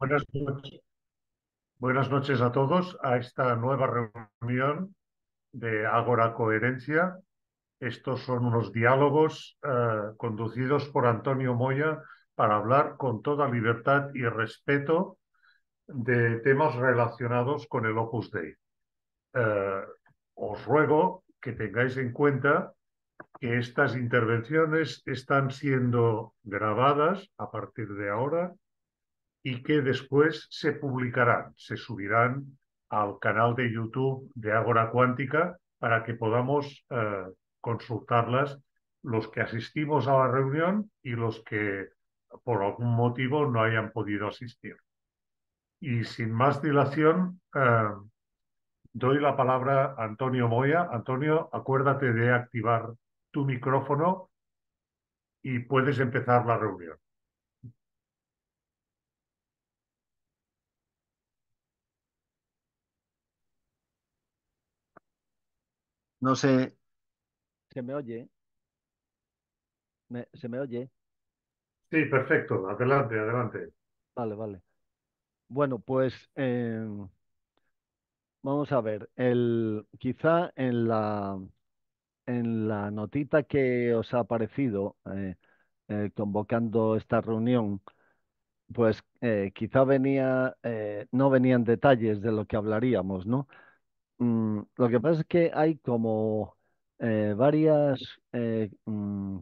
Buenas noches. noches a todos a esta nueva reunión de Agora Coherencia. Estos son unos diálogos eh, conducidos por Antonio Moya para hablar con toda libertad y respeto de temas relacionados con el Opus Dei. Eh, os ruego que tengáis en cuenta que estas intervenciones están siendo grabadas a partir de ahora y que después se publicarán, se subirán al canal de YouTube de Ágora Cuántica para que podamos eh, consultarlas los que asistimos a la reunión y los que por algún motivo no hayan podido asistir. Y sin más dilación, eh, doy la palabra a Antonio Moya. Antonio, acuérdate de activar tu micrófono y puedes empezar la reunión. No sé, ¿Se me oye? ¿Se me oye? Sí, perfecto. Adelante, adelante. Vale, vale. Bueno, pues em, vamos a ver. El, quizá en la, en la notita que os ha aparecido eh, eh, convocando esta reunión, pues eh, quizá venía, no venían detalles de lo que hablaríamos, ¿no? Mm, lo que pasa es que hay como eh, varias eh, mm,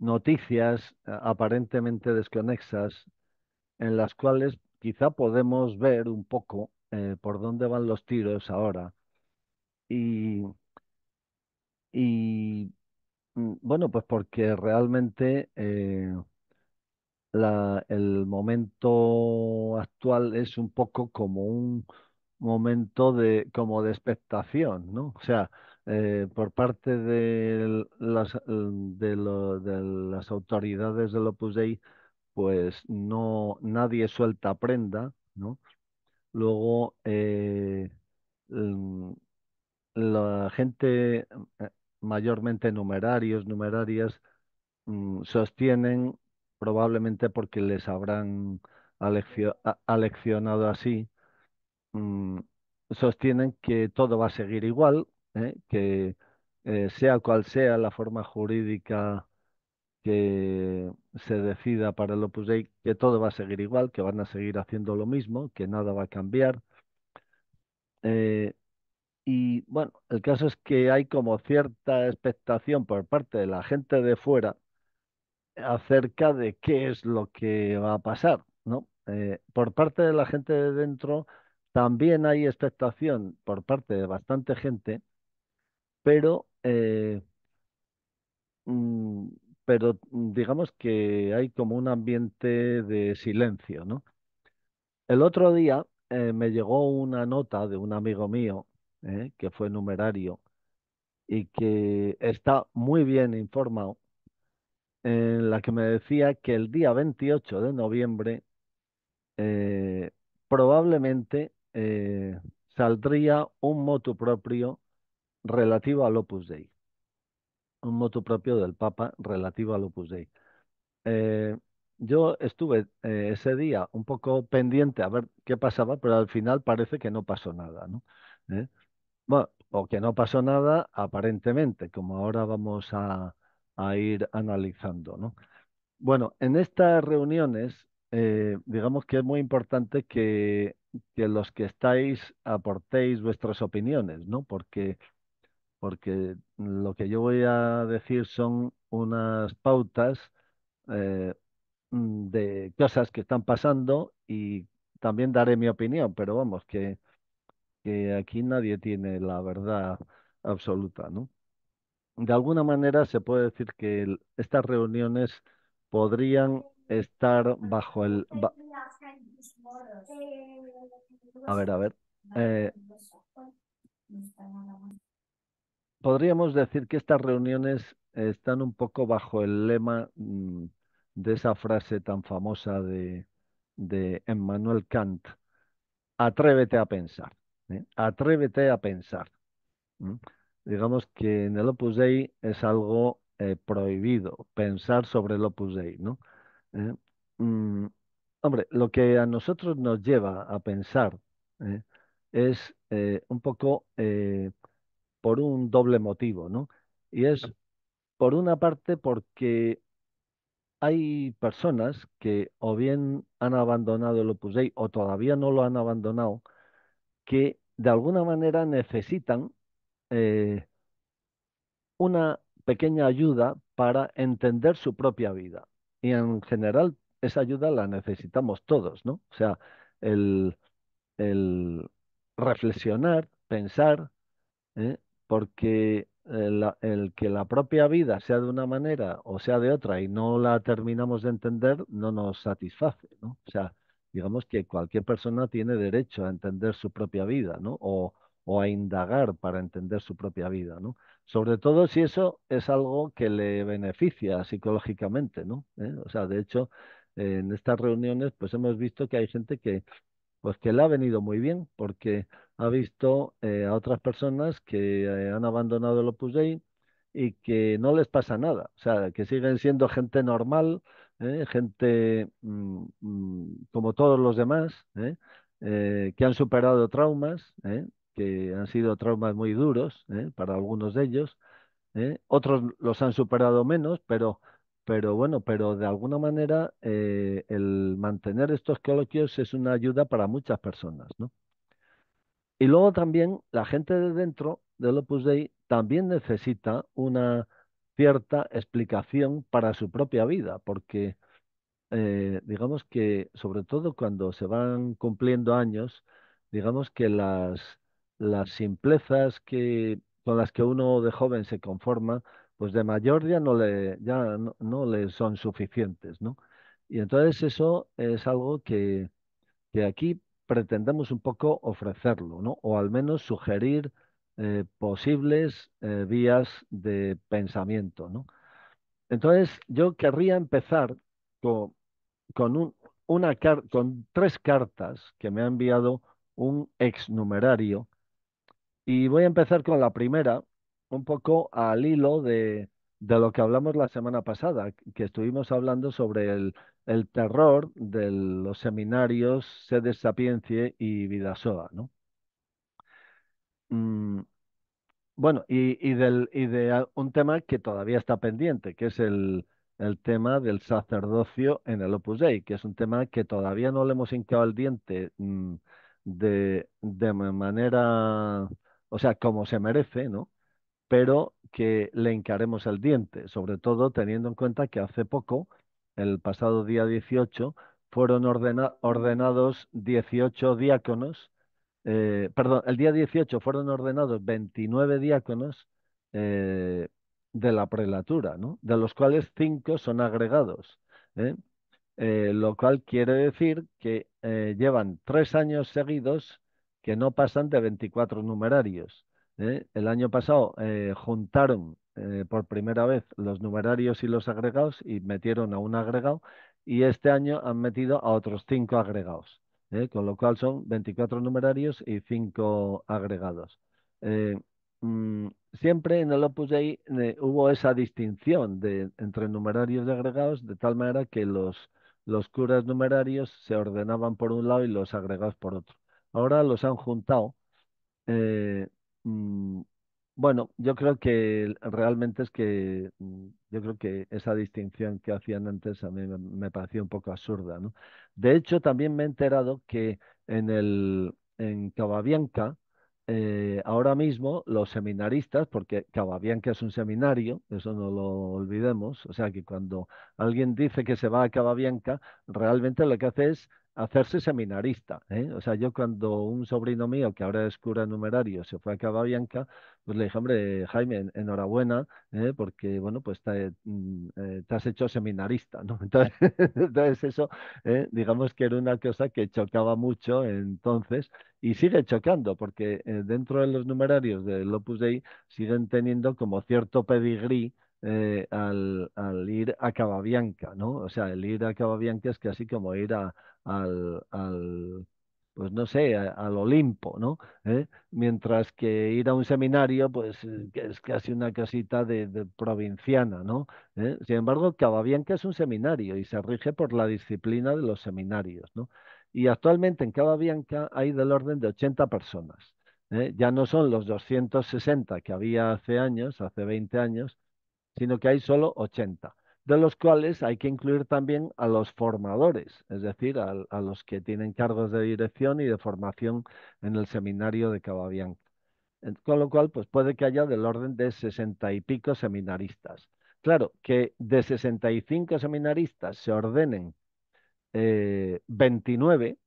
noticias eh, aparentemente desconexas en las cuales quizá podemos ver un poco por dónde van los tiros ahora. Y, mm, bueno, pues porque realmente el momento actual es un poco como un momento de como de expectación, ¿no? O sea, eh, por parte de las, mm, de, lo, de las autoridades del Opus Dei, pues no nadie suelta prenda, ¿no? Luego eh, mm, la gente eh, mayormente numerarios, numerarias, mm, sostienen probablemente porque les habrán aleccionado así, Mm, sostienen que todo va a seguir igual, ¿eh? que eh, sea cual sea la forma jurídica que se decida para el Opus Dei, que todo va a seguir igual, que van a seguir haciendo lo mismo, que nada va a cambiar. Eh, y bueno, el caso es que hay como cierta expectación por parte de la gente de fuera acerca de qué es lo que va a pasar, ¿no? por parte de la gente de dentro también hay expectación por parte de bastante gente, pero, eh, mm, pero mm, digamos que hay como un ambiente de silencio, ¿no? El otro día eh, me llegó una nota de un amigo mío, eh, que fue numerario y que está muy bien informado, en la que me decía que el día 28 de noviembre probablemente eh, saldría un motu propio relativo al Opus Dei. Un motu propio del Papa relativo al Opus Dei. Eh, yo estuve eh, ese día un poco pendiente a ver qué pasaba, pero al final parece que no pasó nada, ¿no? o que no pasó nada aparentemente, como ahora vamos a, ir analizando, Bueno, en estas reuniones eh, digamos que es muy importante que, los que estáis aportéis vuestras opiniones, ¿no? Porque, porque lo que yo voy a decir son unas pautas eh, mm, de cosas que están pasando y también daré mi opinión, pero vamos, que, aquí nadie tiene la verdad absoluta, ¿no? De alguna manera se puede decir que estas reuniones podrían estar bajo el... a ver, a ver. Eh, podríamos decir que estas reuniones están un poco bajo el lema mm, de esa frase tan famosa de, de Emmanuel Kant. Atrévete a pensar. ¿eh? Atrévete a pensar. Digamos que en el Opus Dei es algo eh, prohibido pensar sobre el Opus Dei, ¿no? ¿eh? Mm, hombre, lo que a nosotros nos lleva a pensar ¿eh? es eh, un poco por un doble motivo, ¿no? Y es, por una parte, porque hay personas que o bien han abandonado el Opus o todavía no lo han abandonado, que de alguna manera necesitan una pequeña ayuda para entender su propia vida en general esa ayuda la necesitamos todos, ¿no? O sea, el, reflexionar, pensar, ¿eh? porque eh, el, que la propia vida sea de una manera o sea de otra y no la terminamos de entender no nos satisface, ¿no? O sea, digamos que cualquier persona tiene derecho a entender su propia vida, ¿no? O, o a indagar para entender su propia vida, ¿no? Sobre todo si eso es algo que le beneficia psicológicamente, ¿no? ¿Eh? O sea, de hecho, en estas reuniones, pues hemos visto que hay gente que, pues que le ha venido muy bien, porque ha visto eh, a otras personas que eh, han abandonado el Opus Dei y que no les pasa nada, o sea, que siguen siendo gente normal, gente mm, mm, como todos los demás, que han superado traumas, ¿eh? que han sido traumas muy duros ¿eh? para algunos de ellos. ¿eh? Otros los han superado menos, pero, pero bueno, pero de alguna manera eh, el mantener estos coloquios es una ayuda para muchas personas, Y luego también la gente de dentro del Opus Dei también necesita una cierta explicación para su propia vida, porque digamos que sobre todo cuando se van cumpliendo años, digamos que las las simplezas que, con las que uno de joven se conforma, pues de mayor ya no le, ya no, le son suficientes, ¿no? Y entonces eso es algo que, que aquí pretendemos un poco ofrecerlo, ¿no? O al menos sugerir eh, posibles eh, vías de pensamiento, ¿no? Entonces, yo querría empezar con, con, un, una, con tres cartas que me ha enviado un exnumerario y voy a empezar con la primera, un poco al hilo de, de lo que hablamos la semana pasada, que estuvimos hablando sobre el, el terror de los seminarios Sede Sapiencie y Vidasoa, ¿no? Mm, bueno, y, del, y de un tema que todavía está pendiente, que es el, el tema del sacerdocio en el Opus Dei, que es un tema que todavía no le hemos hincado el diente mm, de, de manera o sea, como se merece, ¿no? Pero que le encaremos el diente, sobre todo teniendo en cuenta que hace poco, el pasado día 18, fueron ordenados 18 diáconos, eh, perdón, el día 18 fueron ordenados 29 diáconos eh, de la prelatura, ¿no? De los cuales 5 son agregados, ¿eh? lo cual quiere decir que llevan tres años seguidos que no pasan de 24 numerarios. ¿eh? El año pasado eh, juntaron eh, por primera vez los numerarios y los agregados y metieron a un agregado y este año han metido a otros cinco agregados, con lo cual son 24 numerarios y cinco agregados. Mm, siempre en el Opus Dei hubo esa distinción de, entre numerarios y agregados, de tal manera que los, los curas numerarios se ordenaban por un lado y los agregados por otro. Ahora los han juntado. Eh, mm, bueno, yo creo que realmente es que mm, yo creo que esa distinción que hacían antes a mí me, parecía un poco absurda, ¿no? De hecho, también me he enterado que en el en Cababianca, eh, ahora mismo los seminaristas, porque Cababianca es un seminario, eso no lo olvidemos, o sea que cuando alguien dice que se va a Cababianca, realmente lo que hace es hacerse seminarista. ¿eh? O sea, yo cuando un sobrino mío, que ahora es cura numerario, se fue a Cababianca, pues le dije, hombre, Jaime, enhorabuena, ¿eh? porque, bueno, pues eh, mm, te, has hecho seminarista, ¿no? Entonces, eso, digamos que era una cosa que chocaba mucho entonces y sigue chocando, porque dentro de los numerarios del Opus Dei siguen teniendo como cierto pedigrí, eh, al, ir a Cababianca, ¿no? O sea, el ir a Cababianca es casi como ir a, al, al pues no sé, al Olimpo, ¿no? ¿Eh? Mientras que ir a un seminario, pues eh, es casi una casita de, provinciana, ¿no? Sin embargo, Cababianca es un seminario y se rige por la disciplina de los seminarios, ¿no? Y actualmente en Cababianca hay del orden de 80 personas. Ya no son los 260 que había hace años, hace 20 años, sino que hay solo 80, de los cuales hay que incluir también a los formadores, es decir, a, los que tienen cargos de dirección y de formación en el seminario de Cababianca. Con lo cual, pues puede que haya del orden de 60 y pico seminaristas. Claro, que de 65 seminaristas se ordenen 29, eh,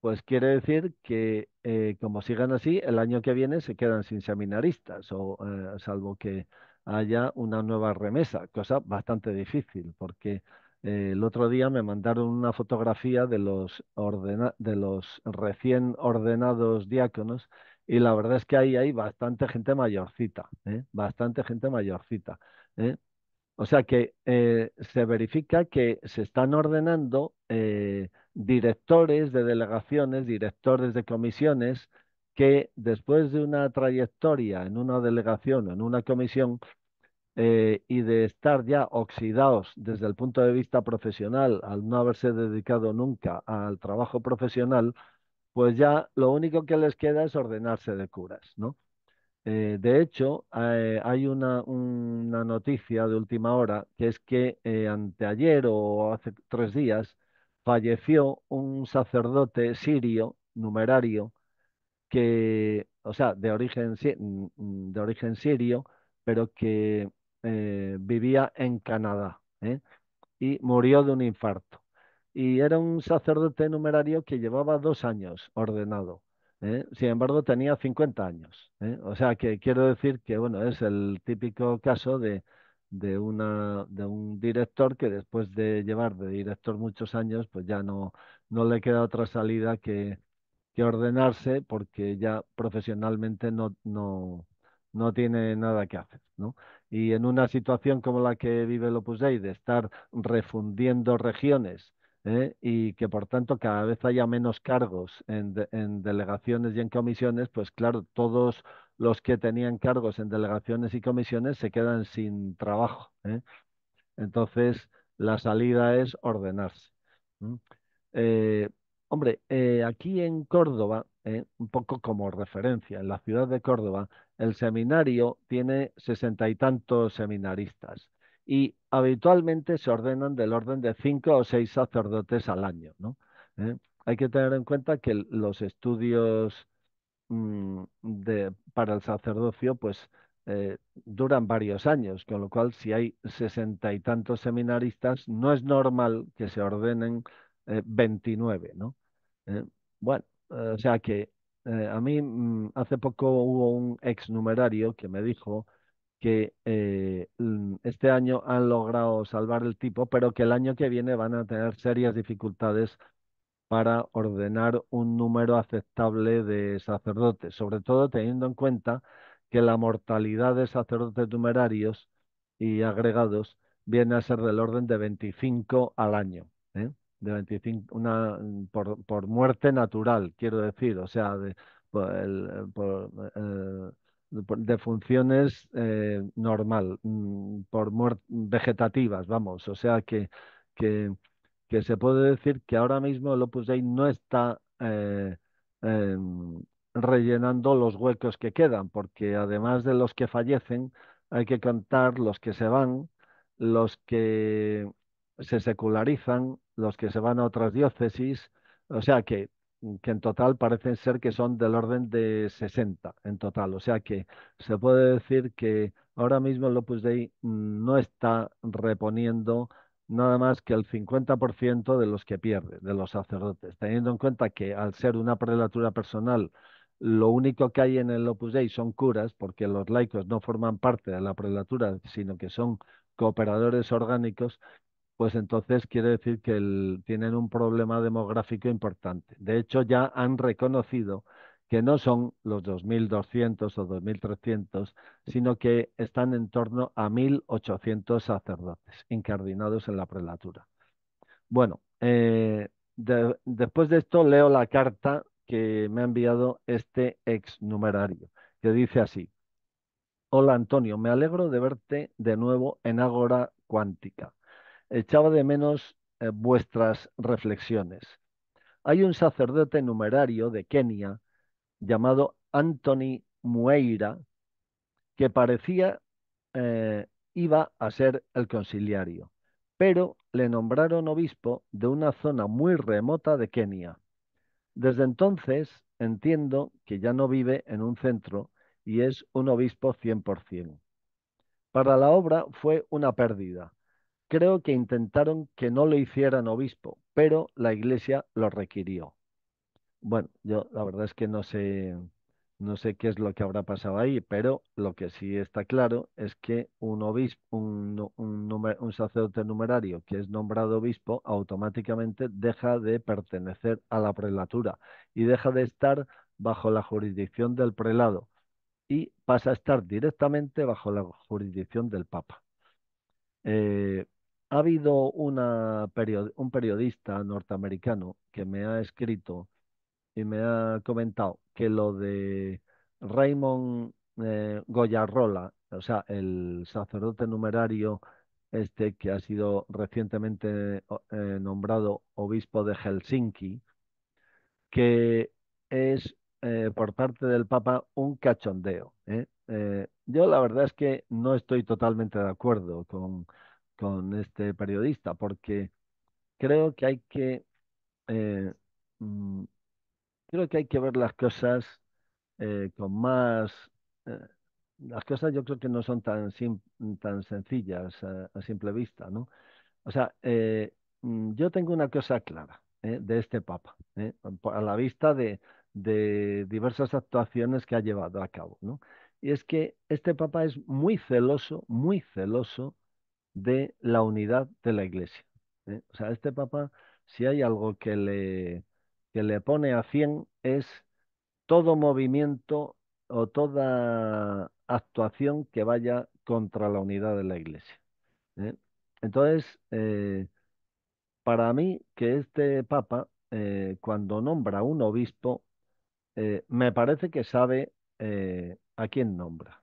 pues quiere decir que eh, como sigan así, el año que viene se quedan sin seminaristas, o eh, salvo que haya una nueva remesa, cosa bastante difícil, porque eh, el otro día me mandaron una fotografía de los, de los recién ordenados diáconos y la verdad es que ahí hay bastante gente mayorcita, ¿eh? bastante gente mayorcita. ¿eh? O sea que se verifica que se están ordenando directores de delegaciones, directores de comisiones, que después de una trayectoria en una delegación o en una comisión eh, y de estar ya oxidados desde el punto de vista profesional, al no haberse dedicado nunca al trabajo profesional, pues ya lo único que les queda es ordenarse de curas, ¿no? Eh, de hecho, eh, hay una, una, noticia de última hora que es que eh, anteayer o hace tres días falleció un sacerdote sirio, numerario, que, o sea, de origen, mm, mm, de origen sirio, pero que eh, vivía en Canadá ¿eh? y murió de un infarto. Y era un sacerdote numerario que llevaba dos años ordenado. ¿eh? Sin embargo, tenía 50 años. O sea, que quiero decir que bueno, es el típico caso de, de, una, de un director que después de llevar de director muchos años, pues ya no, no le queda otra salida que, que ordenarse porque ya profesionalmente no, no, no tiene nada que hacer. ¿no? Y en una situación como la que vive el Opus de estar refundiendo regiones ¿eh? y que por tanto cada vez haya menos cargos en, en delegaciones y en comisiones, pues claro, todos los que tenían cargos en delegaciones y comisiones se quedan sin trabajo. ¿eh? Entonces, la salida es ordenarse. Eh, hombre, aquí en Córdoba, un poco como referencia, en la ciudad de Córdoba, el seminario tiene sesenta y tantos seminaristas y habitualmente se ordenan del orden de cinco o seis sacerdotes al año. ¿no? ¿Eh? Hay que tener en cuenta que los estudios mm, de, para el sacerdocio pues eh, duran varios años, con lo cual si hay sesenta y tantos seminaristas, no es normal que se ordenen eh, veintinueve. 29, ¿no? bueno, o sea que eh, a mí mm, hace poco hubo un ex numerario que me dijo que eh, este año han logrado salvar el tipo, pero que el año que viene van a tener serias dificultades para ordenar un número aceptable de sacerdotes, sobre todo teniendo en cuenta que la mortalidad de sacerdotes numerarios y agregados viene a ser del orden de 25 al año. ¿eh? de 25, una, mm, por, por muerte natural, quiero decir, o sea, de, eh, de funciones eh, normal, mm, por muerte, vegetativas, vamos, o sea que, que, que, se puede decir que ahora mismo el Opus Dei no está eh, em, rellenando los huecos que quedan, porque además de los que fallecen, hay que contar los que se van, los que se secularizan, los que se van a otras diócesis, o sea que, en total parecen ser que son del orden de 60 en total, o sea que se puede decir que ahora mismo el Opus Dei no está reponiendo nada más que el 50% de los que pierde, de los sacerdotes, teniendo en cuenta que al ser una prelatura personal, lo único que hay en el Opus Dei son curas, porque los laicos no forman parte de la prelatura, sino que son cooperadores orgánicos, pues entonces quiere decir que tienen un problema demográfico importante. De hecho, ya han reconocido que no son los 2.200 o 2.300, sino que están en torno a 1.800 sacerdotes incardinados en la prelatura. Bueno, eh, después de esto leo la carta que me ha enviado este ex numerario que dice así. Hola Antonio, me alegro de verte de nuevo en Ágora Cuántica echaba de menos eh, vuestras reflexiones. Hay un sacerdote numerario de Kenia llamado Anthony Mueira que parecía eh, iba a ser el conciliario, pero le nombraron obispo de una zona muy remota de Kenia. Desde entonces entiendo que ya no vive en un centro y es un obispo 100%. Para la obra fue una pérdida, Creo que intentaron que no lo hicieran obispo, pero la iglesia lo requirió. Bueno, yo la verdad es que no sé, no sé qué es lo que habrá pasado ahí, pero lo que sí está claro es que un obispo, un, sacerdote numerario que es nombrado obispo, automáticamente deja de pertenecer a la prelatura y deja de estar bajo la jurisdicción del prelado y pasa a estar directamente bajo la jurisdicción del Papa. Eh, ha habido un periodista norteamericano que me ha escrito y me ha comentado que lo de Raymond eh, Goyarrola, o sea, el sacerdote numerario este que ha sido recientemente eh, nombrado obispo de Helsinki, que es eh, por parte del Papa un cachondeo. yo la verdad es que no estoy totalmente de acuerdo con con este periodista, porque creo que hay que, eh, mm, creo que, hay que ver las cosas eh, con más... Eh, las cosas yo creo que no son tan, tan sencillas a, simple vista, ¿no? O sea, mm, yo tengo una cosa clara de este Papa, a la vista de, de diversas actuaciones que ha llevado a cabo, ¿no? Y es que este Papa es muy celoso, muy celoso de la unidad de la Iglesia. ¿eh? O sea, este Papa, si hay algo que le, que le pone a 100 es todo movimiento o toda actuación que vaya contra la unidad de la Iglesia. ¿eh? Entonces, eh, para mí que este Papa, cuando nombra un obispo, me parece que sabe a quién nombra.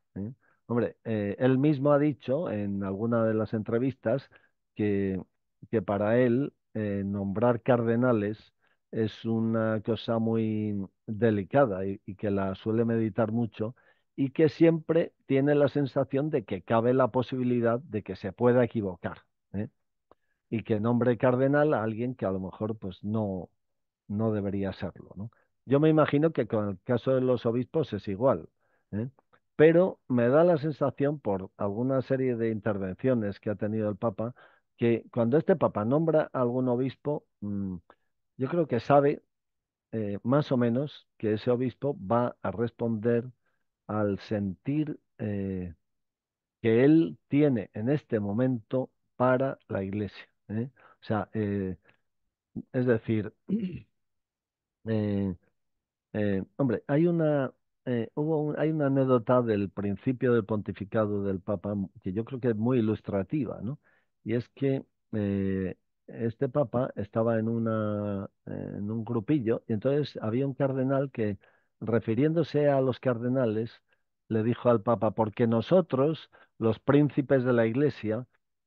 Hombre, eh, él mismo ha dicho en alguna de las entrevistas que, que para él eh, nombrar cardenales es una cosa muy delicada y, que la suele meditar mucho y que siempre tiene la sensación de que cabe la posibilidad de que se pueda equivocar ¿eh? y que nombre cardenal a alguien que a lo mejor pues no, no debería serlo. Yo me imagino que con el caso de los obispos es igual pero me da la sensación, por alguna serie de intervenciones que ha tenido el Papa, que cuando este Papa nombra a algún obispo, mm, yo creo que sabe eh, más o menos que ese obispo va a responder al sentir eh, que él tiene en este momento para la Iglesia. ¿eh? O sea, es decir, hombre, hay una eh, hubo hay una anécdota del principio del pontificado del Papa que yo creo que es muy ilustrativa, ¿no? Y es que eh, este Papa estaba en, en un grupillo y entonces había un cardenal que, refiriéndose a los cardenales, le dijo al Papa, porque nosotros, los príncipes de la Iglesia,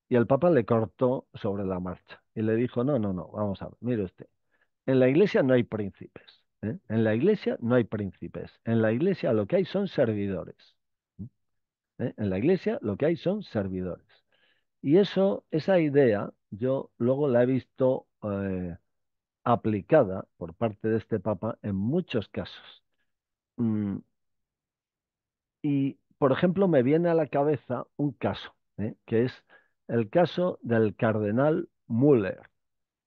y el Papa le cortó sobre la marcha y le dijo, no, no, no, vamos a ver, mire usted, en la Iglesia no hay príncipes ¿eh? En la iglesia no hay príncipes. En la iglesia lo que hay son servidores. ¿eh? En la iglesia lo que hay son servidores. Y eso, esa idea, yo luego la he visto eh, aplicada por parte de este Papa en muchos casos. Mm. Y, por ejemplo, me viene a la cabeza un caso, que es el caso del cardenal Müller,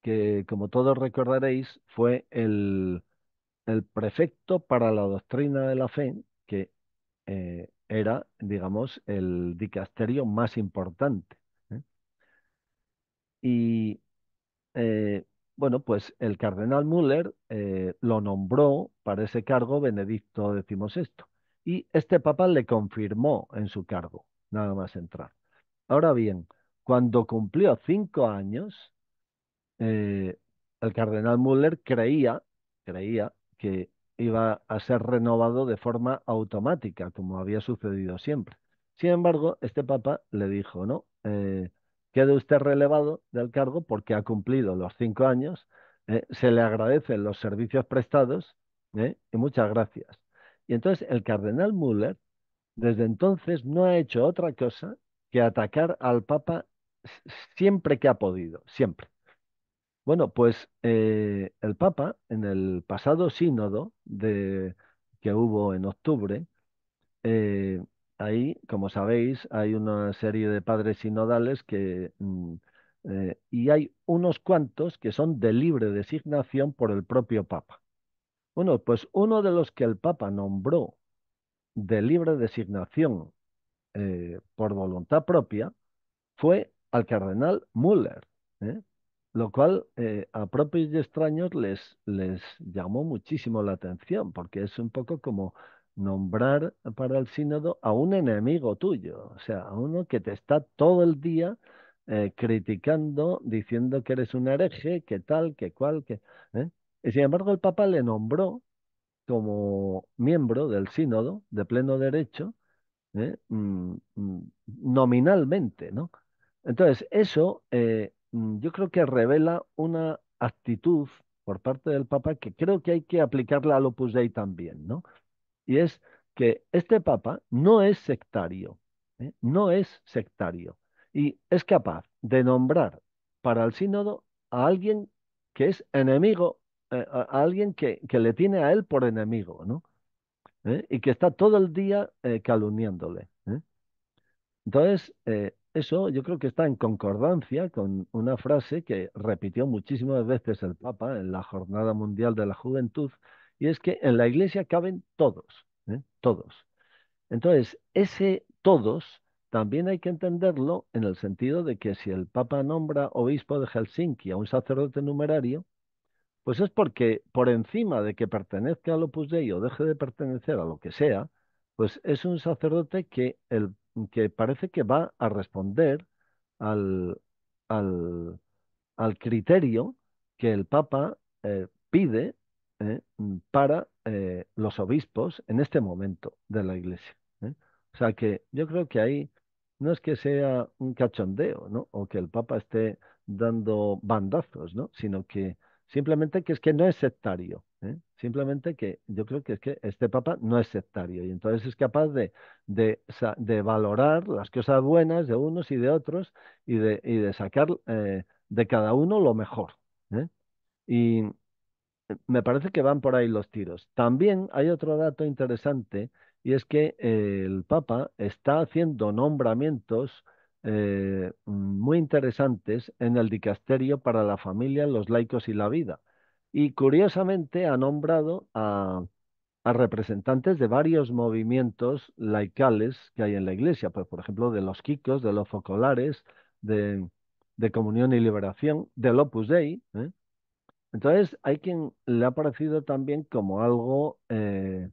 que, como todos recordaréis, fue el el prefecto para la doctrina de la fe, que eh, era, digamos, el dicasterio más importante. ¿eh? Y eh, bueno, pues el cardenal Müller lo nombró para ese cargo Benedicto esto Y este papa le confirmó en su cargo, nada más entrar. Ahora bien, cuando cumplió cinco años, el cardenal Müller creía, creía que iba a ser renovado de forma automática, como había sucedido siempre. Sin embargo, este papa le dijo, no, eh, quede usted relevado del cargo porque ha cumplido los cinco años, eh, se le agradecen los servicios prestados eh, y muchas gracias. Y entonces el cardenal Müller, desde entonces, no ha hecho otra cosa que atacar al papa siempre que ha podido, siempre. Bueno, pues eh, el Papa, en el pasado sínodo que hubo en octubre, eh, ahí, como sabéis, hay una serie de padres sinodales que, mm, eh, y hay unos cuantos que son de libre designación por el propio Papa. Bueno, pues uno de los que el Papa nombró de libre designación por voluntad propia fue al cardenal Müller. ¿eh? Lo cual eh, a propios y extraños les, les llamó muchísimo la atención, porque es un poco como nombrar para el sínodo a un enemigo tuyo, o sea, a uno que te está todo el día eh, criticando, diciendo que eres un hereje, que tal, que cual, que... ¿eh? Y sin embargo el Papa le nombró como miembro del sínodo de pleno derecho, mm, mm, nominalmente, ¿no? Entonces, eso eh, Mm, yo creo que revela una actitud por parte del Papa que creo que hay que aplicarla al Opus Dei también, ¿no? Y es que este Papa no es sectario, ¿eh? no es sectario, y es capaz de nombrar para el sínodo a alguien que es enemigo, eh, a alguien que, le tiene a él por enemigo, ¿no? ¿Eh? Y que está todo el día calumniándole. Entonces, eh, eso yo creo que está en concordancia con una frase que repitió muchísimas veces el Papa en la Jornada Mundial de la Juventud, y es que en la Iglesia caben todos, ¿eh? todos. Entonces, ese todos también hay que entenderlo en el sentido de que si el Papa nombra obispo de Helsinki a un sacerdote numerario, pues es porque por encima de que pertenezca al Opus Dei o deje de pertenecer a lo que sea, pues es un sacerdote que el que parece que va a responder al, al, al criterio que el Papa eh, pide eh, mm, para eh, los obispos en este momento de la Iglesia. O sea que yo creo que ahí no es que sea un cachondeo, ¿no? O que el Papa esté dando bandazos, ¿no? Sino que simplemente que es que no es sectario. ¿eh? Simplemente que yo creo que es que este Papa no es sectario y entonces es capaz de, de, valorar las cosas buenas de unos y de otros y de, y de sacar eh, de cada uno lo mejor. ¿eh? Y me parece que van por ahí los tiros. También hay otro dato interesante y es que el Papa está haciendo nombramientos muy interesantes en el dicasterio para la familia, los laicos y la vida y curiosamente ha nombrado a, representantes de varios movimientos laicales que hay en la iglesia, pues, por ejemplo, de los quicos, de los focolares, de, comunión y liberación, del opus dei. ¿eh? Entonces, hay quien le ha parecido también como algo eh,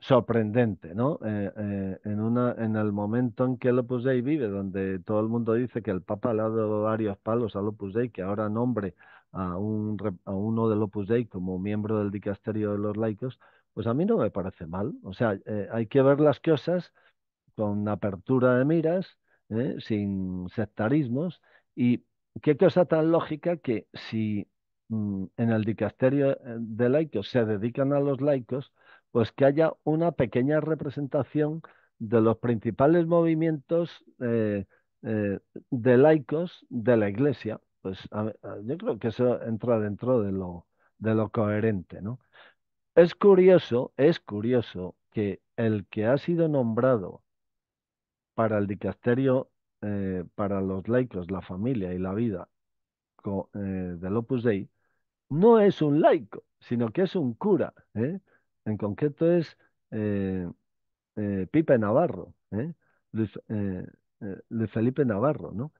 sorprendente, ¿no? Eh, en, una, en el momento en que el opus dei vive, donde todo el mundo dice que el Papa le ha dado varios palos al opus dei, que ahora nombre a, un, a uno del Opus Dei como miembro del dicasterio de los laicos, pues a mí no me parece mal. O sea, eh, hay que ver las cosas con apertura de miras, ¿eh? sin sectarismos, y qué cosa tan lógica que si mm, en el dicasterio eh, de laicos se dedican a los laicos, pues que haya una pequeña representación de los principales movimientos de laicos de la Iglesia pues ah, yo creo que eso entra dentro de lo, de lo coherente, ¿no? Es curioso, es curioso que el que ha sido nombrado para el dicasterio, eh, para los laicos, la familia y la vida eh, del Opus Dei, no es un laico, sino que es un cura. ¿eh? En concreto es Pipe Navarro, Luis, Felipe Navarro, ¿no?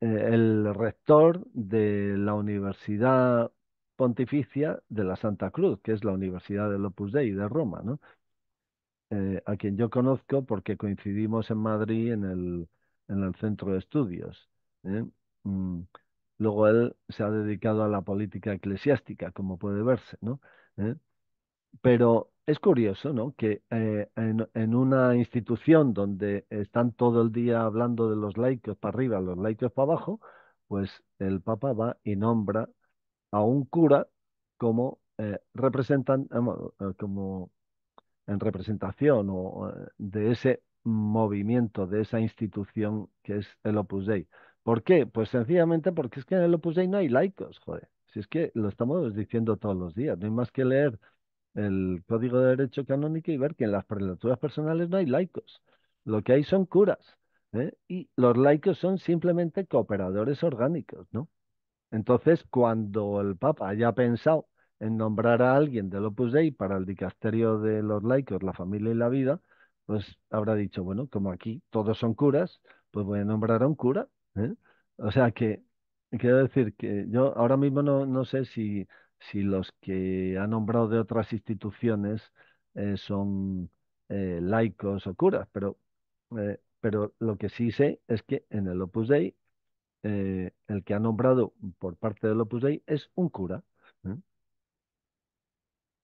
Eh, el rector de la Universidad Pontificia de la Santa Cruz, que es la Universidad del Opus Dei de Roma, ¿no? Eh, a quien yo conozco porque coincidimos en Madrid en el, en el centro de estudios. ¿eh? Mm, luego él se ha dedicado a la política eclesiástica, como puede verse, ¿no? Pero es curioso, ¿no? Que eh, en, una institución donde están todo el día hablando de los laicos para arriba, los laicos para abajo, pues el Papa va y nombra a un cura como eh, representan, eh, eh, como en representación o, de ese movimiento, de esa institución que es el Opus Dei. ¿Por qué? Pues sencillamente porque es que en el Opus Dei no hay laicos, joder. Si es que lo estamos diciendo todos los días, no hay más que leer el Código de Derecho Canónico y ver que en las prelaturas personales no hay laicos. Lo que hay son curas. ¿eh? Y los laicos son simplemente cooperadores orgánicos, ¿no? Entonces, cuando el Papa haya pensado en nombrar a alguien del Opus Dei para el dicasterio de los laicos, la familia y la vida, pues habrá dicho, bueno, como aquí todos son curas, pues voy a nombrar a un cura. ¿eh? O sea que, quiero decir que yo ahora mismo no, no sé si si los que ha nombrado de otras instituciones eh, son eh, laicos o curas, pero, eh, pero lo que sí sé es que en el Opus Dei, el que ha nombrado por parte del Opus Dei es un cura.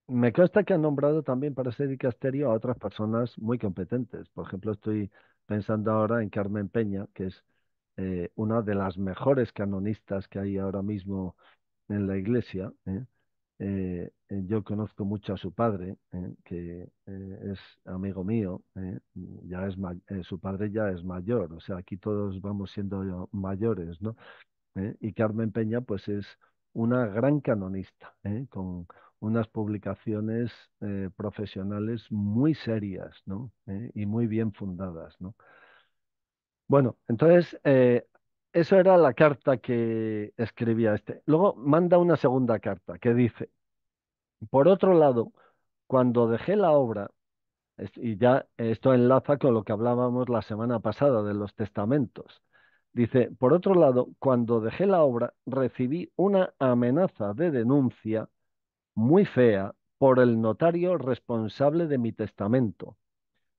Me consta que ha nombrado también para ese dicasterio a otras personas muy competentes. Por ejemplo, estoy pensando ahora en Carmen Peña, que es una de las mejores canonistas que hay ahora mismo en la iglesia. ¿eh? Eh, eh, yo conozco mucho a su padre, que es amigo mío, ya es su padre ya es mayor, o sea, aquí todos vamos siendo mayores, ¿no? y Carmen Peña, pues es una gran canonista, con unas publicaciones profesionales muy serias ¿no? y muy bien fundadas. ¿no? Bueno, entonces eso era la carta que escribía este. Luego manda una segunda carta que dice, por otro lado, cuando dejé la obra, y ya esto enlaza con lo que hablábamos la semana pasada de los testamentos, dice, por otro lado, cuando dejé la obra, recibí una amenaza de denuncia muy fea por el notario responsable de mi testamento.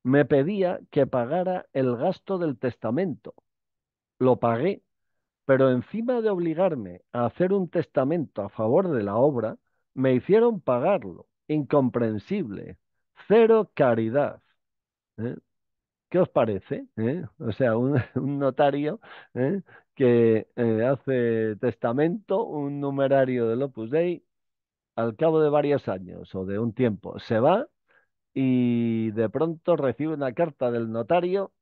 Me pedía que pagara el gasto del testamento lo pagué, pero encima de obligarme a hacer un testamento a favor de la obra, me hicieron pagarlo. Incomprensible. Cero caridad. ¿eh? ¿Qué os parece? Eh? O sea, un, notario ¿eh? que hace testamento, un numerario del Opus Dei, al cabo de varios años o de un tiempo, se va y de pronto recibe una carta del notario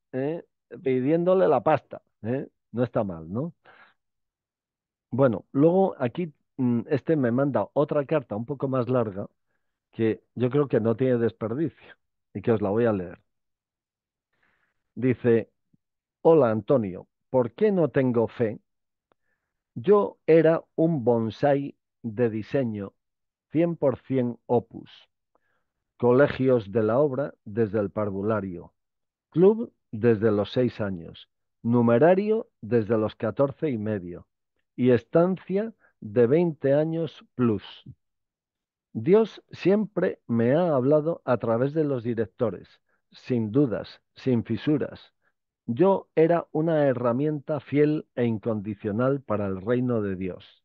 pidiéndole la pasta. ¿eh? No está mal, ¿no? Bueno, luego aquí mm, este me manda otra carta un poco más larga que yo creo que no tiene desperdicio y que os la voy a leer. Dice, hola Antonio, ¿por qué no tengo fe? Yo era un bonsai de diseño 100% opus, colegios de la obra desde el parvulario, club desde los seis años, numerario desde los 14 y medio y estancia de 20 años plus. Dios siempre me ha hablado a través de los directores, sin dudas, sin fisuras. Yo era una herramienta fiel e incondicional para el reino de Dios.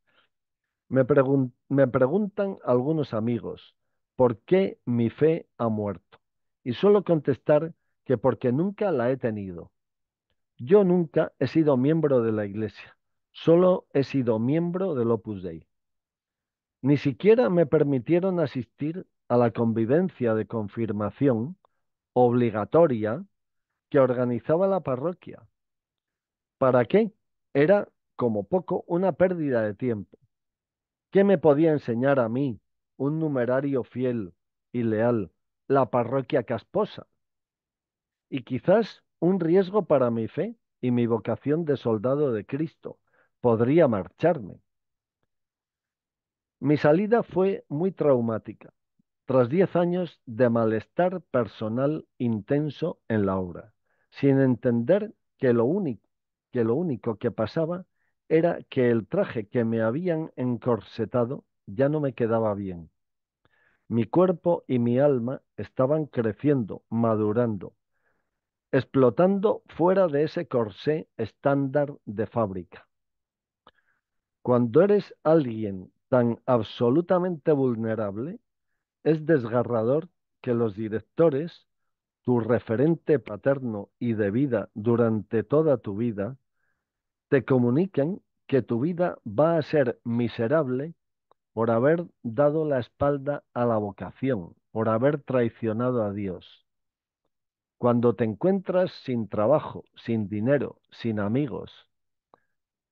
Me, me preguntan algunos amigos, ¿por qué mi fe ha muerto? Y suelo contestar que porque nunca la he tenido, yo nunca he sido miembro de la iglesia, solo he sido miembro del Opus Dei. Ni siquiera me permitieron asistir a la convivencia de confirmación obligatoria que organizaba la parroquia. ¿Para qué? Era, como poco, una pérdida de tiempo. ¿Qué me podía enseñar a mí, un numerario fiel y leal, la parroquia casposa? Y quizás un riesgo para mi fe y mi vocación de soldado de Cristo. Podría marcharme. Mi salida fue muy traumática, tras diez años de malestar personal intenso en la obra, sin entender que lo único que, lo único que pasaba era que el traje que me habían encorsetado ya no me quedaba bien. Mi cuerpo y mi alma estaban creciendo, madurando, explotando fuera de ese corsé estándar de fábrica. Cuando eres alguien tan absolutamente vulnerable, es desgarrador que los directores, tu referente paterno y de vida durante toda tu vida, te comuniquen que tu vida va a ser miserable por haber dado la espalda a la vocación, por haber traicionado a Dios. Cuando te encuentras sin trabajo, sin dinero, sin amigos,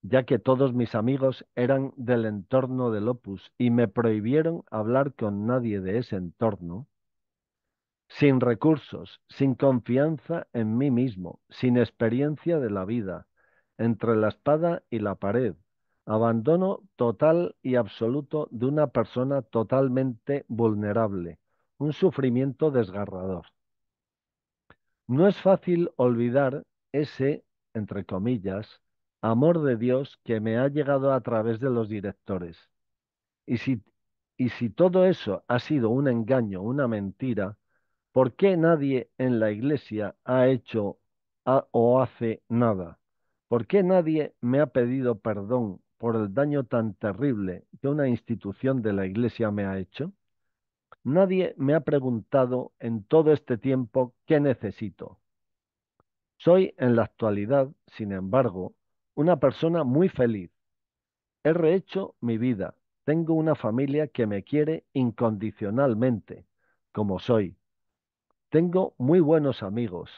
ya que todos mis amigos eran del entorno del opus y me prohibieron hablar con nadie de ese entorno, sin recursos, sin confianza en mí mismo, sin experiencia de la vida, entre la espada y la pared, abandono total y absoluto de una persona totalmente vulnerable, un sufrimiento desgarrador. No es fácil olvidar ese, entre comillas, amor de Dios que me ha llegado a través de los directores. Y si, todo eso ha sido un engaño, una mentira, ¿por qué nadie en la iglesia ha hecho o hace nada? ¿Por qué nadie me ha pedido perdón por el daño tan terrible que una institución de la iglesia me ha hecho? Nadie me ha preguntado en todo este tiempo qué necesito. Soy en la actualidad, sin embargo, una persona muy feliz. He rehecho mi vida. Tengo una familia que me quiere incondicionalmente, como soy. Tengo muy buenos amigos.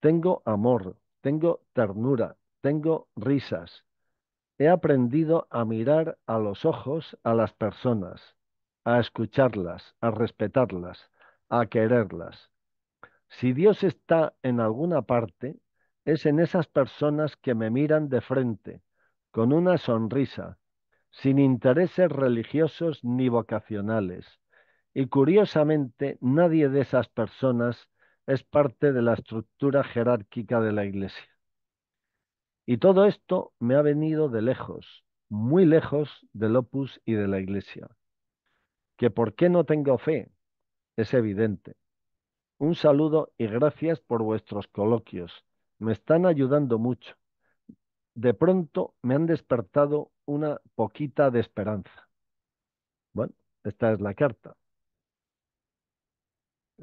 Tengo amor, tengo ternura, tengo risas. He aprendido a mirar a los ojos a las personas a escucharlas, a respetarlas, a quererlas. Si Dios está en alguna parte, es en esas personas que me miran de frente, con una sonrisa, sin intereses religiosos ni vocacionales. Y curiosamente, nadie de esas personas es parte de la estructura jerárquica de la Iglesia. Y todo esto me ha venido de lejos, muy lejos del opus y de la Iglesia. Que por qué no tengo fe es evidente. Un saludo y gracias por vuestros coloquios. Me están ayudando mucho. De pronto me han despertado una poquita de esperanza. Bueno, esta es la carta.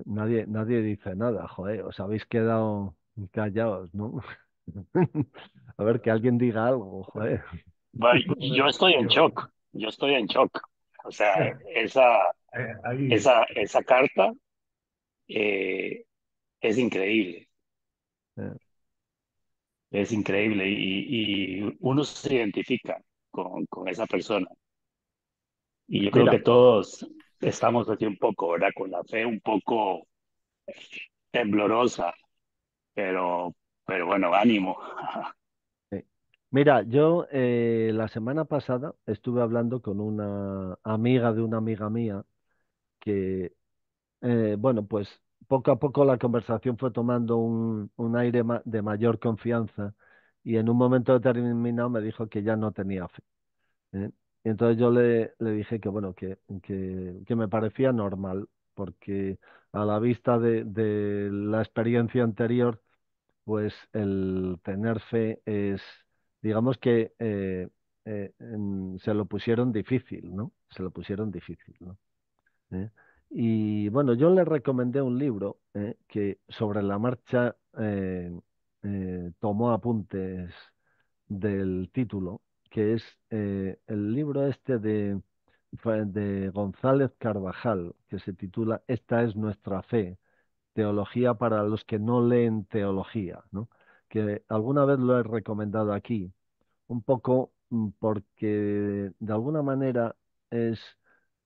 Nadie, nadie dice nada, joder, os habéis quedado callados, ¿no? A ver, que alguien diga algo, joder. yo estoy en shock, yo estoy en shock. O sea, esa, esa, esa carta eh, es increíble. Es increíble y, y uno se identifica con, con, esa persona. Y yo creo que todos estamos así un poco, ¿verdad? Con la fe un poco temblorosa, pero, pero bueno, ánimo. Mira, yo eh, la semana pasada estuve hablando con una amiga de una amiga mía que, eh, bueno, pues poco a poco la conversación fue tomando un, aire de mayor confianza y en un momento determinado me dijo que ya no tenía fe. ¿eh? Y entonces yo le, dije que, bueno, que, que, me parecía normal, porque a la vista de la experiencia anterior, pues el tener fe es digamos que eh, eh, em, se lo pusieron difícil, ¿no? Se lo pusieron difícil, ¿no? ¿Eh? Y bueno, yo le recomendé un libro que sobre la marcha tomó apuntes del título, que es el libro este de, de González Carvajal, que se titula Esta es nuestra fe, teología para los que no leen teología, ¿no? que alguna vez lo he recomendado aquí, un poco mm, porque de alguna manera es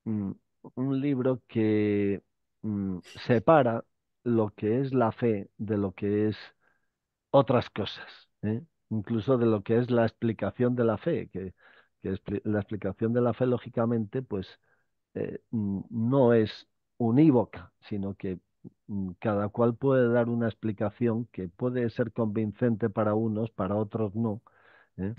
mm, un libro que mm, separa lo que es la fe de lo que es otras cosas, ¿eh? incluso de lo que es la explicación de la fe, que, la explicación de la fe lógicamente pues eh, no es unívoca, sino que cada cual puede dar una explicación que puede ser convincente para unos, para otros no, ¿eh?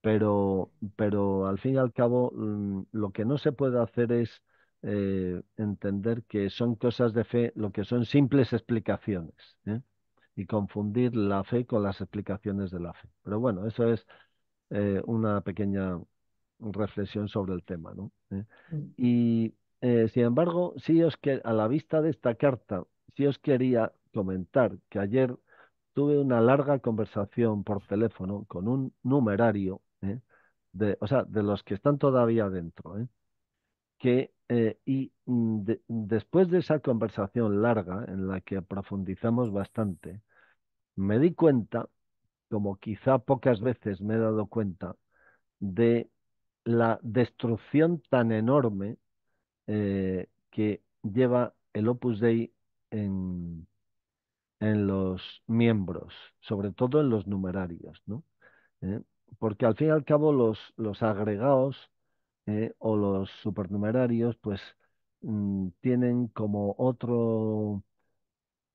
Pero, pero al fin y al cabo, mm, lo que no se puede hacer es eh, entender que son cosas de fe lo que son simples explicaciones ¿eh? y confundir la fe con las explicaciones de la fe. Pero bueno, eso es una pequeña reflexión sobre el tema. Mm. Y sin embargo, si os que a la vista de esta carta, si os quería comentar que ayer tuve una larga conversación por teléfono con un numerario, ¿eh? de, o sea, de los que están todavía dentro, ¿eh? que, eh, y mm, después de esa conversación larga en la que profundizamos bastante, me di cuenta, como quizá pocas veces me he dado cuenta, de la destrucción tan enorme que lleva el Opus Dei en, en los miembros, sobre todo en los numerarios, ¿no? ¿Eh? Porque al fin y al cabo los, los agregados ¿eh? o los supernumerarios, pues mm, tienen como otro,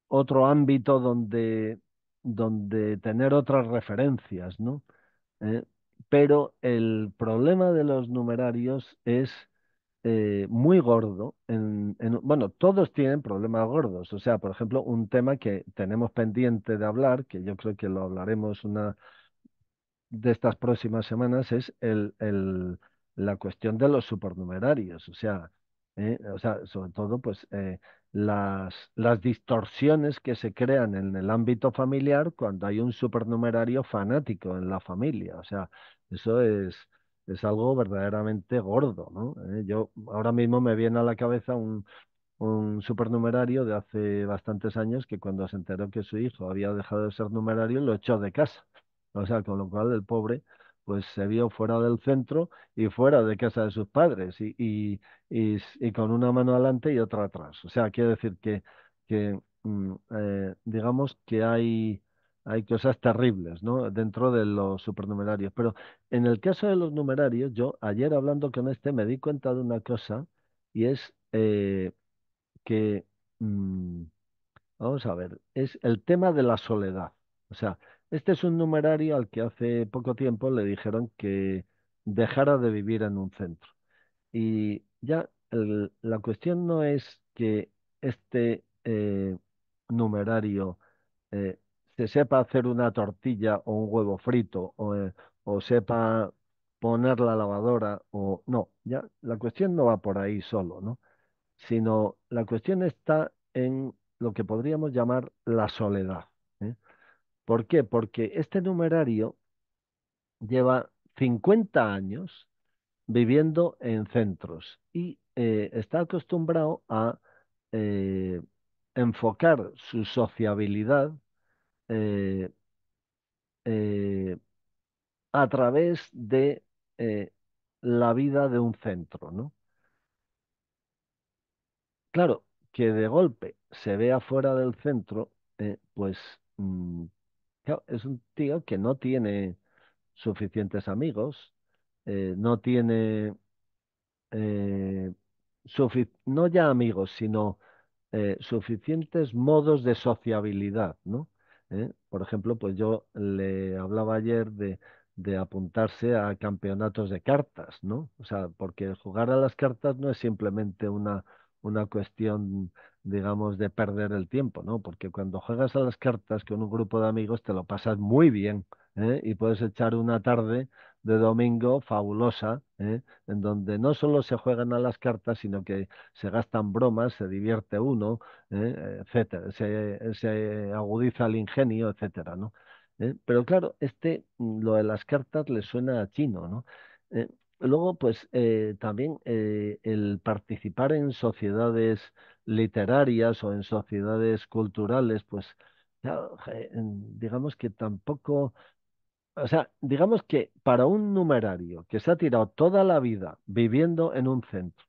otro ámbito donde, donde tener otras referencias, ¿no? ¿Eh? pero el problema de los numerarios es eh, muy gordo. En, en, bueno, todos tienen problemas gordos. O sea, por ejemplo, un tema que tenemos pendiente de hablar, que yo creo que lo hablaremos una de estas próximas semanas, es el, la cuestión de los supernumerarios. O sea, eh, o sea sobre todo, pues eh, las, las distorsiones que se crean en el ámbito familiar cuando hay un supernumerario fanático en la familia. O sea, eso es es algo verdaderamente gordo, ¿no? Eh, yo ahora mismo me viene a la cabeza un, un supernumerario de hace bastantes años que cuando se enteró que su hijo había dejado de ser numerario lo echó de casa. O sea, con lo cual el pobre pues se vio fuera del centro y fuera de casa de sus padres y, y, y, con una mano adelante y otra atrás. O sea, quiero decir que, que mm, eh, digamos que hay hay cosas terribles, ¿no? Dentro de los supernumerarios. Pero en el caso de los numerarios, yo ayer hablando con este me di cuenta de una cosa y es eh, que, mm, vamos a ver, es el tema de la soledad. O sea, este es un numerario al que hace poco tiempo le dijeron que dejara de vivir en un centro. Y ya la cuestión no es que este eh, numerario eh, se sepa hacer una tortilla o un huevo frito eh, o, sepa poner la lavadora o no, ya la cuestión no va por ahí solo, ¿no? Sino la cuestión está en lo que podríamos llamar la soledad. ¿eh? ¿Por qué? Porque este numerario lleva 50 años viviendo en centros y eh, está acostumbrado a enfocar su sociabilidad eh, eh, a través de eh, la vida de un centro, ¿no? Claro, que de golpe se vea fuera del centro, pues mm, es un tío que no tiene suficientes amigos, no tiene eh, no ya amigos, sino suficientes modos de sociabilidad, ¿no? ¿eh? Por ejemplo, pues yo le hablaba ayer de, apuntarse a campeonatos de cartas, ¿no? O sea, porque jugar a las cartas no es simplemente una, una cuestión, digamos, de perder el tiempo, ¿no? Porque cuando juegas a las cartas con un grupo de amigos te lo pasas muy bien, ¿eh? y puedes echar una tarde de domingo fabulosa, ¿eh? en donde no solo se juegan a las cartas, sino que se gastan bromas, se divierte uno, ¿eh? etcétera, se, se, agudiza el ingenio, etcétera, ¿no? ¿Eh? Pero claro, este mm, lo de las cartas le suena a chino, ¿no? luego, pues también el participar en sociedades literarias o en sociedades culturales, pues digamos que tampoco o sea, digamos que para un numerario que se ha tirado toda la vida viviendo en un centro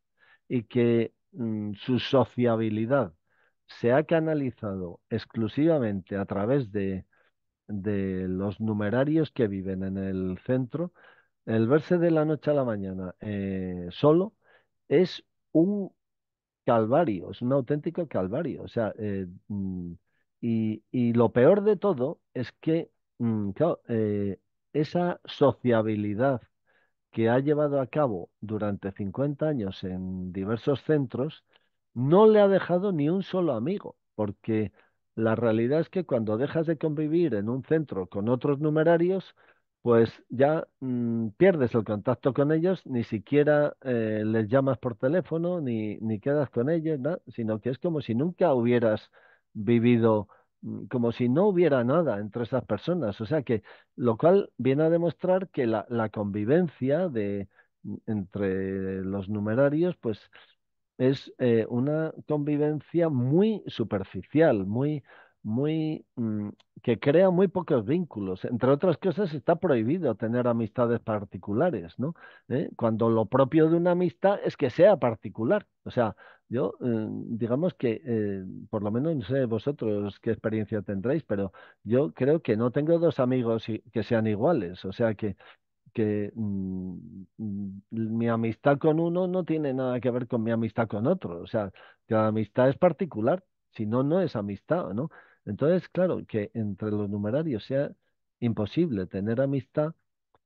y que mm, su sociabilidad se ha canalizado exclusivamente a través de, de los numerarios que viven en el centro, el verse de la noche a la mañana eh, solo es un calvario, es un auténtico calvario. O sea, eh, mm, y, lo peor de todo es que Mm, eh, esa sociabilidad que ha llevado a cabo durante 50 años en diversos centros no le ha dejado ni un solo amigo, porque la realidad es que cuando dejas de convivir en un centro con otros numerarios, pues ya mm, pierdes el contacto con ellos, ni siquiera eh, les llamas por teléfono, ni, ni quedas con ellos, sino que es como si nunca hubieras vivido Mm, como si no hubiera nada entre esas personas. O sea que, lo cual viene a demostrar que la, convivencia de, mm, entre los numerarios, pues es eh, una convivencia muy superficial, muy, muy, mm, que crea muy pocos vínculos. Entre otras cosas, está prohibido tener amistades particulares, ¿no? ¿Eh? Cuando lo propio de una amistad es que sea particular. O sea, yo, eh, digamos que, eh, por lo menos no sé vosotros qué experiencia tendréis, pero yo creo que no tengo dos amigos que sean iguales. O sea que, que mm, mm, mi amistad con uno no tiene nada que ver con mi amistad con otro. O sea, la amistad es particular, si no, no es amistad, ¿no? Entonces, claro, que entre los numerarios sea imposible tener amistad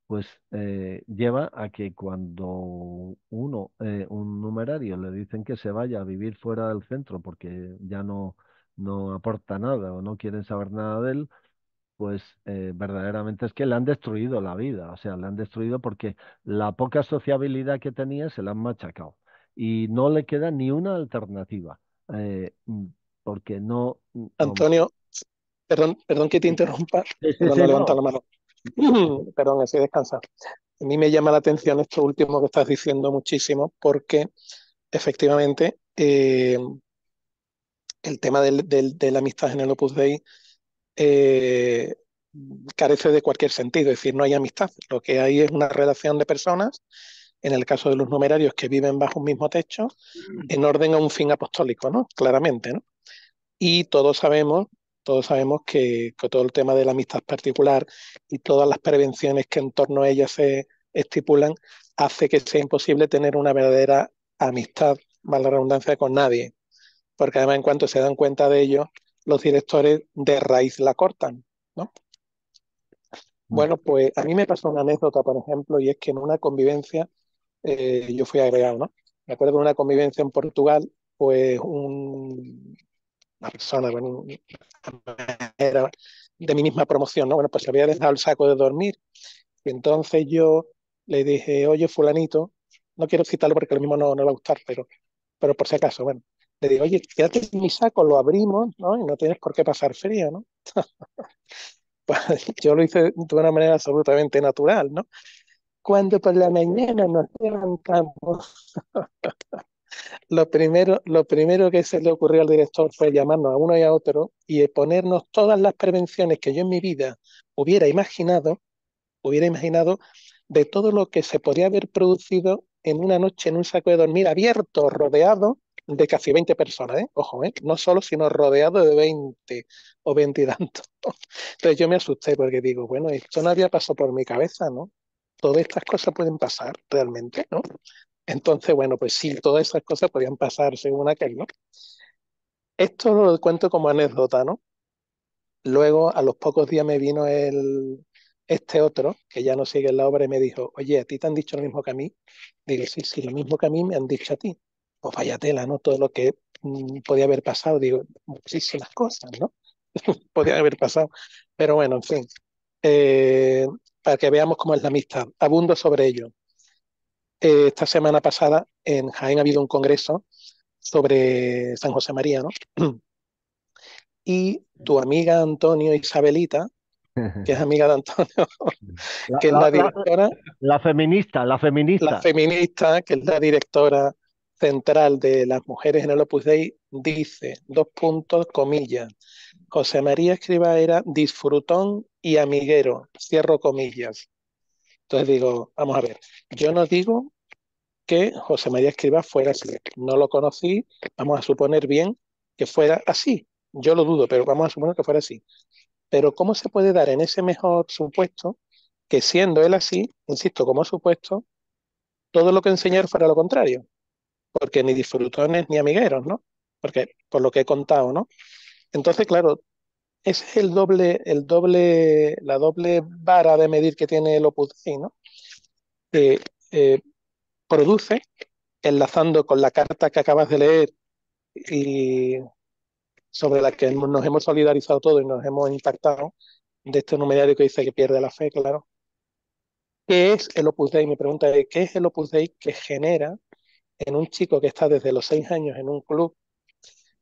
pues eh, lleva a que cuando uno, eh, un numerario, le dicen que se vaya a vivir fuera del centro porque ya no, no aporta nada o no quieren saber nada de él, pues eh, verdaderamente es que le han destruido la vida, o sea, le han destruido porque la poca sociabilidad que tenía se la han machacado y no le queda ni una alternativa, eh, mm, porque mm, no... Antonio, perdón, perdón que te interrumpa, levanta la mano. perdón, así descansar. A mí me llama la atención esto último que estás diciendo muchísimo, porque efectivamente eh, el tema de la amistad en el Opus Dei eh, carece de cualquier sentido, es decir, no hay amistad, lo que hay es una relación de personas, en el caso de los numerarios que viven bajo un mismo techo, mm. en orden a un fin apostólico, ¿no? Claramente, Y todos sabemos todos sabemos que, todo el tema de la amistad particular y todas las prevenciones que en torno a ella se estipulan hace que sea imposible tener una verdadera amistad, mala redundancia, con nadie. Porque además en cuanto se dan cuenta de ello, los directores de raíz la cortan, ¿no? Mm. Bueno, pues a mí me pasó una anécdota, por ejemplo, y es que en una convivencia, eh, yo fui agregado, ¿no? Me acuerdo de una convivencia en Portugal, pues un, persona bueno, de mi misma promoción, ¿no? Bueno, pues se había dejado el saco de dormir. Y entonces yo le dije, oye, fulanito, no quiero citarlo porque lo mismo no, no le va a gustar, pero, pero por si acaso, bueno, le dije, oye, quédate en mi saco, lo abrimos, ¿no? Y no tienes por qué pasar frío, ¿no? Pues yo lo hice de una manera absolutamente natural, ¿no? Cuando por la mañana nos levantamos, Lo primero, lo primero que se le ocurrió al director fue llamarnos a uno y a otro y ponernos todas las prevenciones que yo en mi vida hubiera imaginado, hubiera imaginado de todo lo que se podría haber producido en una noche en un saco de dormir abierto, rodeado de casi 20 personas, ¿eh? ojo, ¿eh? no solo, sino rodeado de 20 o 20 y tantos. Entonces yo me asusté porque digo, bueno, esto no había pasado por mi cabeza, ¿no? Todas estas cosas pueden pasar realmente, ¿no? Entonces, bueno, pues sí, todas esas cosas podían pasar según aquel, ¿no? Esto lo cuento como anécdota, ¿no? Luego, a los pocos días me vino el, este otro, que ya no sigue en la obra, y me dijo, oye, ¿a ti te han dicho lo mismo que a mí? Digo, sí, sí, lo mismo que a mí me han dicho a ti. Pues vaya tela, ¿no? Todo lo que mm, podía haber pasado, digo, muchísimas cosas, ¿no? podía haber pasado. Pero bueno, en fin, eh, para que veamos cómo es la amistad. Abundo sobre ello. Eh, esta semana pasada en Jaén ha habido un congreso sobre San José María, ¿no? Y tu amiga Antonio Isabelita, que es amiga de Antonio, que es la directora. La, la, feminista, la feminista. La feminista, que es la directora central de las mujeres en el Opus Dei, dice, dos puntos, comillas, José María Escriba era disfrutón y amiguero, cierro comillas. Entonces digo, vamos a ver, yo no digo que José María Escriba fuera así. No lo conocí, vamos a suponer bien que fuera así. Yo lo dudo, pero vamos a suponer que fuera así. Pero ¿cómo se puede dar en ese mejor supuesto que siendo él así, insisto, como supuesto, todo lo que enseñar fuera lo contrario? Porque ni disfrutones ni amigueros, ¿no? Porque por lo que he contado, ¿no? Entonces, claro, ese es el doble, el doble, la doble vara de medir que tiene el Opus Dei, ¿no? Eh, produce, enlazando con la carta que acabas de leer y sobre la que nos hemos solidarizado todos y nos hemos impactado, de este numerario que dice que pierde la fe, claro. ¿Qué es el Opus Dei? Mi pregunta es, ¿qué es el Opus Dei que genera en un chico que está desde los seis años en un club?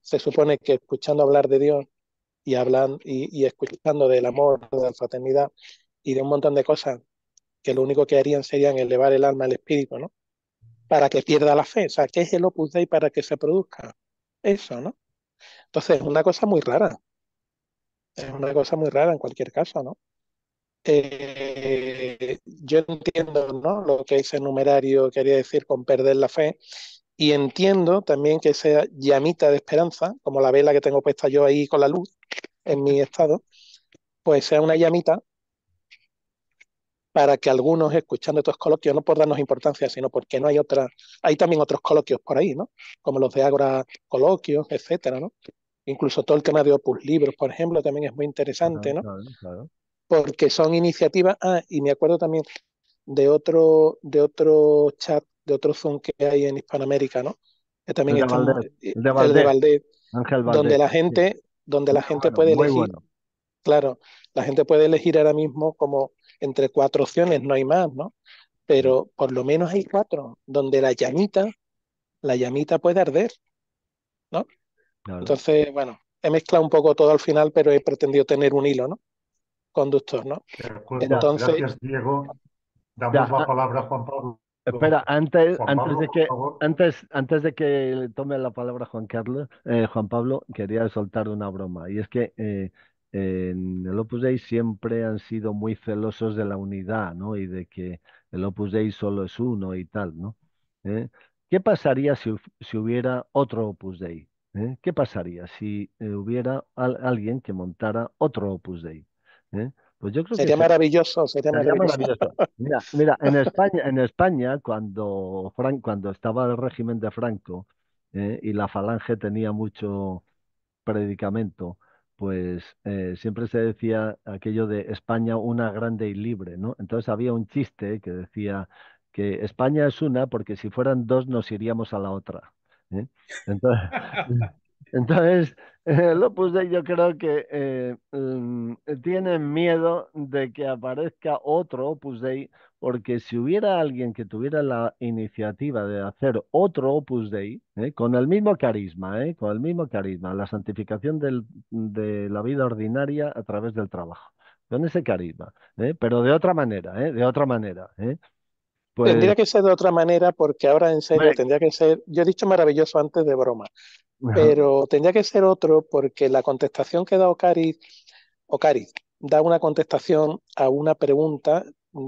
Se supone que escuchando hablar de Dios y, hablando, y, escuchando del amor, de la fraternidad y de un montón de cosas que lo único que harían serían elevar el alma, al espíritu, ¿no? para que pierda la fe. O sea, ¿qué es el Opus Dei para que se produzca? Eso, ¿no? Entonces, es una cosa muy rara. Es una cosa muy rara en cualquier caso, ¿no? Eh, yo entiendo ¿no? lo que ese numerario quería decir con perder la fe y entiendo también que esa llamita de esperanza, como la vela que tengo puesta yo ahí con la luz en mi estado, pues sea una llamita para que algunos escuchando estos coloquios, no por darnos importancia, sino porque no hay otra, hay también otros coloquios por ahí, ¿no? Como los de Agora Coloquios, etcétera, ¿no? Incluso todo el tema de Opus Libros, por ejemplo, también es muy interesante, ¿no? Porque son iniciativas, ah, y me acuerdo también de otro, de otro chat, de otro Zoom que hay en Hispanoamérica, ¿no? también eh, el de el de Valdez, donde la gente, donde la gente puede elegir. Claro, la gente puede elegir ahora mismo como entre cuatro opciones, no hay más, ¿no? Pero por lo menos hay cuatro, donde la llamita, la llamita puede arder, ¿no? Entonces, bueno, he mezclado un poco todo al final, pero he pretendido tener un hilo, ¿no? Conductor, ¿no? Entonces... Diego. Damos la ah, palabra Juan Pablo. Espera, antes, antes, de que, antes, antes de que tome la palabra Juan Carlos, eh, Juan Pablo, quería soltar una broma. Y es que eh, en el Opus Dei siempre han sido muy celosos de la unidad, Y de que el Opus Dei solo es uno y tal, ¿no? ¿Eh? ¿Qué pasaría si, hubiera otro Opus Dei? ¿Eh? ¿Qué pasaría si eh, hubiera alguien que montara otro Opus Dei? Pues yo creo sería maravilloso, sería, maravilloso. Mira, en España, en España cuando, cuando estaba el régimen de Franco y la falange tenía mucho predicamento, pues eh, siempre se decía aquello de España una grande y libre, ¿no? Entonces había un chiste que decía que España es una porque si fueran dos nos iríamos a la otra. ¿eh? Entonces, entonces eh, Opus Dei yo creo que mm, tiene miedo de que aparezca otro Opus Dei porque si hubiera alguien que tuviera la iniciativa de hacer otro Opus Dei, ¿eh? con el mismo carisma, ¿eh? con el mismo carisma, la santificación de la vida ordinaria a través del trabajo, con ese carisma, ¿eh? pero de otra manera, ¿eh? de otra manera. Tendría que pues ser de otra manera porque ahora en serio tendría que ser, yo he dicho maravilloso antes de broma, pero tendría que ser otro porque la contestación que da Ocaris, Ocaris da una contestación a una pregunta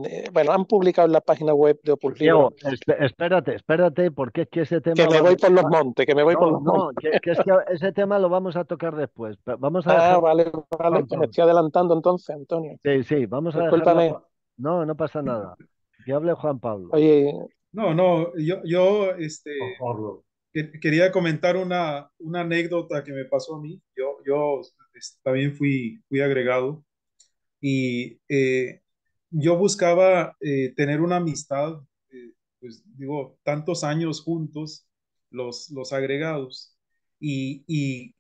eh, bueno, han publicado en la página web de Opus Diego, espérate, espérate, porque es que ese tema... Que me voy por los montes, que me voy por los montes. ese tema lo vamos a tocar después. Vamos a ah, vale, vale, me estoy adelantando entonces, Antonio. Sí, sí, vamos a dejarlo... No, no pasa nada. Que hable Juan Pablo. Oye... No, no, yo, yo este, quería comentar una, una anécdota que me pasó a mí. Yo, yo este, también fui, fui agregado y... Eh, yo buscaba eh, tener una amistad, eh, pues digo, tantos años juntos, los, los agregados. Y,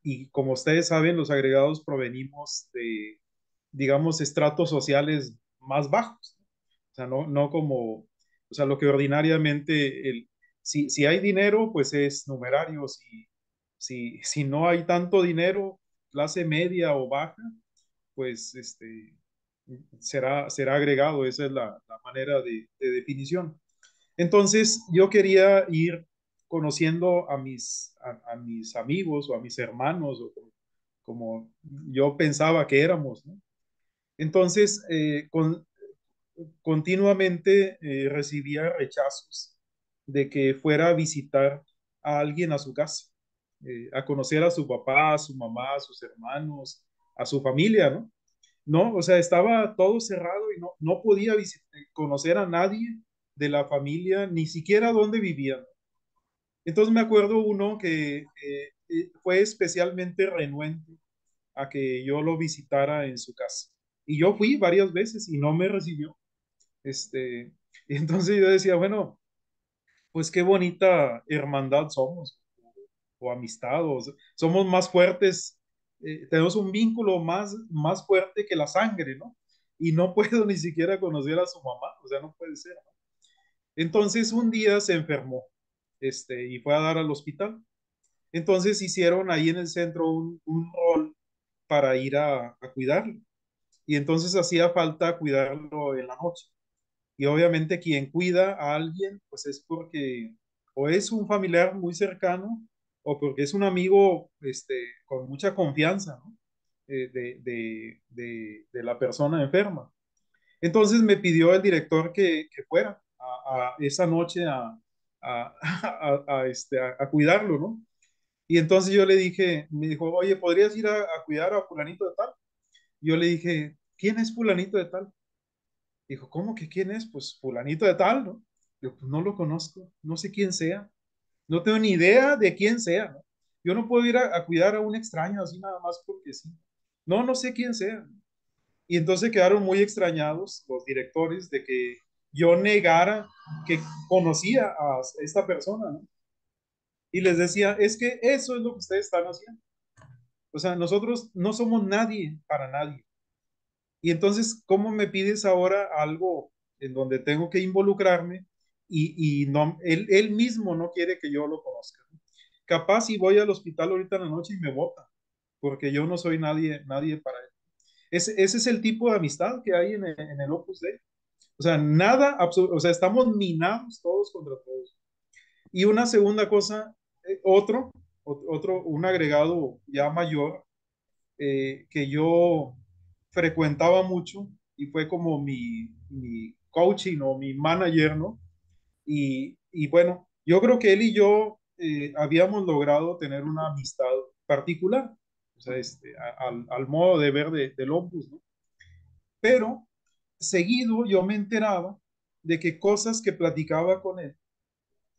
y, como ustedes saben, los agregados provenimos de, digamos, estratos sociales más bajos. O sea, no, como, o sea, lo que ordinariamente, el, si, hay dinero, pues es numerario. y si, si no hay tanto dinero, clase media o baja, pues este, será, será agregado, esa es la, manera de, definición. Entonces, yo quería ir conociendo a mis, a, mis amigos o a mis hermanos, como, yo pensaba que éramos. ¿no? Entonces, eh, continuamente eh, recibía rechazos de que fuera a visitar a alguien a su casa, eh, a conocer a su papá, a su mamá, a sus hermanos, a su familia, ¿no? ¿no? O sea, estaba todo cerrado y no, podía conocer a nadie de la familia, ni siquiera dónde vivían. Entonces me acuerdo uno que eh, fue especialmente renuente a que yo lo visitara en su casa. Y yo fui varias veces y no me recibió. Este, entonces yo decía, bueno, pues qué bonita hermandad somos, o, amistados, somos más fuertes eh, tenemos un vínculo más, más fuerte que la sangre, ¿no? Y no puedo ni siquiera conocer a su mamá, o sea, no puede ser. Entonces un día se enfermó este, y fue a dar al hospital. Entonces hicieron ahí en el centro un, rol para ir a, a cuidarlo. Y entonces hacía falta cuidarlo en la noche. Y obviamente quien cuida a alguien, pues es porque o es un familiar muy cercano o porque es un amigo este, con mucha confianza eh, de, la persona enferma. Entonces me pidió el director que, fuera a, esa noche este, a, cuidarlo, ¿no? Y entonces yo le dije, me dijo, oye, ¿podrías ir a, cuidar a fulanito de tal? Yo le dije, ¿quién es fulanito de tal? Dijo, ¿cómo que quién es? Pues fulanito de tal, ¿no? Yo pues, no lo conozco, no sé quién sea. No tengo ni idea de quién sea. Yo no puedo ir a, cuidar a un extraño así nada más porque sí. No, no sé quién sea. Y entonces quedaron muy extrañados los directores de que yo negara que conocía a esta persona. Y les decía, es que eso es lo que ustedes están haciendo. O sea, nosotros no somos nadie para nadie. Y entonces, ¿cómo me pides ahora algo en donde tengo que involucrarme y, él, mismo no quiere que yo lo conozca. Capaz si voy al hospital ahorita en la noche y me vota, porque yo no soy nadie, nadie para él. Ese, es el tipo de amistad que hay en el, Opus Dei. O sea, nada, o sea, estamos minados todos contra todos. Y una segunda cosa, eh, otro, otro, un agregado ya mayor eh, que yo frecuentaba mucho y fue como mi, mi coaching o mi manager, ¿no? Y, bueno, yo creo que él y yo eh, habíamos logrado tener una amistad particular, este, al, modo de ver del Opus, ¿no? Pero seguido yo me enteraba de que cosas que platicaba con él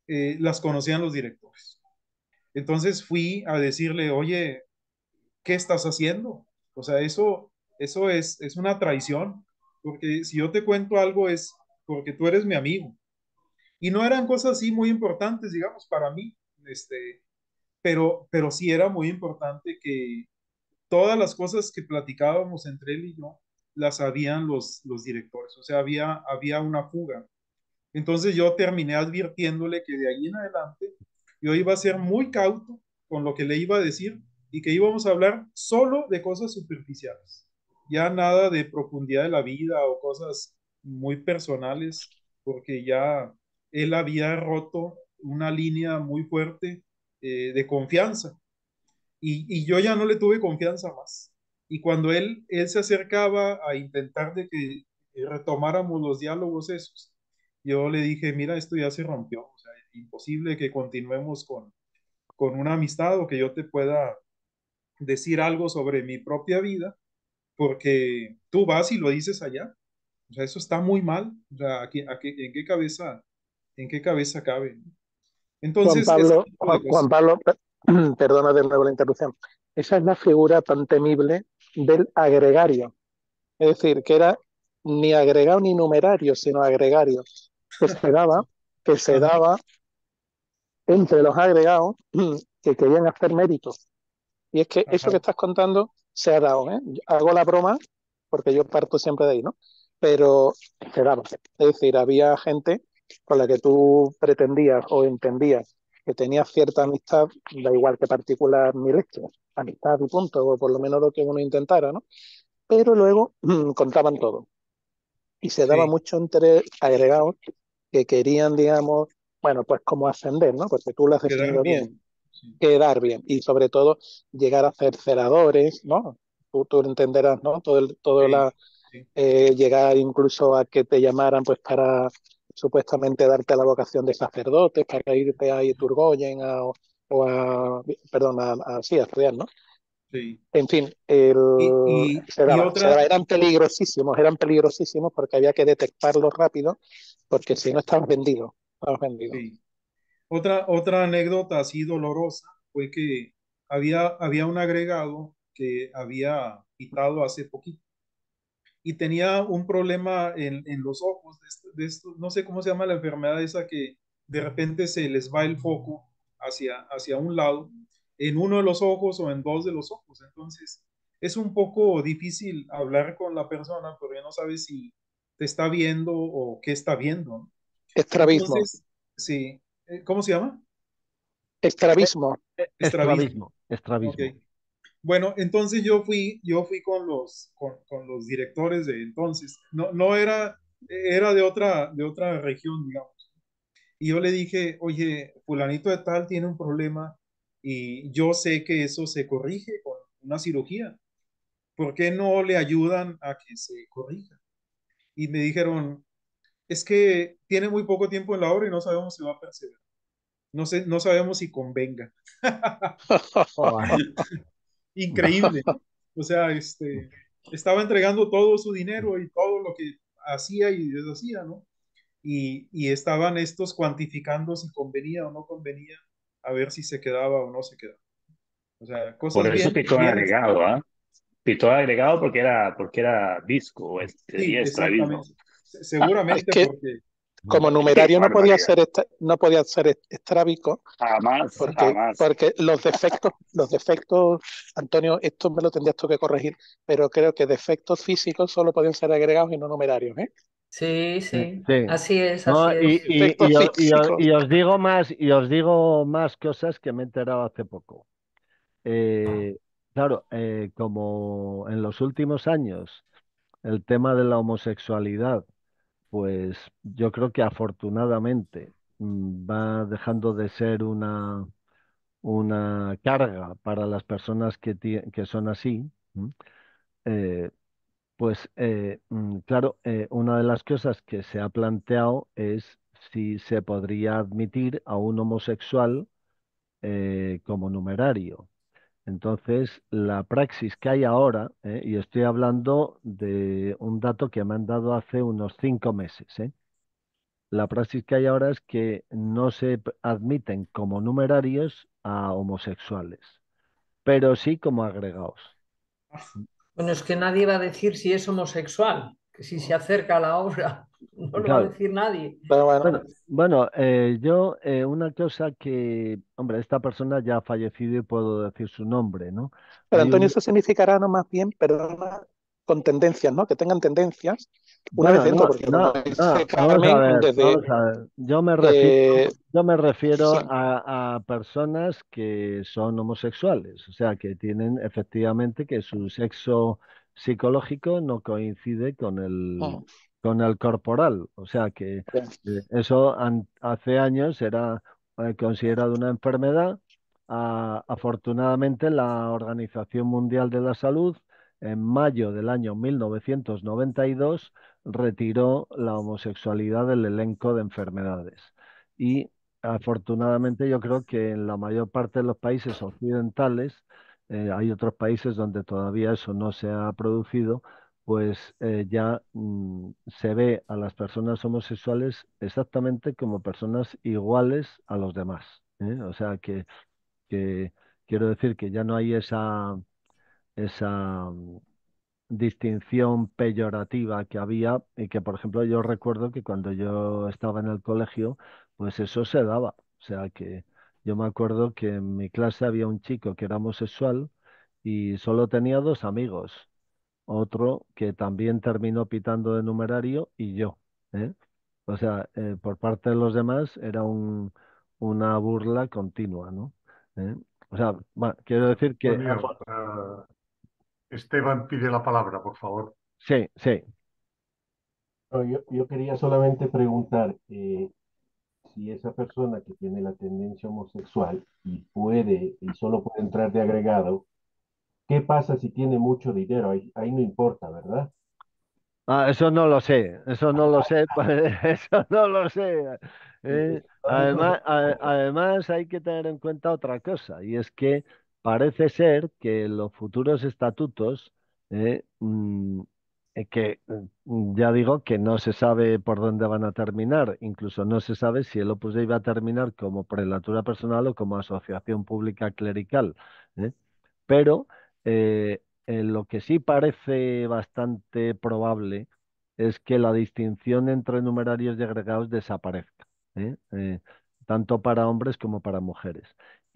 eh, las conocían los directores. Entonces fui a decirle, oye, ¿qué estás haciendo? O sea, eso, eso es, es una traición, porque si yo te cuento algo es porque tú eres mi amigo, y no eran cosas así muy importantes, digamos, para mí, este, pero, pero sí era muy importante que todas las cosas que platicábamos entre él y yo las sabían los, los directores, o sea, había, había una fuga. Entonces yo terminé advirtiéndole que de ahí en adelante yo iba a ser muy cauto con lo que le iba a decir y que íbamos a hablar solo de cosas superficiales, ya nada de profundidad de la vida o cosas muy personales, porque ya él había roto una línea muy fuerte eh, de confianza. Y, yo ya no le tuve confianza más. Y cuando él, se acercaba a intentar de que eh, retomáramos los diálogos esos, yo le dije, mira, esto ya se rompió, es imposible que continuemos con, con una amistad o que yo te pueda decir algo sobre mi propia vida, porque tú vas y lo dices allá. eso está muy mal. ¿En qué cabeza ¿En qué cabeza cabe? Entonces, Juan Pablo, perdona de nuevo la interrupción. Esa es la figura tan temible del agregario. Es decir, que era ni agregado ni numerario, sino agregario. Que se daba, que se daba entre los agregados que querían hacer méritos. Y es que eso que estás contando se ha dado. ¿eh? Hago la broma porque yo parto siempre de ahí, ¿no? Pero se daba. Es decir, había gente con la que tú pretendías o entendías que tenías cierta amistad, da igual que particular ni amistad y punto, o por lo menos lo que uno intentara, ¿no? Pero luego mm, contaban todo. Y se daba mucho entre agregado que querían, digamos, bueno, pues como ascender, ¿no? Porque tú lo has bien. Quedar bien. Y sobre todo llegar a ser ceradores, ¿no? Tú, entenderás, ¿no? Todo, todo la... Eh, llegar incluso a que te llamaran pues para supuestamente darte la vocación de sacerdote para irte a Iturgoyen o a, perdón, a, estudiar, ¿no? Sí. En fin, eran peligrosísimos, eran peligrosísimos porque había que detectarlos rápido, porque si no estabas vendido, estabas vendido. Otra, otra anécdota así dolorosa fue que había, había un agregado que había quitado hace poquito y tenía un problema en, los ojos, de no sé cómo se llama la enfermedad esa que de repente se les va el foco hacia, hacia un lado, en uno de los ojos o en dos de los ojos. Entonces, es un poco difícil hablar con la persona porque no sabes si te está viendo o qué está viendo. Estrabismo. sí. Eh, ¿Cómo se llama? Estrabismo. Estrabismo. Estrabismo. Bueno, entonces yo fui, yo fui con, los, con, los directores de entonces. No, no era, era de otra, de otra región, digamos. Y yo le dije, oye, fulanito de tal tiene un problema y yo sé que eso se corrige con una cirugía. ¿Por qué no le ayudan a que se corrija? Y me dijeron, es que tiene muy poco tiempo en la obra y no sabemos si va a perseverar. No, sé, no sabemos si convenga. Increíble. O sea, este, estaba entregando todo su dinero y todo lo que hacía y deshacía, ¿no? Y, y estaban estos cuantificando si convenía o no convenía, a ver si se quedaba o no se quedaba. O sea, cosas Por eso pitó agregado, ¿ah? ¿eh? Pitó agregado porque era, porque era disco, este, sí, Seguramente ah, porque como numerario no podía ser no podía ser porque, los defectos, los defectos, Antonio, esto me lo tendrías tú que corregir, pero creo que defectos físicos solo podían ser agregados y no numerarios, ¿eh? Sí, sí, así es. Así y, os, digo más, y os digo más cosas que me he enterado hace poco. Eh, claro, eh, como en los últimos años el tema de la homosexualidad pues yo creo que afortunadamente mm, va dejando de ser una, carga para las personas que, que son así. Eh, pues eh, mm, claro, eh, una de las cosas que se ha planteado es si se podría admitir a un homosexual como numerario. Entonces, la praxis que hay ahora, ¿eh? y estoy hablando de un dato que me han dado hace unos cinco meses, ¿eh? la praxis que hay ahora es que no se admiten como numerarios a homosexuales, pero sí como agregados. Bueno, es que nadie va a decir si es homosexual si se acerca a la obra no lo va a decir nadie. bueno, eh, yo eh, una cosa que, hombre, esta persona ya ha fallecido y puedo decir su nombre, ¿no? Pero Antonio, eso significará no más bien, perdona, con tendencias, ¿no? Que tengan tendencias una vez dentro, porque no, Yo me refiero, a, personas que son homosexuales, o sea, que tienen efectivamente que su sexo psicológico no coincide con el, mm. con el corporal. O sea que pues eh, eso hace años era eh, considerado una enfermedad. afortunadamente la Organización Mundial de la Salud en mayo del año 1992 retiró la homosexualidad del elenco de enfermedades. Y afortunadamente yo creo que en la mayor parte de los países occidentales eh, hay otros países donde todavía eso no se ha producido, pues eh, ya mm, se ve a las personas homosexuales exactamente como personas iguales a los demás. ¿eh? O sea que, que, quiero decir que ya no hay esa, esa mm, distinción peyorativa que había y que, por ejemplo, yo recuerdo que cuando yo estaba en el colegio, pues eso se daba. O sea que yo me acuerdo que en mi clase había un chico que era homosexual y solo tenía dos amigos, otro que también terminó pitando de numerario y yo. ¿eh? O sea, eh, por parte de los demás era una burla continua, ¿no? ¿Eh? O sea, quiero decir que... Pues ah, Esteban pide la palabra, por favor. Sí, sí. yo, quería solamente preguntar, si esa persona que tiene la tendencia homosexual y puede, y solo puede entrar de agregado, ¿qué pasa si tiene mucho dinero? Ahí, ahí no importa, ¿verdad? Ah, eso no lo sé, eso no lo sé, eso no lo sé. Eh, además, además, hay que tener en cuenta otra cosa, y es que parece ser que los futuros estatutos eh, mm, eh, que mm, ya digo que no se sabe por dónde van a terminar, incluso no se sabe si el Opus Dei va a terminar como prelatura personal o como asociación pública clerical. ¿eh? Pero eh, lo que sí parece bastante probable es que la distinción entre numerarios y agregados desaparezca, tanto para hombres como para mujeres.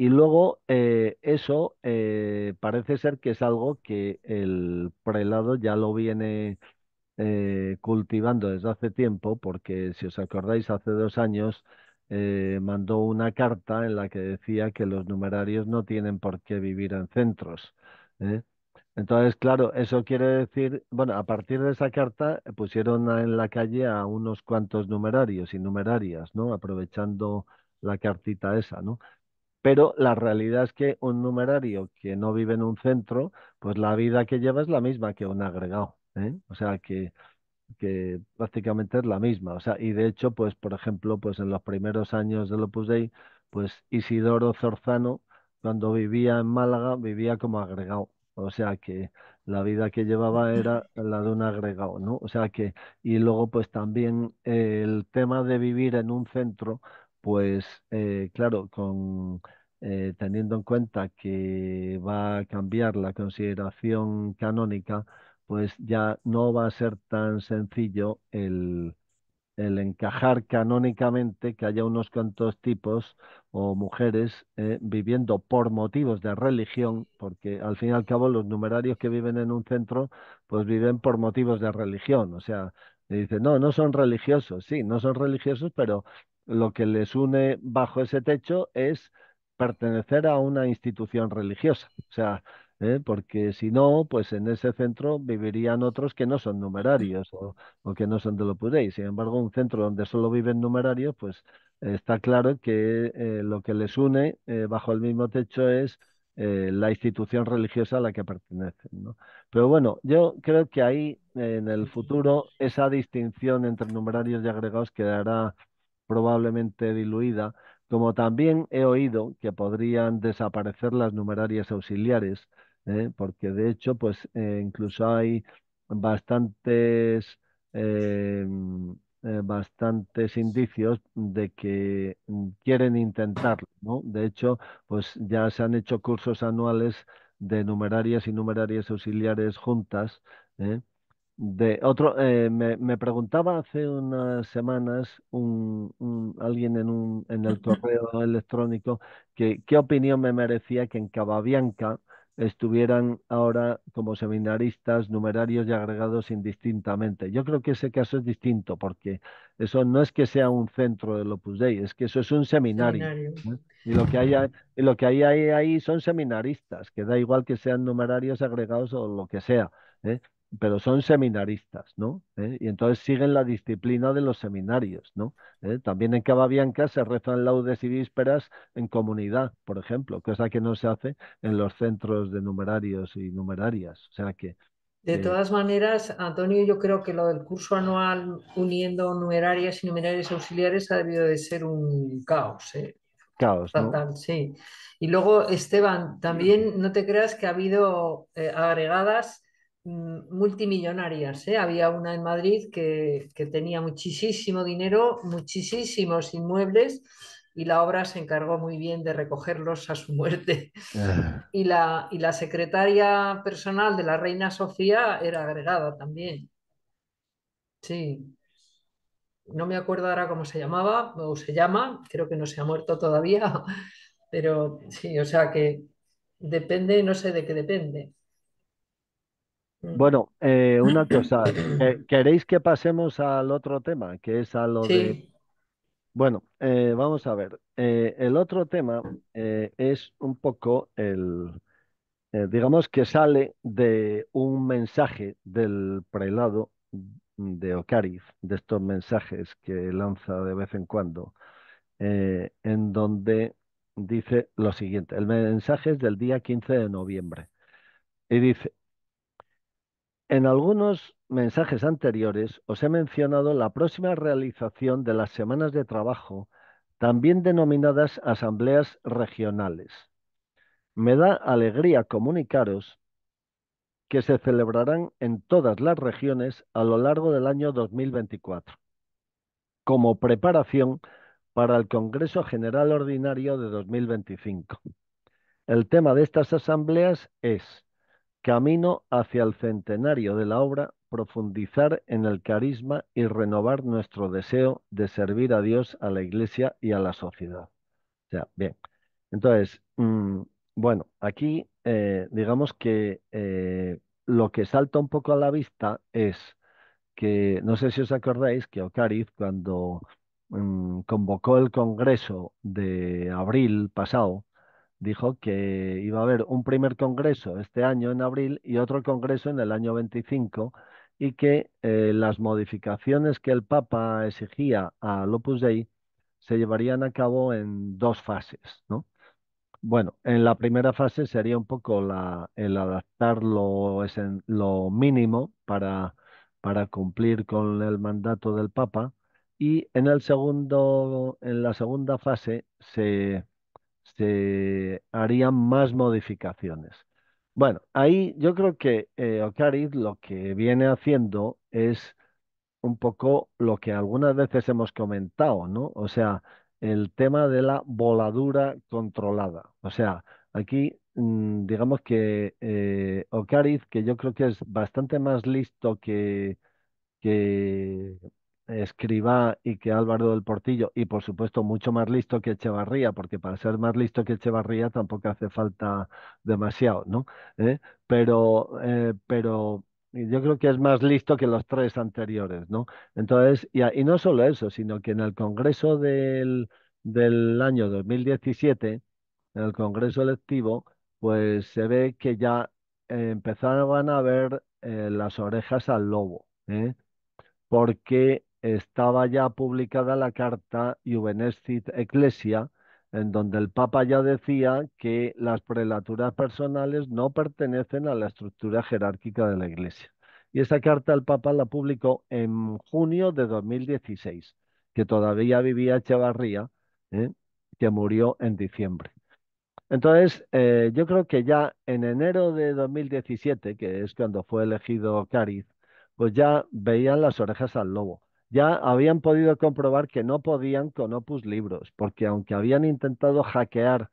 Y luego eh, eso eh, parece ser que es algo que el prelado ya lo viene eh, cultivando desde hace tiempo, porque si os acordáis, hace dos años mandó una carta en la que decía que los numerarios no tienen por qué vivir en centros. Entonces, claro, eso quiere decir, bueno, a partir de esa carta pusieron en la calle a unos cuantos numerarios y numerarias, ¿no? Aprovechando la cartita esa, ¿no? pero la realidad es que un numerario que no vive en un centro, pues la vida que lleva es la misma que un agregado. ¿eh? O sea que, que prácticamente es la misma. O sea, y de hecho, pues, por ejemplo, pues en los primeros años de Opus Dei, pues Isidoro Zorzano, cuando vivía en Málaga, vivía como agregado. O sea que la vida que llevaba era la de un agregado, ¿no? O sea que, y luego, pues también eh, el tema de vivir en un centro, pues eh, claro, con eh, teniendo en cuenta que va a cambiar la consideración canónica, pues ya no va a ser tan sencillo el, el encajar canónicamente que haya unos cuantos tipos o mujeres eh, viviendo por motivos de religión, porque al fin y al cabo los numerarios que viven en un centro, pues viven por motivos de religión. O sea, dicen, no, no son religiosos, sí, no son religiosos, pero lo que les une bajo ese techo es pertenecer a una institución religiosa. O sea, ¿eh? porque si no, pues en ese centro vivirían otros que no son numerarios o, que no son de lo pudéis. Sin embargo, un centro donde solo viven numerarios, pues está claro que eh, lo que les une eh, bajo el mismo techo es la institución religiosa a la que pertenecen. Pero bueno, yo creo que ahí en el futuro esa distinción entre numerarios y agregados quedará probablemente diluida como también he oído que podrían desaparecer las numerarias auxiliares, ¿eh? porque de hecho, pues eh, incluso hay bastantes, eh, mm, bastantes indicios de que mm, quieren intentarlo, ¿no? De hecho, pues ya se han hecho cursos anuales de numerarias y numerarias auxiliares juntas, de otro, eh, me, preguntaba hace unas semanas un, alguien en, un, en el correo electrónico que qué opinión me merecía que en Cababianca estuvieran ahora como seminaristas, numerarios y agregados indistintamente. Yo creo que ese caso es distinto porque eso no es que sea un centro del Opus Dei, es que eso es un seminario. ¿eh? Y lo que hay, lo que hay ahí, ahí son seminaristas, que da igual que sean numerarios, agregados o lo que sea. ¿eh? pero son seminaristas, ¿no? ¿Eh? Y entonces siguen la disciplina de los seminarios, ¿no? ¿Eh? También en Cababianca se rezan laudes y vísperas en comunidad, por ejemplo, cosa que no se hace en los centros de numerarios y numerarias. O sea que. De eh, todas maneras, Antonio, yo creo que lo del curso anual uniendo numerarias y numerarias auxiliares ha debido de ser un caos, ¿eh? Caos, ¿no? Total, sí. Y luego, Esteban, también no te creas que ha habido agregadas Mm, multimillonarias. ¿eh? Había una en Madrid que, tenía muchísimo dinero, muchísimos inmuebles y la obra se encargó muy bien de recogerlos a su muerte. Ah. Y, la, y la secretaria personal de la reina Sofía era agregada también. Sí. No me acuerdo ahora cómo se llamaba o se llama, creo que no se ha muerto todavía, pero sí, o sea que depende, no sé de qué depende. Mm. Bueno, eh, una cosa, ¿queréis que pasemos al otro tema, que es a lo de... Bueno, eh, vamos a ver. Eh, el otro tema es un poco el, digamos que sale de un mensaje del prelado de Ocariz, de estos mensajes que lanza de vez en cuando, en donde dice lo siguiente, el mensaje es del día 15 de noviembre. Y dice, en algunos mensajes anteriores os he mencionado la próxima realización de las semanas de trabajo, también denominadas asambleas regionales. Me da alegría comunicaros que se celebrarán en todas las regiones a lo largo del año 2024, como preparación para el Congreso General Ordinario de 2025. El tema de estas asambleas es Camino hacia el centenario de la obra, profundizar en el carisma y renovar nuestro deseo de servir a Dios, a la Iglesia y a la sociedad. O sea, bien. Entonces, mm, bueno, aquí eh, digamos que eh, lo que salta un poco a la vista es que, no sé si os acordáis, que Ocariz, cuando mm, convocó el Congreso de abril pasado, dijo que iba a haber un primer congreso este año en abril y otro congreso en el año 25 y que eh, las modificaciones que el Papa exigía a Opus Dei se llevarían a cabo en dos fases, Bueno, en la primera fase sería un poco la, el adaptar lo, lo mínimo para, para cumplir con el mandato del Papa y en, el segundo, en la segunda fase se, se harían más modificaciones. Bueno, ahí yo creo que eh, ocariz lo que viene haciendo es un poco lo que algunas veces hemos comentado, ¿no? O sea, el tema de la voladura controlada. O sea, aquí mm, digamos que eh, Ocariz, que yo creo que es bastante más listo que, que Escriba y que Álvaro del Portillo, y por supuesto mucho más listo que Echevarría, porque para ser más listo que Echevarría tampoco hace falta demasiado, ¿no? ¿Eh? Pero, eh, pero yo creo que es más listo que los tres anteriores, ¿no? Entonces, y, no solo eso, sino que en el Congreso del, año 2017, en el Congreso electivo, pues se ve que ya empezaban a ver eh, las orejas al lobo, ¿eh? porque estaba ya publicada la carta Juvenestit Ecclesia, en donde el Papa ya decía que las prelaturas personales no pertenecen a la estructura jerárquica de la Iglesia. Y esa carta el Papa la publicó en junio de 2016, que todavía vivía Echevarría, ¿eh? que murió en diciembre. Entonces, eh, yo creo que ya en enero de 2017, que es cuando fue elegido cáiz pues ya veían las orejas al lobo ya habían podido comprobar que no podían con Opus Libros, porque aunque habían intentado hackear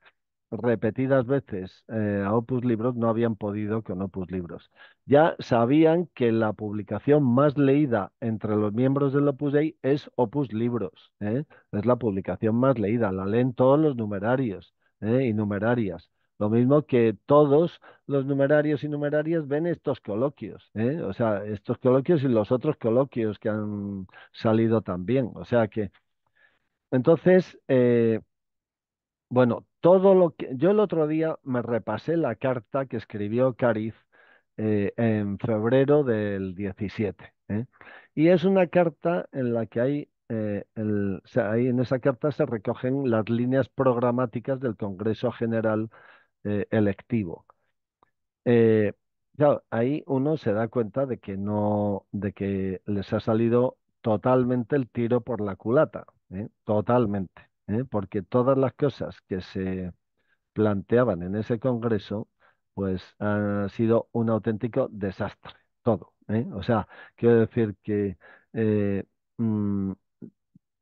repetidas veces eh, a Opus Libros, no habían podido con Opus Libros. Ya sabían que la publicación más leída entre los miembros del Opus Dei es Opus Libros, ¿eh? es la publicación más leída, la leen todos los numerarios ¿eh? y numerarias. Lo mismo que todos los numerarios y numerarias ven estos coloquios, ¿eh? o sea, estos coloquios y los otros coloquios que han salido también. O sea que, entonces, eh, bueno, todo lo que yo el otro día me repasé la carta que escribió Cariz eh, en febrero del 17. Y es una carta en la que hay, el, o sea, ahí en esa carta se recogen las líneas programáticas del Congreso General eh, electivo. Eh, ahí uno se da cuenta de que no, de que les ha salido totalmente el tiro por la culata, ¿eh? totalmente, porque todas las cosas que se planteaban en ese congreso, pues ha sido un auténtico desastre, todo. O sea, quiero decir que mm,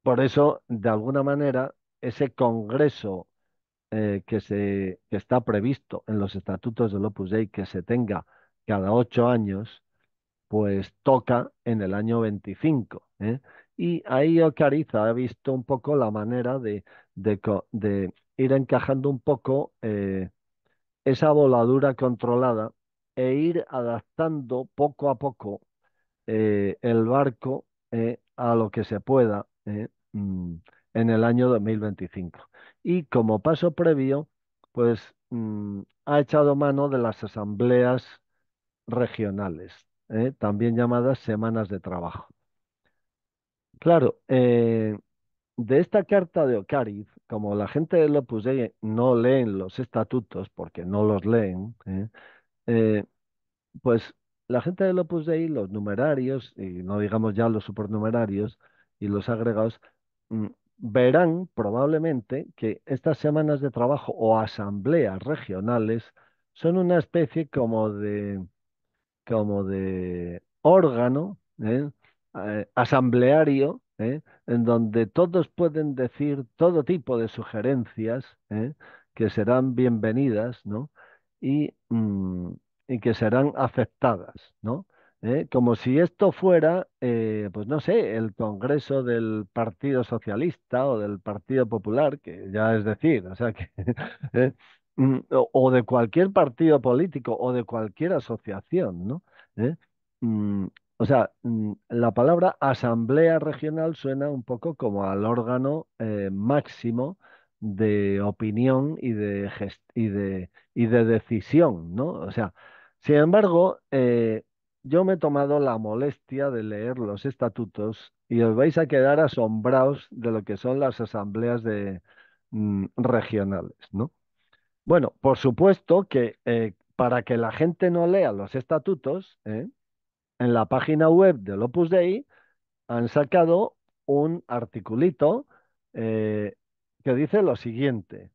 por eso, de alguna manera, ese congreso eh, que, se, que está previsto en los estatutos del Opus Dei que se tenga cada ocho años, pues toca en el año 25. ¿eh? Y ahí Ocariza ha visto un poco la manera de, de, ir encajando un poco eh, esa voladura controlada e ir adaptando poco a poco el barco a lo que se pueda mm, en el año 2025 y como paso previo, pues mm, ha echado mano de las asambleas regionales, ¿eh? también llamadas semanas de trabajo. Claro, eh, de esta carta de Ocariz, como la gente de Opus Dei no leen los estatutos, porque no los leen, ¿eh? pues la gente de Opus Dei, los numerarios, y no digamos ya los supernumerarios y los agregados, mm, verán probablemente que estas semanas de trabajo o asambleas regionales son una especie como de, como de órgano ¿eh? Eh, asambleario ¿eh? en donde todos pueden decir todo tipo de sugerencias que serán bienvenidas ¿no? y, mm, y que serán aceptadas. ¿no? ¿eh? como si esto fuera, eh, pues no sé, el Congreso del Partido Socialista o del Partido Popular, que ya es decir, o sea que... ¿eh? Mm, o de cualquier partido político o de cualquier asociación, ¿no? Mm, o sea, mm, la palabra asamblea regional suena un poco como al órgano máximo de opinión y de, y de, y de decisión, ¿no? O sea, sin embargo, yo me he tomado la molestia de leer los estatutos y os vais a quedar asombrados de lo que son las asambleas de, mm, regionales, ¿no? Bueno, por supuesto que eh, para que la gente no lea los estatutos, ¿eh? en la página web del Opus Dei han sacado un articulito eh, que dice lo siguiente.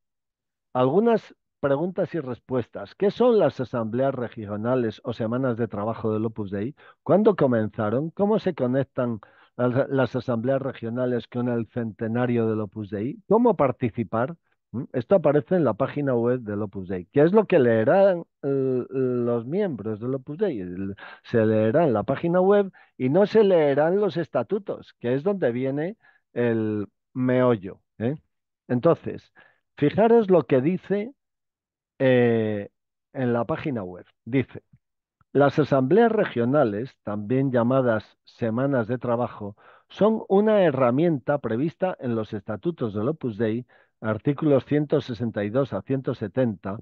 Algunas preguntas y respuestas. ¿Qué son las asambleas regionales o semanas de trabajo del Opus Dei? ¿Cuándo comenzaron? ¿Cómo se conectan las, asambleas regionales con el centenario del Opus Dei? ¿Cómo participar? ¿Mm? Esto aparece en la página web del Opus Dei. ¿Qué es lo que leerán eh, los miembros del Opus Dei? Se leerán la página web y no se leerán los estatutos, que es donde viene el meollo. ¿eh? Entonces, fijaros lo que dice eh, en la página web. Dice, las asambleas regionales, también llamadas semanas de trabajo, son una herramienta prevista en los estatutos del Opus Dei, artículos 162 a 170,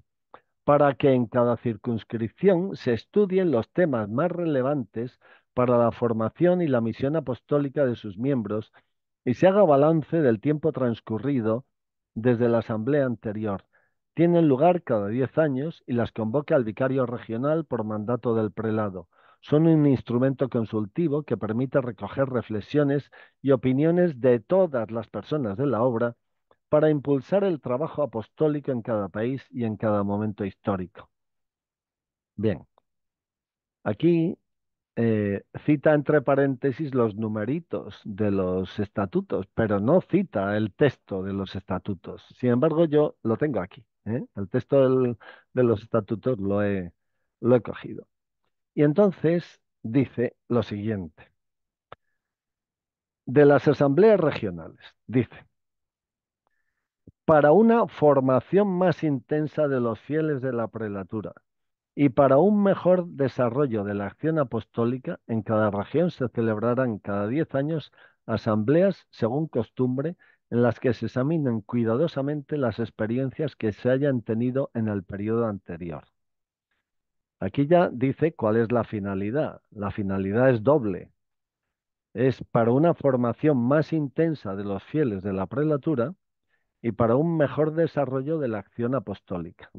para que en cada circunscripción se estudien los temas más relevantes para la formación y la misión apostólica de sus miembros y se haga balance del tiempo transcurrido desde la asamblea anterior tienen lugar cada 10 años y las convoca el vicario regional por mandato del prelado. Son un instrumento consultivo que permite recoger reflexiones y opiniones de todas las personas de la obra para impulsar el trabajo apostólico en cada país y en cada momento histórico. Bien, aquí eh, cita entre paréntesis los numeritos de los estatutos, pero no cita el texto de los estatutos. Sin embargo, yo lo tengo aquí. ¿eh? El texto de los estatutos lo he, lo he cogido. Y entonces dice lo siguiente. De las asambleas regionales, dice, para una formación más intensa de los fieles de la prelatura y para un mejor desarrollo de la acción apostólica, en cada región se celebrarán cada 10 años asambleas según costumbre en las que se examinan cuidadosamente las experiencias que se hayan tenido en el periodo anterior. Aquí ya dice cuál es la finalidad. La finalidad es doble. Es para una formación más intensa de los fieles de la prelatura y para un mejor desarrollo de la acción apostólica.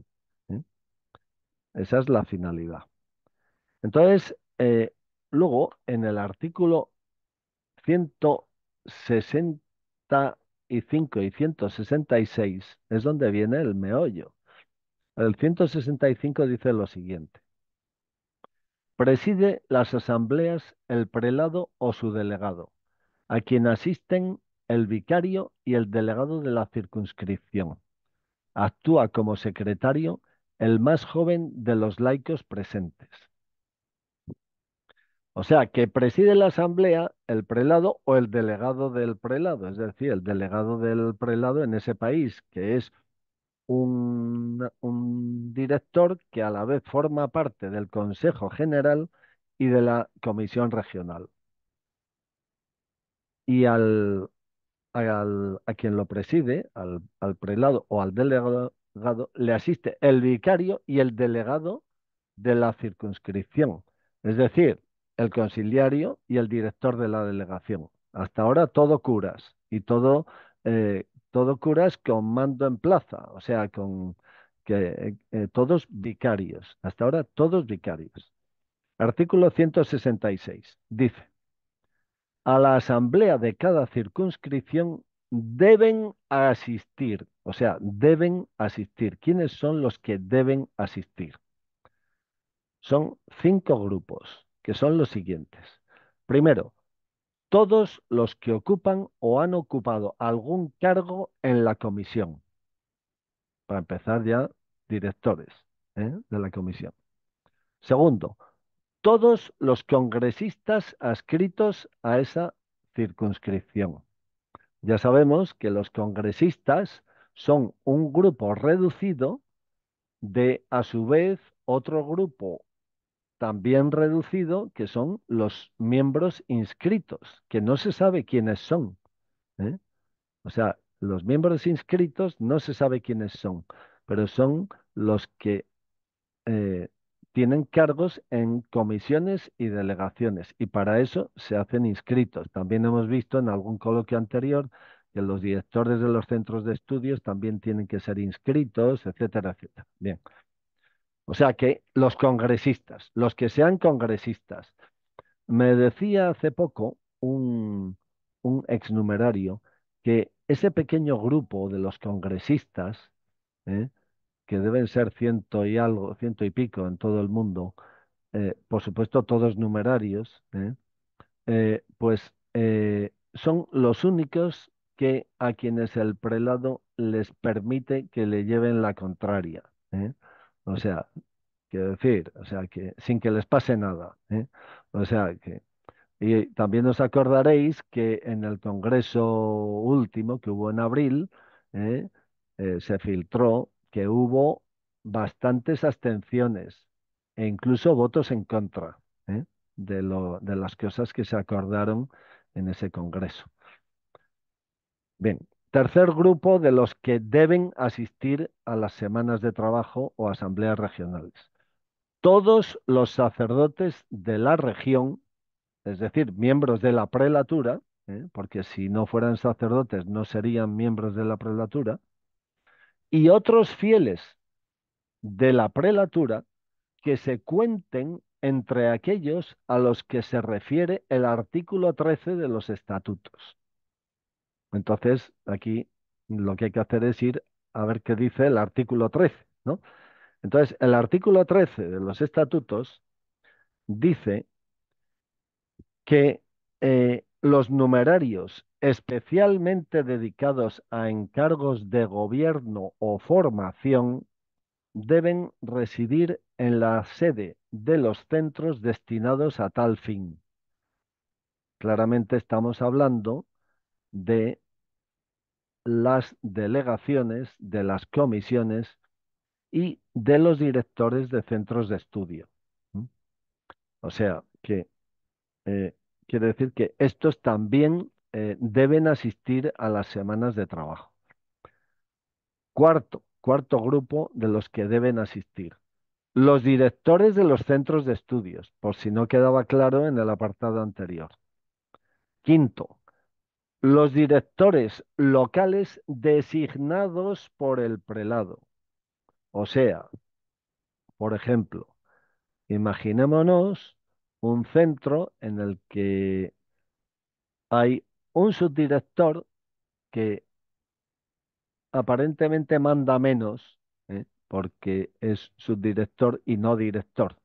¿eh? Esa es la finalidad. Entonces, eh, luego en el artículo 160, y 5 y 166 es donde viene el meollo. El 165 dice lo siguiente. Preside las asambleas el prelado o su delegado, a quien asisten el vicario y el delegado de la circunscripción. Actúa como secretario el más joven de los laicos presentes. O sea, que preside la asamblea el prelado o el delegado del prelado, es decir, el delegado del prelado en ese país, que es un, director que a la vez forma parte del Consejo General y de la Comisión Regional. Y al, a quien lo preside, al prelado o al delegado, le asiste el vicario y el delegado de la circunscripción. Es decir, el conciliario y el director de la delegación. Hasta ahora todo curas y todo, eh, todo curas con mando en plaza, o sea, con que, eh, todos vicarios. Hasta ahora todos vicarios. Artículo 166 dice, a la asamblea de cada circunscripción deben asistir, o sea, deben asistir. ¿Quiénes son los que deben asistir? Son cinco grupos que son los siguientes. Primero, todos los que ocupan o han ocupado algún cargo en la comisión. Para empezar ya, directores ¿eh? de la comisión. Segundo, todos los congresistas adscritos a esa circunscripción. Ya sabemos que los congresistas son un grupo reducido de, a su vez, otro grupo también reducido, que son los miembros inscritos, que no se sabe quiénes son. ¿eh? O sea, los miembros inscritos no se sabe quiénes son, pero son los que eh, tienen cargos en comisiones y delegaciones, y para eso se hacen inscritos. También hemos visto en algún coloquio anterior que los directores de los centros de estudios también tienen que ser inscritos, etcétera, etcétera. Bien, o sea que los congresistas, los que sean congresistas, me decía hace poco un, un exnumerario que ese pequeño grupo de los congresistas, ¿eh? que deben ser ciento y algo, ciento y pico en todo el mundo, eh, por supuesto todos numerarios, ¿eh? eh pues eh, son los únicos que a quienes el prelado les permite que le lleven la contraria. ¿eh? O sea, quiero decir, o sea, que sin que les pase nada. ¿eh? O sea, que. Y también os acordaréis que en el congreso último que hubo en abril, ¿eh? Eh, se filtró que hubo bastantes abstenciones e incluso votos en contra de, lo, de las cosas que se acordaron en ese congreso. Bien, Tercer grupo de los que deben asistir a las semanas de trabajo o asambleas regionales. Todos los sacerdotes de la región, es decir, miembros de la prelatura, ¿eh? porque si no fueran sacerdotes no serían miembros de la prelatura, y otros fieles de la prelatura que se cuenten entre aquellos a los que se refiere el artículo 13 de los estatutos. Entonces, aquí lo que hay que hacer es ir a ver qué dice el artículo 13, ¿no? Entonces, el artículo 13 de los estatutos dice que eh, los numerarios especialmente dedicados a encargos de gobierno o formación deben residir en la sede de los centros destinados a tal fin. Claramente estamos hablando de las delegaciones, de las comisiones y de los directores de centros de estudio. O sea, que eh, quiere decir que estos también eh, deben asistir a las semanas de trabajo. Cuarto, cuarto grupo de los que deben asistir. Los directores de los centros de estudios, por si no quedaba claro en el apartado anterior. Quinto, los directores locales designados por el prelado. O sea, por ejemplo, imaginémonos un centro en el que hay un subdirector que aparentemente manda menos, ¿eh? porque es subdirector y no director,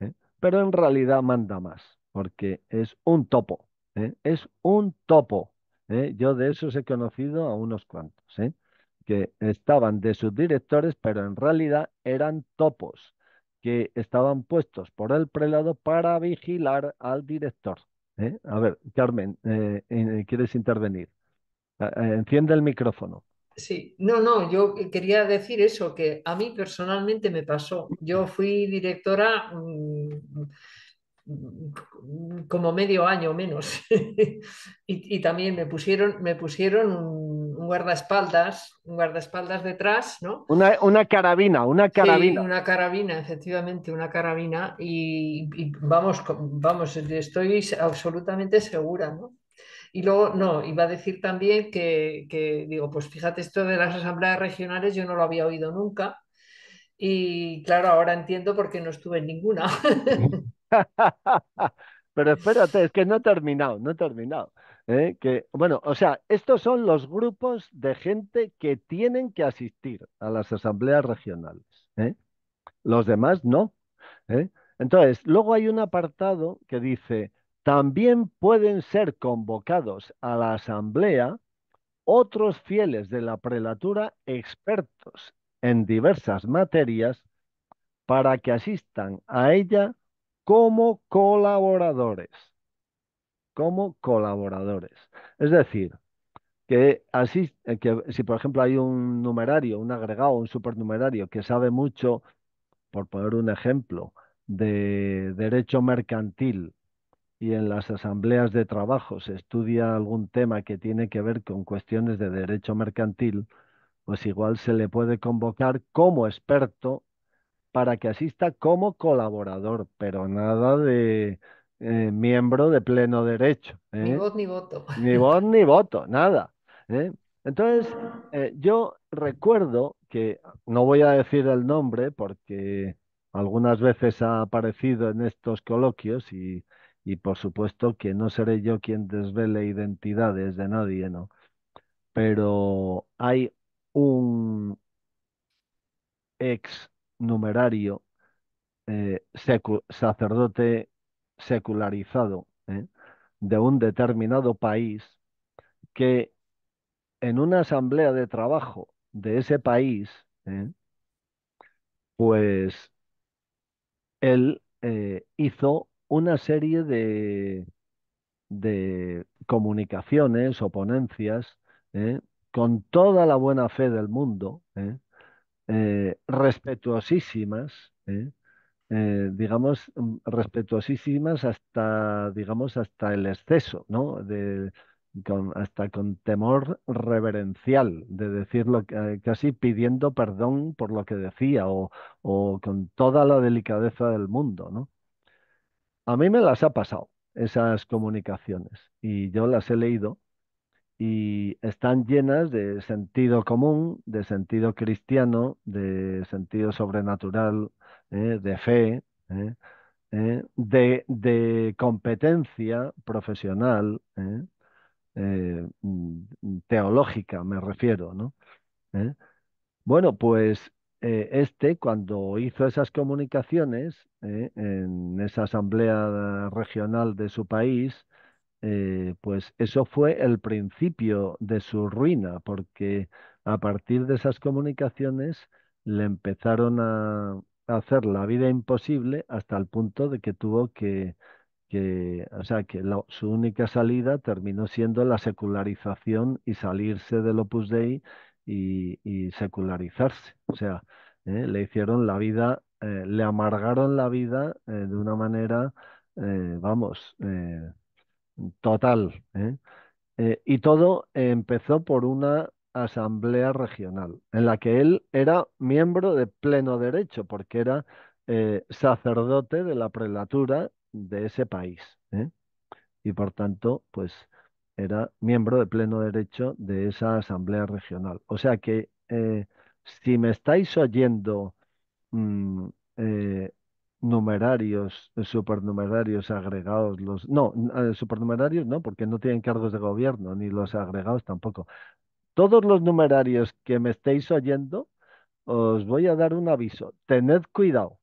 ¿eh? pero en realidad manda más, porque es un topo, ¿eh? es un topo ¿eh? Yo de esos he conocido a unos cuantos, ¿eh? que estaban de sus directores, pero en realidad eran topos que estaban puestos por el prelado para vigilar al director. ¿eh? A ver, Carmen, ¿quieres intervenir? Enciende el micrófono. Sí, no, no, yo quería decir eso, que a mí personalmente me pasó. Yo fui directora mm, como medio año menos. y, también me pusieron, me pusieron un, guardaespaldas, un guardaespaldas detrás, ¿no? Una, carabina, una carabina. una carabina, efectivamente, una carabina. Y, vamos, vamos, estoy absolutamente segura, Y luego, no, iba a decir también que, que, digo, pues fíjate, esto de las asambleas regionales yo no lo había oído nunca. Y claro, ahora entiendo porque no estuve en ninguna. Pero espérate, es que no he terminado, no he terminado. ¿eh? Que, bueno, o sea, estos son los grupos de gente que tienen que asistir a las asambleas regionales. ¿eh? Los demás no. ¿eh? Entonces, luego hay un apartado que dice, también pueden ser convocados a la asamblea otros fieles de la prelatura expertos en diversas materias para que asistan a ella como colaboradores. Como colaboradores. Es decir, que, así, eh, que si por ejemplo hay un numerario, un agregado, un supernumerario que sabe mucho, por poner un ejemplo, de derecho mercantil y en las asambleas de trabajo se estudia algún tema que tiene que ver con cuestiones de derecho mercantil, pues igual se le puede convocar como experto para que asista como colaborador, pero nada de eh, miembro de pleno derecho. Ni ¿eh? voz ni voto. Ni voz ni voto, nada. ¿eh? Entonces, yo recuerdo que, no voy a decir el nombre porque algunas veces ha aparecido en estos coloquios y, y por supuesto que no seré yo quien desvele identidades de nadie, ¿no? Pero hay un ex numerario eh, sacerdote secularizado ¿eh? de un determinado país que en una asamblea de trabajo de ese país, ¿eh? pues él eh, hizo una serie de, de comunicaciones o ponencias con toda la buena fe del mundo, eh, respetuosísimas, ¿eh? Eh, digamos, mm, respetuosísimas hasta, digamos, hasta el exceso, ¿no? hasta con temor reverencial de decirlo casi pidiendo perdón por lo que decía o, o con toda la delicadeza del mundo, ¿no? A mí me las ha pasado esas comunicaciones y yo las he leído y están llenas de sentido común, de sentido cristiano, de sentido sobrenatural, ¿eh? de fe, ¿eh? ¿eh? De, competencia profesional, mm, teológica me refiero, ¿no? Bueno, pues este, cuando hizo esas comunicaciones en esa asamblea regional de su país, eh, pues eso fue el principio de su ruina, porque a partir de esas comunicaciones le empezaron a, hacer la vida imposible hasta el punto de que tuvo que, que o sea, que su única salida terminó siendo la secularización y salirse del Opus Dei y, secularizarse. O sea, eh, le hicieron la vida, eh, le amargaron la vida de una manera, vamos, total. ¿eh? Eh, y todo empezó por una asamblea regional, en la que él era miembro de pleno derecho, porque era eh, sacerdote de la prelatura de ese país. Y por tanto, pues era miembro de pleno derecho de esa asamblea regional. O sea que si me estáis oyendo mm, numerarios, eh, supernumerarios agregados, los no, ah, supernumerarios no, porque no tienen cargos de gobierno, ni los agregados tampoco. Todos los numerarios que me estéis oyendo, os voy a dar un aviso. Tened cuidado,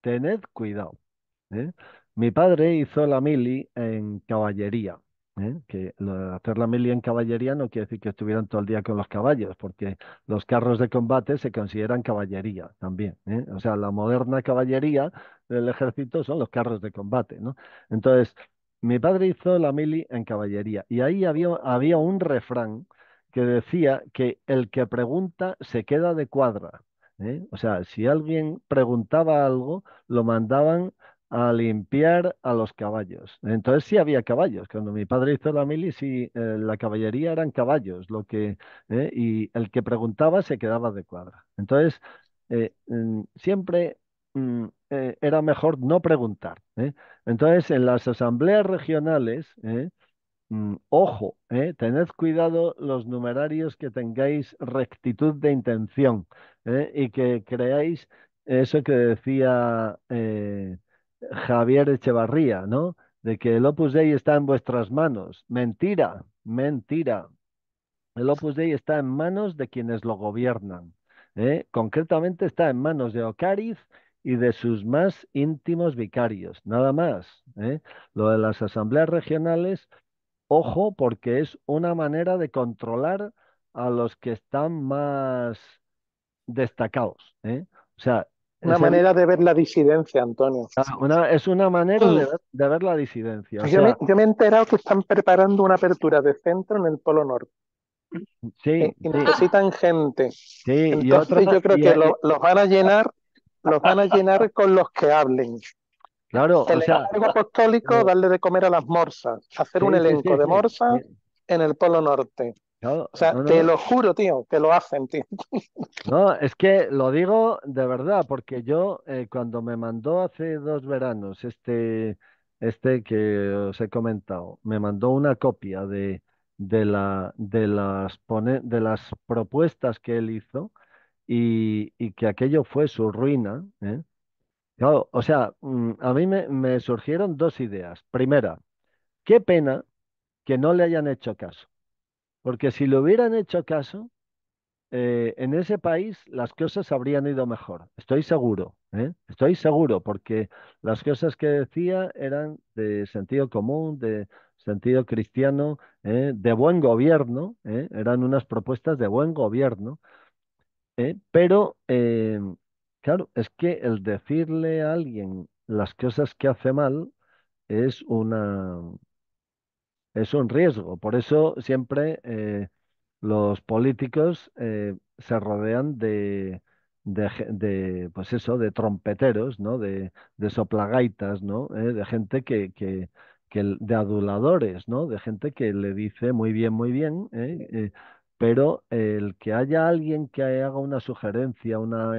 tened cuidado. ¿eh? Mi padre hizo la mili en caballería ¿eh? que hacer la mili en caballería no quiere decir que estuvieran todo el día con los caballos, porque los carros de combate se consideran caballería también. ¿eh? O sea, la moderna caballería del ejército son los carros de combate. Entonces, mi padre hizo la mili en caballería y ahí había, había un refrán que decía que el que pregunta se queda de cuadra. ¿eh? O sea, si alguien preguntaba algo, lo mandaban a limpiar a los caballos. Entonces sí había caballos. Cuando mi padre hizo la mili, y eh, la caballería eran caballos, lo que, eh, y el que preguntaba se quedaba de cuadra. Entonces, eh, mm, siempre mm, era mejor no preguntar. Entonces, en las asambleas regionales, mm, ojo, tened cuidado los numerarios que tengáis rectitud de intención y que creáis eso que decía Javier Echevarría, ¿no? De que el Opus Dei está en vuestras manos. Mentira, mentira. El Opus Dei está en manos de quienes lo gobiernan. ¿eh? Concretamente está en manos de Ocariz y de sus más íntimos vicarios, nada más. ¿eh? Lo de las asambleas regionales, ojo, porque es una manera de controlar a los que están más destacados. ¿eh? O sea, una manera de ver la disidencia, Antonio. Ah, es una manera mm. de ver, la disidencia. yo, me, he enterado que están preparando una apertura de centro en el Polo Norte. Sí. Y, eh, necesitan gente. Sí, Entonces, yo creo que los van a llenar, los van a llenar con los que hablen. Claro, el o sea, apostólico, darle de comer a las morsas, hacer un elenco de morsas en el Polo Norte o sea, te lo juro, tío, que lo hacen, tío. No, es que lo digo de verdad, porque yo eh, cuando me mandó hace dos veranos este, este que os he comentado, me mandó una copia de, de, la, de, las, de las propuestas que él hizo y, que aquello fue su ruina. ¿eh? o sea, mm, a mí me surgieron dos ideas. Primera, qué pena que no le hayan hecho caso. Porque si lo hubieran hecho caso, eh, en ese país las cosas habrían ido mejor. Estoy seguro, ¿eh? estoy seguro, porque las cosas que decía eran de sentido común, de sentido cristiano, ¿eh? de buen gobierno, eran unas propuestas de buen gobierno. Pero, claro, es que el decirle a alguien las cosas que hace mal es una, es un riesgo. Por eso siempre eh, los políticos eh, se rodean de, de, de, pues eso, de trompeteros, ¿no? De, soplagaitas, ¿no? Eh, de gente que, que, de aduladores, ¿no? De gente que le dice muy bien, muy bien, pero el que haya alguien que haga una sugerencia, una,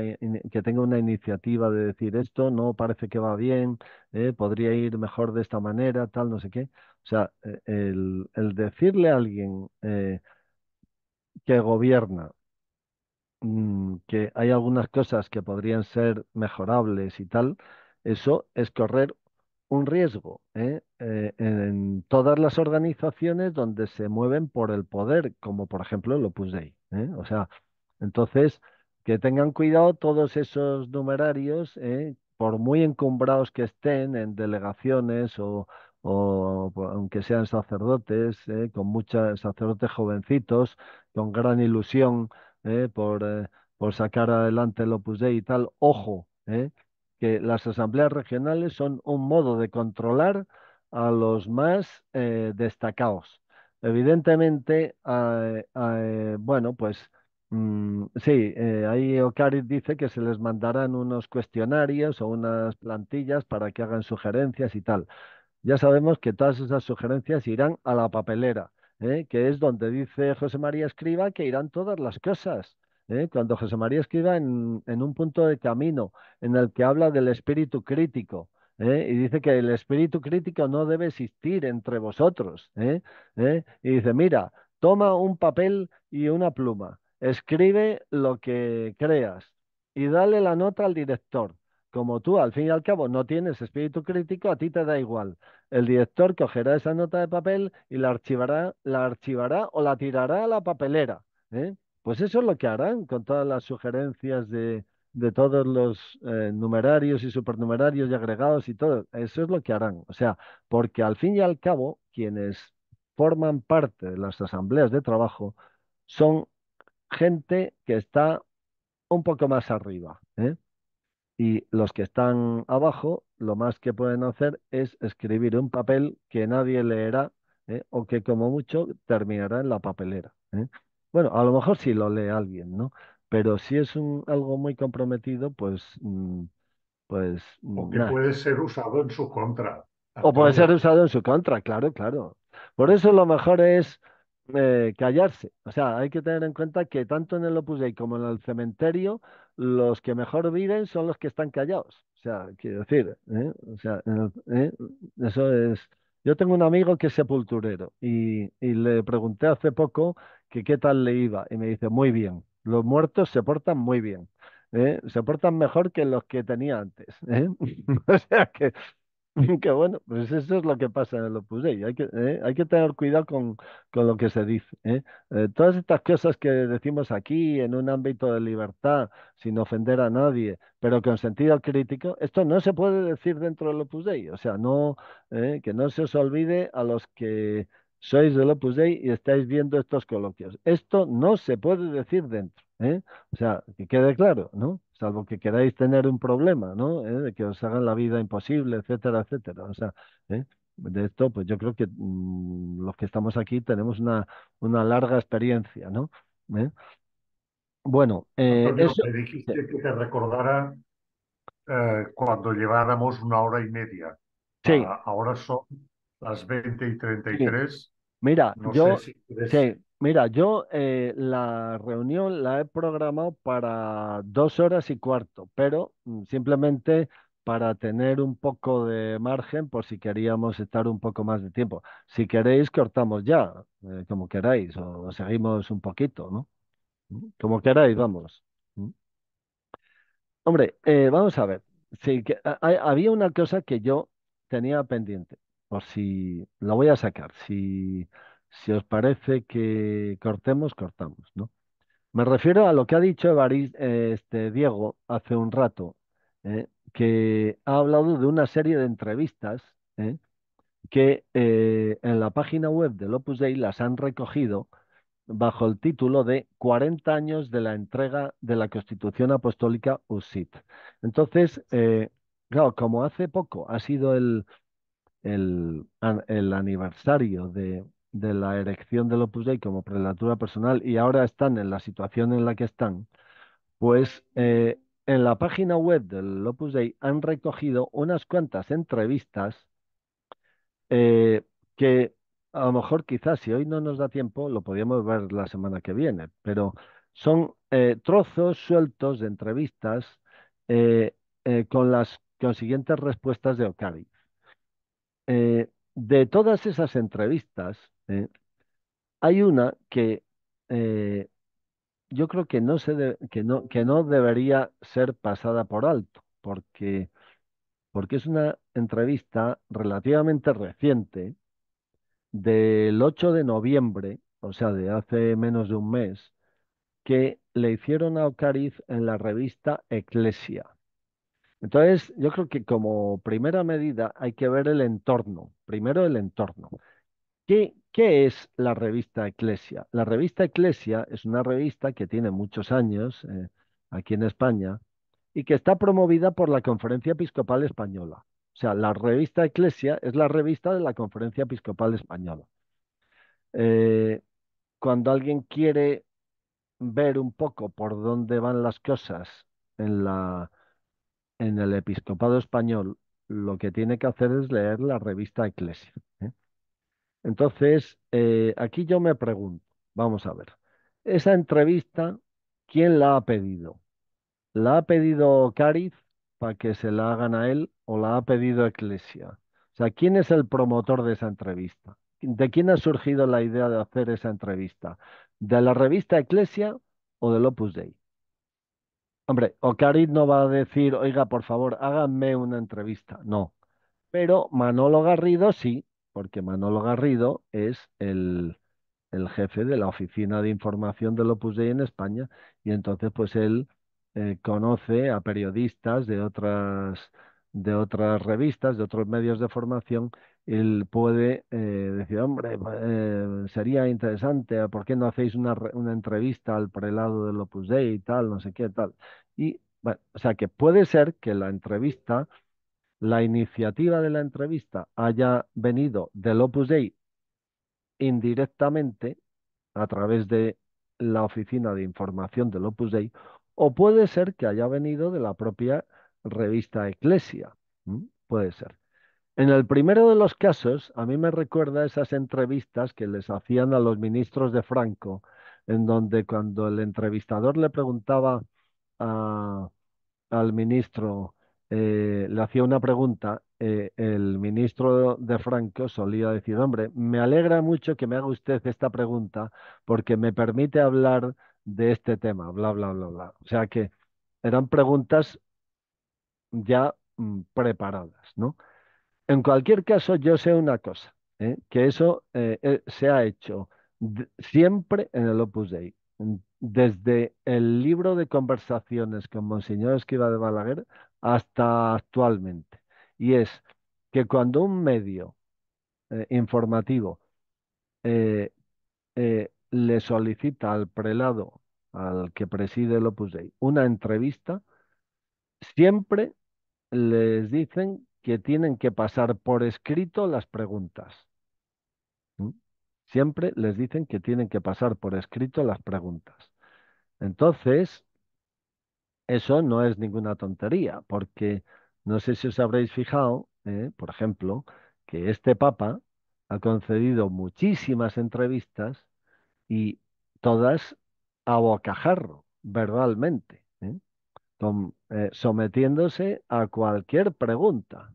que tenga una iniciativa de decir esto no parece que va bien, podría ir mejor de esta manera, tal, no sé qué, o sea, eh, el, decirle a alguien eh, que gobierna mm, que hay algunas cosas que podrían ser mejorables y tal, eso es correr un riesgo ¿eh? eh en todas las organizaciones donde se mueven por el poder, como por ejemplo lo puse ¿eh? O sea, entonces que tengan cuidado todos esos numerarios, por muy encumbrados que estén en delegaciones o, o aunque sean sacerdotes, eh, con muchos sacerdotes jovencitos, con gran ilusión eh, por, eh, por, sacar adelante el Opus Dei y tal. Ojo, que las asambleas regionales son un modo de controlar a los más destacados. Evidentemente, ah, ah, bueno, pues mm, sí, ahí Ocaris dice que se les mandarán unos cuestionarios o unas plantillas para que hagan sugerencias y tal ya sabemos que todas esas sugerencias irán a la papelera, ¿eh? que es donde dice José María Escriba que irán todas las cosas. ¿eh? Cuando José María Escriba en, un punto de camino en el que habla del espíritu crítico. ¿eh? Y dice que el espíritu crítico no debe existir entre vosotros. Y dice, mira, toma un papel y una pluma, escribe lo que creas y dale la nota al director como tú al fin y al cabo no tienes espíritu crítico, a ti te da igual. El director cogerá esa nota de papel y la archivará, la archivará o la tirará a la papelera. ¿eh? Pues eso es lo que harán con todas las sugerencias de, de todos los eh, numerarios y supernumerarios y agregados y todo. Eso es lo que harán. O sea, porque al fin y al cabo, quienes forman parte de las asambleas de trabajo son gente que está un poco más arriba. ¿eh? Y los que están abajo, lo más que pueden hacer es escribir un papel que nadie leerá ¿eh? o que como mucho terminará en la papelera. ¿eh? Bueno, a lo mejor si lo lee alguien, ¿no? Pero si es un, algo muy comprometido, pues... Mm, pues o mm, puede ser usado en su contra. O puede ser usado en su contra, claro, claro. Por eso lo mejor es eh, callarse. O sea, hay que tener en cuenta que tanto en el Opus Dei como en el cementerio, los que mejor viven son los que están callados. O sea, quiero decir, ¿eh? o sea, ¿eh? eso es. Yo tengo un amigo que es sepulturero y, le pregunté hace poco que qué tal le iba y me dice, muy bien, los muertos se portan muy bien. se portan mejor que los que tenía antes. o sea que Que bueno, pues eso es lo que pasa en el Opus Dei. Hay que, eh, hay que tener cuidado con, con lo que se dice. ¿eh? Eh, todas estas cosas que decimos aquí en un ámbito de libertad, sin ofender a nadie, pero con sentido crítico, esto no se puede decir dentro del Opus Dei. O sea, no, que no se os olvide a los que sois del Opus Dei y estáis viendo estos coloquios. Esto no se puede decir dentro. O sea, que quede claro, ¿no? salvo que queráis tener un problema, ¿no? ¿Eh? De que os hagan la vida imposible, etcétera, etcétera. O sea, ¿eh? de esto, pues yo creo que mm, los que estamos aquí tenemos una, una larga experiencia, ¿no? ¿Eh? Bueno, eso... me dijiste que te recordara cuando lleváramos una hora y media. Sí. Ah, ahora son las 20 y 33. tres. Mira, yo... Sé Mira, yo eh, la reunión la he programado para dos horas y cuarto, pero mm, simplemente para tener un poco de margen por si queríamos estar un poco más de tiempo. Si queréis, cortamos ya, eh, como queráis, o seguimos un poquito, ¿no? ¿Mm? Como queráis, vamos. ¿Mm? Hombre, eh, vamos a ver. Sí, que, había una cosa que yo tenía pendiente, por si La voy a sacar. Si si os parece que cortemos, cortamos, ¿no? Me refiero a lo que ha dicho este, Diego hace un rato, ¿eh? que ha hablado de una serie de entrevistas ¿eh? que eh, en la página web del Opus Dei las han recogido bajo el título de 40 años de la entrega de la Constitución Apostólica USIT. Entonces, claro, como hace poco ha sido el, el, el aniversario de, de la erección del Opus Dei como prelatura personal y ahora están en la situación en la que están, pues eh, en la página web del Opus Dei han recogido unas cuantas entrevistas eh, que a lo mejor quizás si hoy no nos da tiempo lo podríamos ver la semana que viene, pero son eh, trozos sueltos de entrevistas con las consiguientes respuestas de Ocari. de todas esas entrevistas, ¿eh? Hay una que eh, yo creo que no, que, no, debería ser pasada por alto, porque, porque es una entrevista relativamente reciente, del 8 de noviembre, o sea, de hace menos de un mes, que le hicieron a Ocariz en la revista Ecclesia. Entonces, yo creo que como primera medida hay que ver el entorno, primero el entorno. ¿Qué, es la revista Eclesia? La revista Eclesia es una revista que tiene muchos años eh, aquí en España y que está promovida por la Conferencia Episcopal Española. O sea, la revista Eclesia es la revista de la Conferencia Episcopal Española. Eh, cuando alguien quiere ver un poco por dónde van las cosas en, la, en el episcopado español, lo que tiene que hacer es leer la revista Eclesia. ¿eh? Entonces, eh, aquí yo me pregunto, vamos a ver, esa entrevista, ¿quién la ha pedido? ¿La ha pedido Ocariz para que se la hagan a él o la ha pedido Eclesia? O sea, ¿quién es el promotor de esa entrevista? ¿De quién ha surgido la idea de hacer esa entrevista? ¿De la revista Ecclesia o del Opus Dei? Hombre, Ocariz no va a decir, oiga, por favor, háganme una entrevista. No. Pero Manolo Garrido sí, porque Manolo Garrido es el, jefe de la oficina de información del Opus Dei en España y entonces pues él eh, conoce a periodistas de otras de otras revistas, de otros medios de formación, él puede eh, decir, hombre, pues, eh, sería interesante, ¿por qué no hacéis una, una, entrevista al prelado del Opus Dei y tal, no sé qué, tal? Y, bueno, o sea, que puede ser que la entrevista la iniciativa de la entrevista haya venido del Opus Dei indirectamente a través de la oficina de información del Opus Dei o puede ser que haya venido de la propia revista Ecclesia. Puede ser. En el primero de los casos, a mí me recuerda esas entrevistas que les hacían a los ministros de Franco, en donde cuando el entrevistador le preguntaba al ministro, eh, le hacía una pregunta, eh, el ministro de Franco solía decir, hombre, me alegra mucho que me haga usted esta pregunta porque me permite hablar de este tema, bla, bla, bla, bla. O sea que eran preguntas ya mm, preparadas, ¿no? En cualquier caso, yo sé una cosa, ¿eh? que eso se ha hecho siempre en el Opus Dei. Desde el libro de conversaciones con Monseñor Esquiva de Balaguer hasta actualmente. Y es que cuando un medio eh, informativo eh, eh, le solicita al prelado, al que preside el Opus Dei, una entrevista, siempre les dicen que tienen que pasar por escrito las preguntas. Siempre les dicen que tienen que pasar por escrito las preguntas. Entonces, eso no es ninguna tontería, porque no sé si os habréis fijado, eh, por ejemplo, que este Papa ha concedido muchísimas entrevistas y todas a bocajarro, verbalmente, eh, eh, sometiéndose a cualquier pregunta,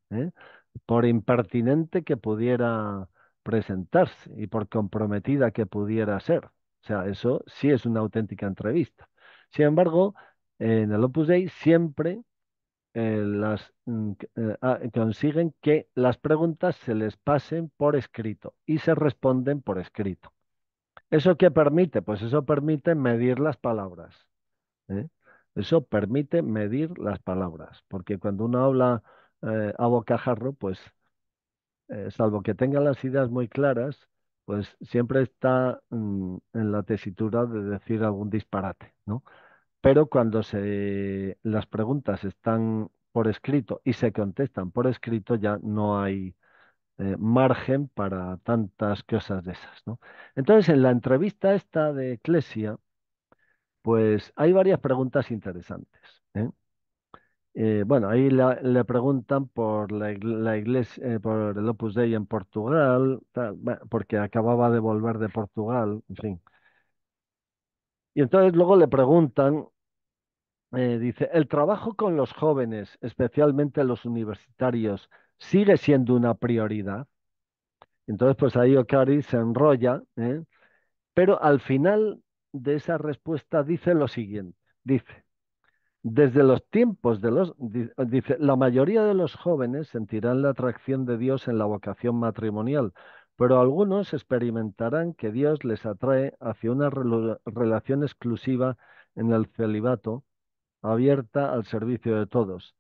por impertinente que pudiera presentarse y por comprometida que pudiera ser. O sea, eso sí es una auténtica entrevista. Sin embargo, eh, en el Opus Dei siempre eh, las, mm, eh, ah, consiguen que las preguntas se les pasen por escrito y se responden por escrito. ¿Eso qué permite? Pues eso permite medir las palabras. Eso permite medir las palabras, porque cuando uno habla a bocajarro, pues salvo que tenga las ideas muy claras, pues siempre está mm, en la tesitura de decir algún disparate, ¿no? pero cuando se, las preguntas están por escrito y se contestan por escrito, ya no hay eh, margen para tantas cosas de esas. ¿no? Entonces, en la entrevista esta de Eclesia, pues hay varias preguntas interesantes. ¿eh? Eh, bueno, ahí le preguntan por la, iglesia, por el Opus Dei en Portugal, porque acababa de volver de Portugal, en fin. Y entonces luego le preguntan, eh, dice, el trabajo con los jóvenes, especialmente los universitarios, sigue siendo una prioridad. Entonces, pues ahí Ocari se enrolla, ¿eh? pero al final de esa respuesta dice lo siguiente, dice, desde los tiempos de los, dice, la mayoría de los jóvenes sentirán la atracción de Dios en la vocación matrimonial, pero algunos experimentarán que Dios les atrae hacia una relación exclusiva en el celibato, abierta al servicio de todos.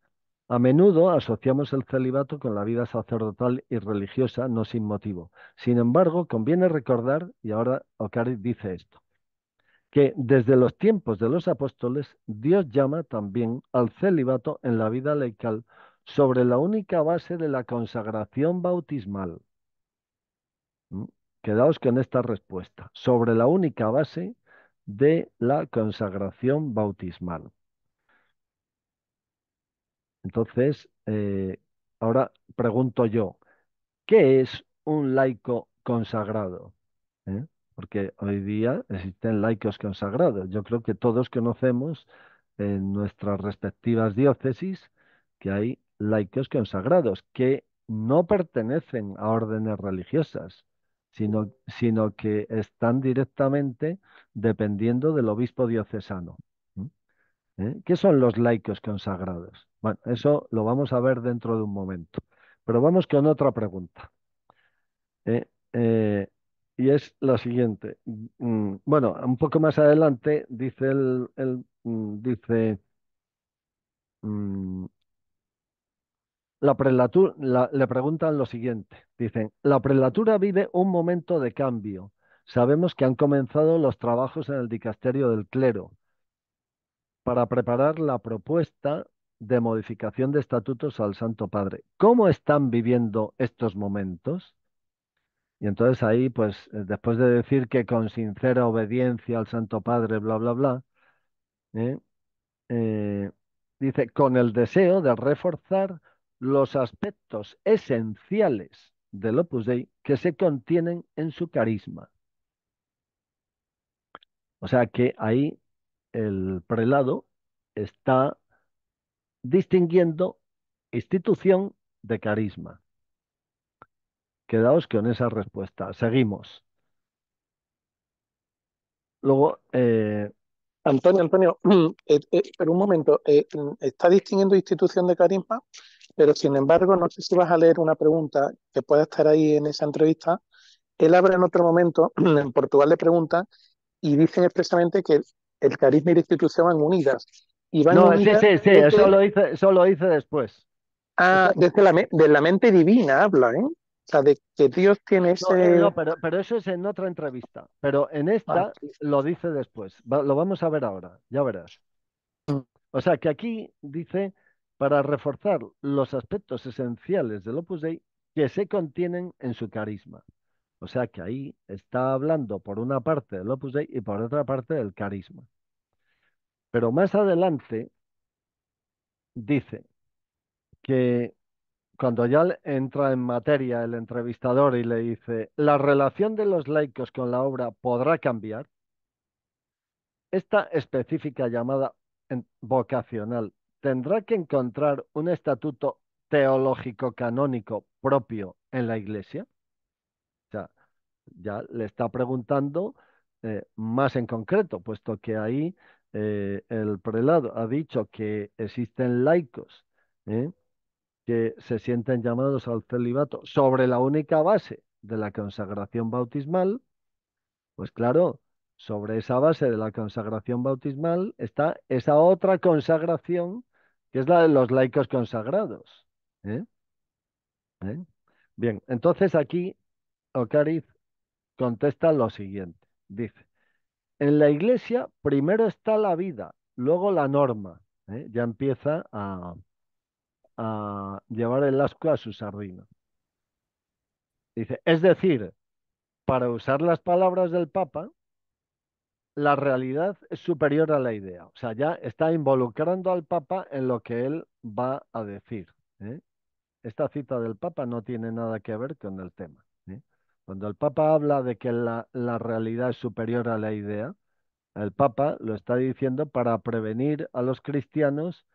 A menudo asociamos el celibato con la vida sacerdotal y religiosa, no sin motivo. Sin embargo, conviene recordar, y ahora Ocari dice esto, que desde los tiempos de los apóstoles, Dios llama también al celibato en la vida laical sobre la única base de la consagración bautismal. Quedaos con esta respuesta, sobre la única base de la consagración bautismal. Entonces, eh, ahora pregunto yo, ¿qué es un laico consagrado? ¿Eh? Porque hoy día existen laicos consagrados. Yo creo que todos conocemos en nuestras respectivas diócesis que hay laicos consagrados que no pertenecen a órdenes religiosas, sino, que están directamente dependiendo del obispo diocesano. ¿Eh? ¿Qué son los laicos consagrados? Bueno, eso lo vamos a ver dentro de un momento. Pero vamos con otra pregunta. ¿eh? Eh, y es la siguiente. Mm, bueno, un poco más adelante dice el, el mm, dice mm, la prelatura, le preguntan lo siguiente. Dicen, la prelatura vive un momento de cambio. Sabemos que han comenzado los trabajos en el dicasterio del clero para preparar la propuesta de modificación de estatutos al Santo Padre. ¿Cómo están viviendo estos momentos? Y entonces ahí, pues, eh, después de decir que con sincera obediencia al Santo Padre, bla, bla, bla, ¿eh? Eh, dice, con el deseo de reforzar los aspectos esenciales del Opus Dei que se contienen en su carisma. O sea que ahí el prelado está distinguiendo institución de carisma. Quedaos con esa respuesta. Seguimos. Luego. Eh, Antonio, Antonio, por eh, eh, pero un momento. ¿Está distinguiendo institución de carisma? Pero sin embargo, no sé si vas a leer una pregunta que pueda estar ahí en esa entrevista. Él habla en otro momento, en Portugal le pregunta, y dicen expresamente que el carisma y la institución van unidas. no, sí, sí, eso, lo dice eso lo después. Ah, desde la, de la mente divina habla, ¿eh? O sea, de que Dios tiene eh, ese... No, pero, eso es en otra entrevista. Pero en esta ah, lo dice después. lo vamos a ver ahora, ya verás. Mm. O sea, que aquí dice para reforzar los aspectos esenciales del Opus Dei que se contienen en su carisma. O sea que ahí está hablando por una parte del Opus Dei y por otra parte del carisma. Pero más adelante dice que cuando ya entra en materia el entrevistador y le dice, la relación de los laicos con la obra podrá cambiar, esta específica llamada vocacional tendrá que encontrar un estatuto teológico canónico propio en la iglesia? sea, ya le está preguntando eh, más en concreto, puesto que ahí eh, el prelado ha dicho que existen laicos ¿eh? que se sienten llamados al celibato sobre la única base de la consagración bautismal, pues claro, sobre esa base de la consagración bautismal está esa otra consagración que es la de los laicos consagrados. ¿eh? ¿Eh? Bien, entonces aquí Ocariz contesta lo siguiente. Dice, en la iglesia primero está la vida, luego la norma. ¿eh? Ya empieza a, a llevar el asco a su sardina. Dice, es decir, para usar las palabras del Papa, la realidad es superior a la idea. O sea, ya está involucrando al Papa en lo que él va a decir. ¿eh? Esta cita del Papa no tiene nada que ver con el tema. ¿eh? Cuando el Papa habla de que la, realidad es superior a la idea, el Papa lo está diciendo para prevenir a los cristianos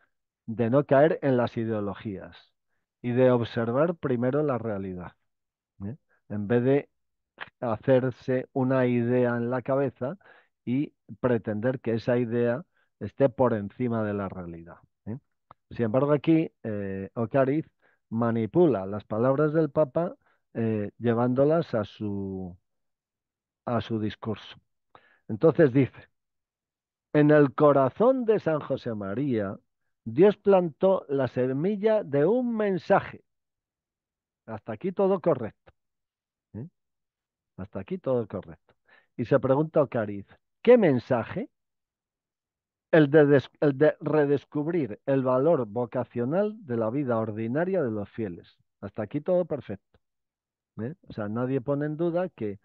de no caer en las ideologías y de observar primero la realidad. ¿eh? En vez de hacerse una idea en la cabeza y pretender que esa idea esté por encima de la realidad. ¿eh? Sin embargo, aquí eh, Ocariz manipula las palabras del Papa eh, llevándolas a su, a su discurso. Entonces dice, en el corazón de San José María, Dios plantó la semilla de un mensaje. Hasta aquí todo correcto. Hasta aquí todo correcto. Y se pregunta Ocariz, ¿Qué mensaje? El de, redescubrir el valor vocacional de la vida ordinaria de los fieles. Hasta aquí todo perfecto. ¿eh? O sea, nadie pone en duda que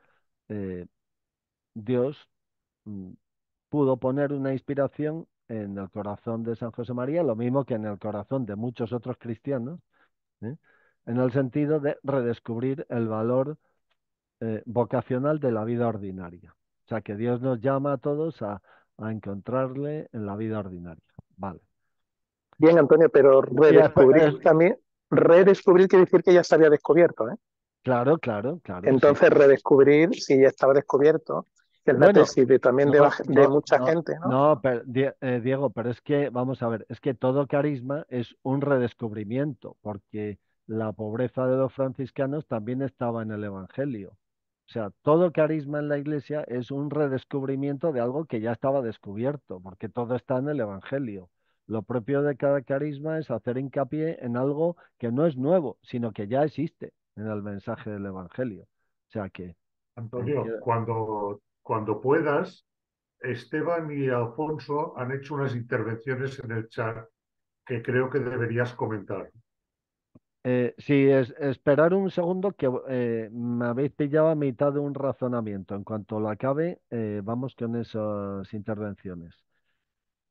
eh, Dios mm, pudo poner una inspiración en el corazón de San José María, lo mismo que en el corazón de muchos otros cristianos, ¿eh? en el sentido de redescubrir el valor vocacional de la vida ordinaria. O sea, que Dios nos llama a todos a, encontrarle en la vida ordinaria. Vale. Bien, Antonio, pero redescubrir eh. también, redescubrir quiere decir que ya se había descubierto, ¿eh? Claro, claro, claro. Entonces, redescubrir si ya estaba descubierto, que es la también de, mucha gente, ¿no? No, pero, eh, Diego, pero es que, vamos a ver, es que todo carisma es un redescubrimiento, porque la pobreza de los franciscanos también estaba en el Evangelio. O sea, todo carisma en la iglesia es un redescubrimiento de algo que ya estaba descubierto, porque todo está en el Evangelio. Lo propio de cada carisma es hacer hincapié en algo que no es nuevo, sino que ya existe en el mensaje del Evangelio. O sea que... Antonio, cuando, cuando puedas, Esteban y Alfonso han hecho unas intervenciones en el chat que creo que deberías comentar. Eh, si es, esperar un segundo que eh, me habéis pillado a mitad de un razonamiento. En cuanto lo acabe, eh, vamos con esas intervenciones.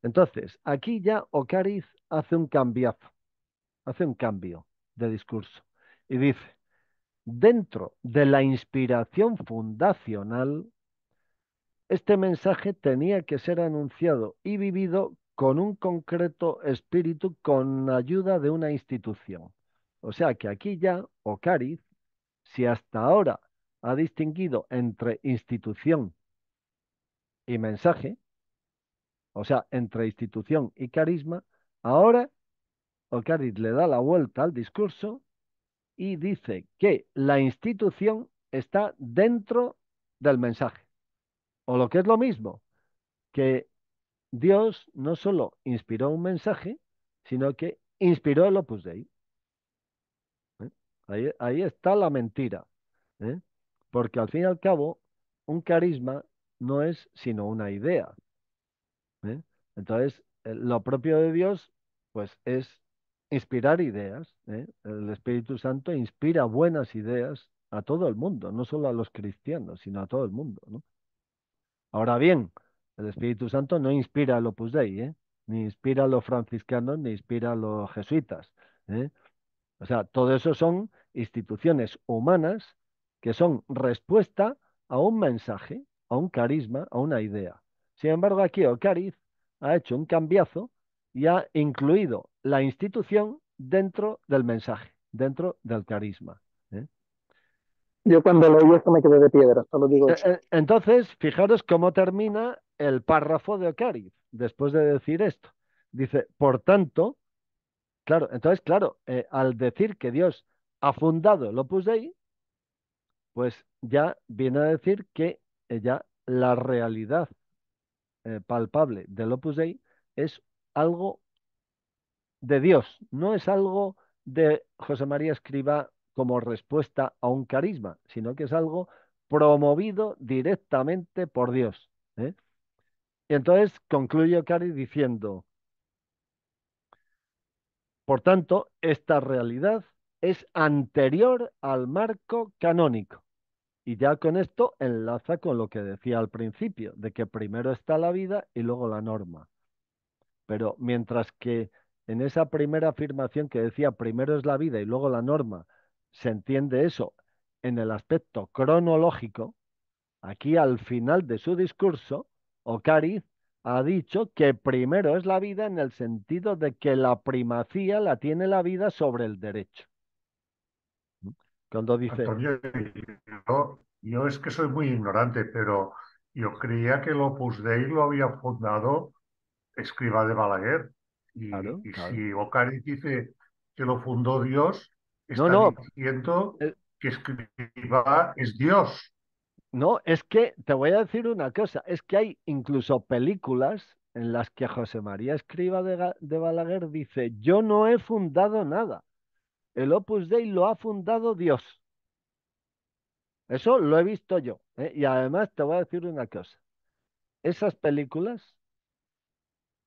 Entonces, aquí ya Ocariz hace un cambiazo, hace un cambio de discurso y dice, dentro de la inspiración fundacional, este mensaje tenía que ser anunciado y vivido con un concreto espíritu con ayuda de una institución o sea que aquí ya Ocariz, si hasta ahora ha distinguido entre institución y mensaje, o sea, entre institución y carisma, ahora Ocariz le da la vuelta al discurso y dice que la institución está dentro del mensaje. O lo que es lo mismo, que Dios no solo inspiró un mensaje, sino que inspiró el Opus Dei. Ahí, está la mentira. ¿eh? Porque al fin y al cabo, un carisma no es sino una idea. ¿eh? Entonces, eh, lo propio de Dios, pues es inspirar ideas. El Espíritu Santo inspira buenas ideas a todo el mundo, no solo a los cristianos, sino a todo el mundo. Ahora bien, el Espíritu Santo no inspira al Opus Dei, ni inspira a los franciscanos, ni inspira a los jesuitas. ¿eh? O sea, todo eso son instituciones humanas que son respuesta a un mensaje, a un carisma, a una idea. Sin embargo, aquí Ocariz ha hecho un cambiazo y ha incluido la institución dentro del mensaje, dentro del carisma. ¿eh? Yo cuando lo oí esto me quedé de piedra, digo e, e, Entonces, fijaros cómo termina el párrafo de Ocariz después de decir esto. Dice, por tanto, Claro, entonces, claro, eh, al decir que Dios ha fundado el Opus Dei, pues ya viene a decir que ya la realidad eh, palpable del Opus Dei es algo de Dios, no es algo de José María Escriba como respuesta a un carisma, sino que es algo promovido directamente por Dios. ¿eh? Y entonces concluye Cari diciendo, por tanto, esta realidad es anterior al marco canónico. Y ya con esto enlaza con lo que decía al principio, de que primero está la vida y luego la norma. Pero mientras que en esa primera afirmación que decía primero es la vida y luego la norma, se entiende eso en el aspecto cronológico, aquí al final de su discurso, Ocariz ha dicho que primero es la vida en el sentido de que la primacía la tiene la vida sobre el derecho. Cuando ah, dice... yo, es que soy muy ignorante, pero yo creía que el Opus Dei lo había fundado Escriba de Balaguer. Y, si Ocaris dice que lo fundó Dios, está no, diciendo eh, que Escriba es Dios. No, es que te voy a decir una cosa, es que hay incluso películas en las que José María Escriba de, Balaguer dice, yo no he fundado nada, el Opus Dei lo ha fundado Dios. Eso lo he visto yo. ¿eh? Y además te voy a decir una cosa, esas películas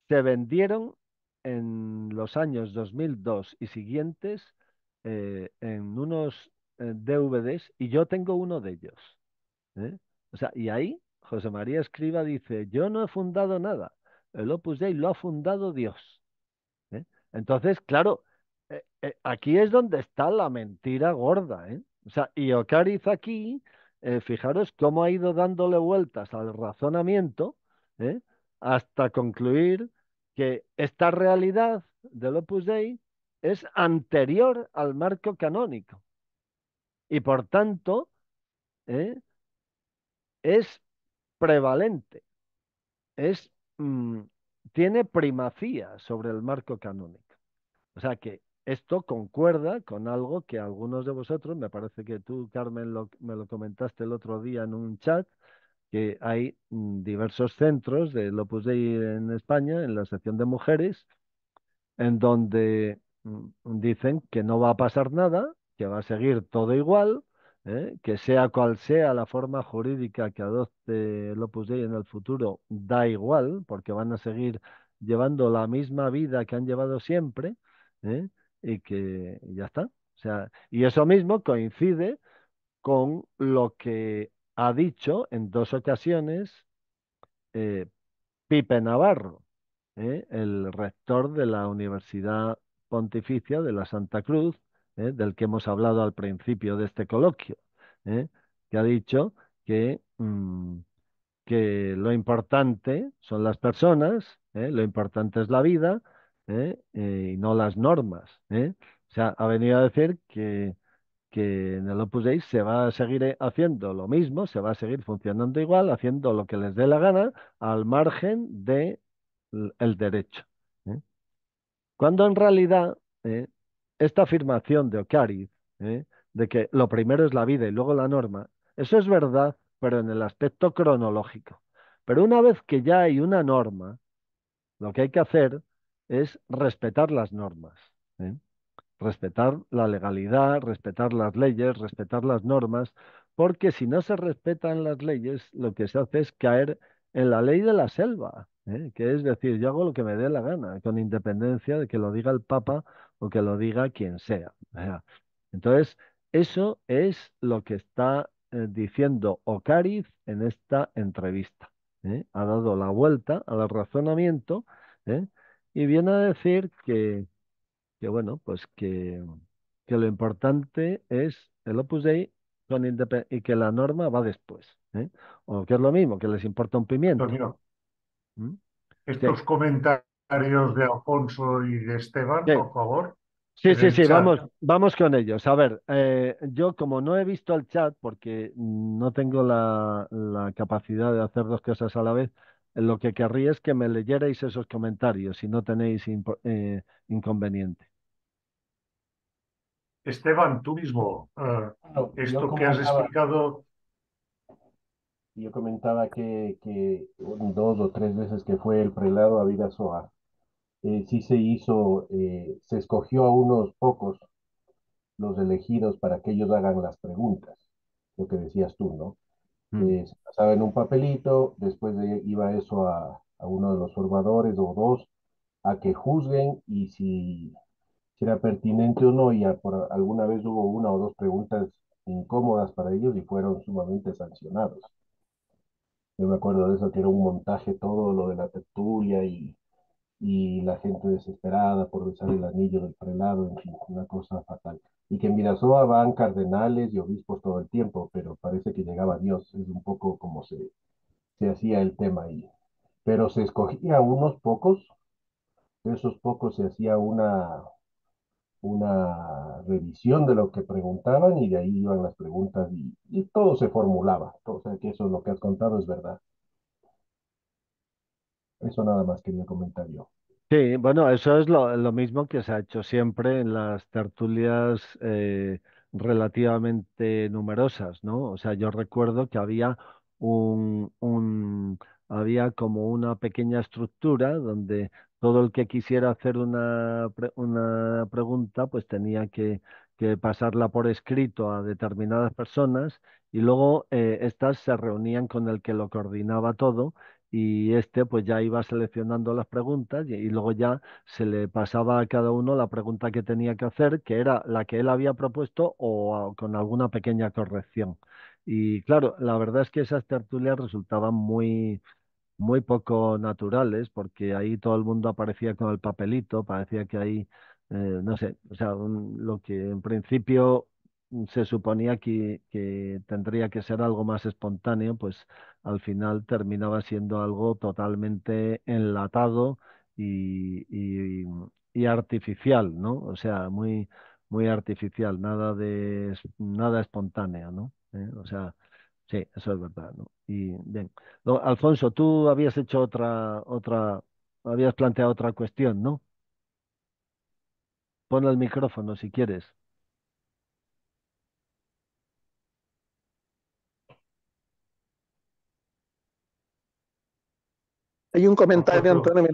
se vendieron en los años 2002 y siguientes eh, en unos eh, DVDs y yo tengo uno de ellos. ¿eh? O sea, y ahí José María Escriba dice, yo no he fundado nada, el Opus Dei lo ha fundado Dios. ¿eh? Entonces, claro, eh, aquí es donde está la mentira gorda. O sea, y Ocariz aquí, fijaros cómo ha ido dándole vueltas al razonamiento hasta concluir que esta realidad del Opus Dei es anterior al marco canónico. Y por tanto, es prevalente, es, mm, tiene primacía sobre el marco canónico. O sea que esto concuerda con algo que algunos de vosotros, me parece que tú, Carmen, me lo comentaste el otro día en un chat, que hay mm, diversos centros lo Opus ahí en España, en la sección de mujeres, en donde mm, dicen que no va a pasar nada, que va a seguir todo igual, ¿eh? que sea cual sea la forma jurídica que adopte López de Dei en el futuro, da igual, porque van a seguir llevando la misma vida que han llevado siempre, ¿eh? y que ya está. O sea, y eso mismo coincide con lo que ha dicho en dos ocasiones eh, Pipe Navarro, el rector de la Universidad Pontificia de la Santa Cruz, ¿eh? del que hemos hablado al principio de este coloquio, ¿eh? que ha dicho que, mm, que, lo importante son las personas, ¿eh? lo importante es la vida y no las normas. O sea, ha venido a decir que, que en el Opus Dei se va a seguir haciendo lo mismo, se va a seguir funcionando igual, haciendo lo que les dé la gana al margen del el derecho. Cuando en realidad, esta afirmación de Ocariz, ¿eh? de que lo primero es la vida y luego la norma, eso es verdad, pero en el aspecto cronológico. Pero una vez que ya hay una norma, lo que hay que hacer es respetar las normas, ¿eh? respetar la legalidad, respetar las leyes, respetar las normas, porque si no se respetan las leyes, lo que se hace es caer en la ley de la selva, ¿eh? que es decir, yo hago lo que me dé la gana, con independencia de que lo diga el Papa o que lo diga quien sea. Entonces, eso es lo que está eh, diciendo Ocariz en esta entrevista. ¿eh? Ha dado la vuelta al razonamiento ¿eh? y viene a decir que, que bueno, pues que, que, lo importante es el Opus Dei con y que la norma va después. O que es lo mismo, que les importa un pimiento. Estos comentarios de Alfonso y de Esteban, por favor. Sí, sí, sí, vamos, vamos con ellos. A ver, eh, yo como no he visto el chat, porque no tengo la, capacidad de hacer dos cosas a la vez, lo que querría es que me leyerais esos comentarios, si no tenéis eh, inconveniente. Esteban, tú mismo, eh, esto que has explicado... Yo comentaba que, que dos o tres veces que fue el prelado a Vida eh, sí se hizo, eh, se escogió a unos pocos los elegidos para que ellos hagan las preguntas, lo que decías tú, ¿no? Mm. pasaba un papelito, después iba eso a, uno de los formadores o dos a que juzguen y si, era pertinente o no, y alguna vez hubo una o dos preguntas incómodas para ellos y fueron sumamente sancionados. Yo me acuerdo de eso, que un montaje todo lo de la tertulia y y la gente desesperada por besar el anillo del prelado, en fin, una cosa fatal. Y que en Mirazoa van cardenales y obispos todo el tiempo, pero parece que llegaba Dios, es un poco como se, se hacía el tema ahí. Pero se escogía unos pocos, de esos pocos se hacía una, una revisión de lo que preguntaban y de ahí iban las preguntas y, todo se formulaba. O sea que eso es lo que has contado es verdad. Eso nada más quería comentar yo. Sí, bueno, eso es lo, mismo que se ha hecho siempre en las tertulias eh, relativamente numerosas, ¿no? O sea, yo recuerdo que había un, un había como una pequeña estructura donde todo el que quisiera hacer una, una pregunta, pues tenía que, pasarla por escrito a determinadas personas y luego éstas eh, estas se reunían con el que lo coordinaba todo y este pues ya iba seleccionando las preguntas y, luego ya se le pasaba a cada uno la pregunta que tenía que hacer, que era la que él había propuesto o con alguna pequeña corrección. Y claro, la verdad es que esas tertulias resultaban muy muy poco naturales porque ahí todo el mundo aparecía con el papelito, parecía que ahí eh, no sé, o sea, lo que en principio se suponía que, que, tendría que ser algo más espontáneo, pues al final terminaba siendo algo totalmente enlatado y, artificial, ¿no? O sea, muy, muy artificial, nada de nada espontáneo, ¿no? ¿Eh? O sea, sí, eso es verdad, ¿no? Y bien. Alfonso, tú habías hecho otra, otra, habías planteado otra cuestión, ¿no? Pon el micrófono si quieres. Hay un comentario, de Antonio,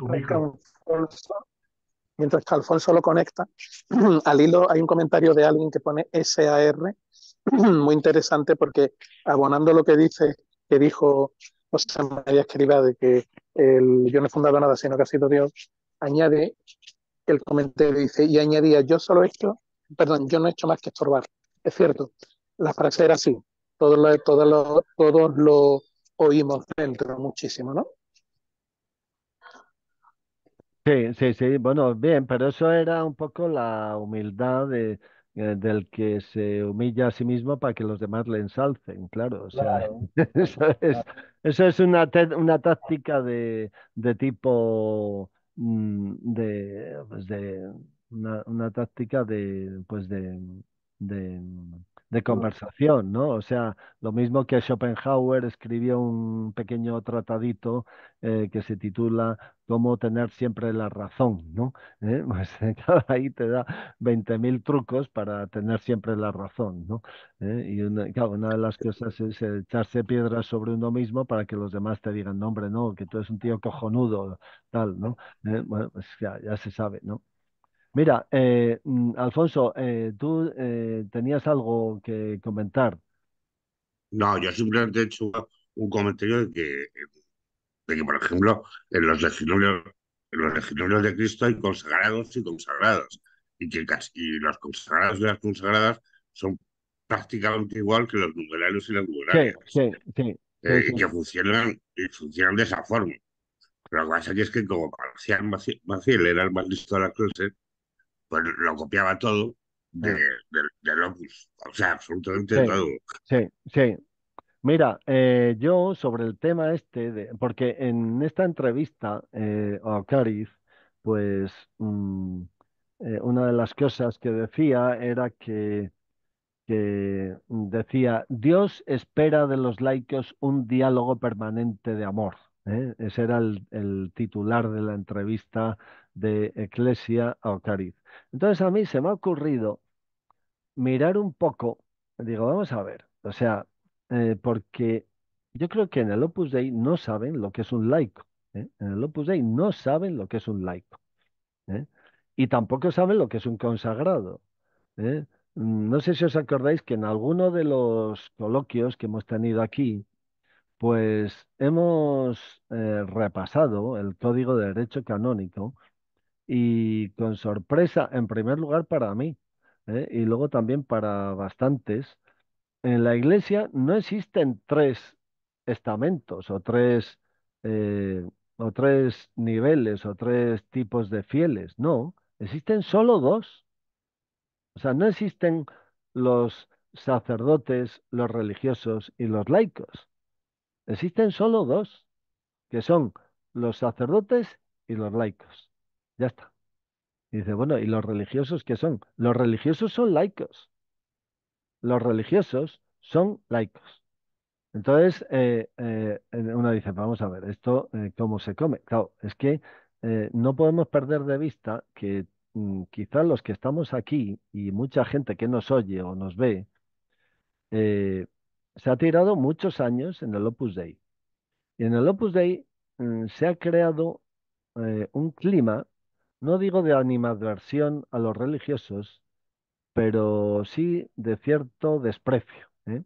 mientras que, Alfonso, lo conecta. Al hilo hay un comentario de alguien que pone SAR, muy interesante porque abonando lo que dice, que dijo José María Escriba de que el, yo no he fundado nada, sino que ha sido Dios, añade el comentario dice, y añadía, yo solo he hecho, perdón, yo no he hecho más que estorbar. Es cierto, la frase era así, todos lo, todos todos lo oímos dentro muchísimo, ¿no? Sí, sí, sí, bueno, bien, pero eso era un poco la humildad eh, del que se humilla a sí mismo para que los demás le ensalcen, claro, o sea, eso es, una, una táctica de, de tipo mm, de, pues de una, una táctica de, pues de, de, de conversación, ¿no? O sea, lo mismo que Schopenhauer escribió un pequeño tratadito eh, que se titula Cómo tener siempre la razón, ¿no? ¿Eh? Pues eh, ahí te da 20.000 trucos para tener siempre la razón, ¿no? ¿Eh? Y una, una de las cosas es echarse piedras sobre uno mismo para que los demás te digan, no, hombre, no, que tú eres un tío cojonudo, tal, ¿no? ¿Eh? Bueno, pues ya se sabe, ¿no? Mira, eh, mm, Alfonso, eh, tú eh, tenías algo que comentar. No, yo simplemente he hecho un comentario de que, de que por ejemplo, en los legionarios, los de Cristo hay consagrados y consagrados. y que y los consagrados y las consagradas son prácticamente igual que los numerarios y las numerarias. Sí, sí, que funcionan, y funcionan de esa forma. Pero lo que pasa es que como parecía Maciel era el más listo de la clase, pues, lo copiaba todo de, Locus, o sea, absolutamente todo. Sí, sí. Mira, eh, yo sobre el tema este, de, porque en esta entrevista eh, a Cariz, pues mm, eh, una de las cosas que decía era que, que decía, Dios espera de los laicos un diálogo permanente de amor. Ese era el, el, titular de la entrevista de Ecclesia Cariz. Entonces a mí se me ha ocurrido mirar un poco, digo, vamos a ver, o sea, eh, porque yo creo que en el Opus Dei no saben lo que es un laico, ¿eh? en el Opus Dei no saben lo que es un laico, ¿eh? y tampoco saben lo que es un consagrado. Mm, no sé si os acordáis que en alguno de los coloquios que hemos tenido aquí, pues hemos repasado el Código de Derecho Canónico y con sorpresa, en primer lugar para mí ¿eh? y luego también para bastantes, en la iglesia no existen tres estamentos o tres, eh, o tres niveles o tres tipos de fieles, no, existen solo dos. O sea, no existen los sacerdotes, los religiosos y los laicos. Existen solo dos, que son los sacerdotes y los laicos. Ya está. Y dice, bueno, ¿y los religiosos qué son? Los religiosos son laicos. Los religiosos son laicos. Entonces, eh, eh, uno dice, vamos a ver, ¿esto eh, cómo se come? Claro, es que no podemos perder de vista que mm, quizás los que estamos aquí y mucha gente que nos oye o nos ve, se ha tirado muchos años en el Opus Dei. Y en el Opus Dei mm, se ha creado un clima no digo de animadversión a los religiosos, pero sí de cierto desprecio. ¿eh?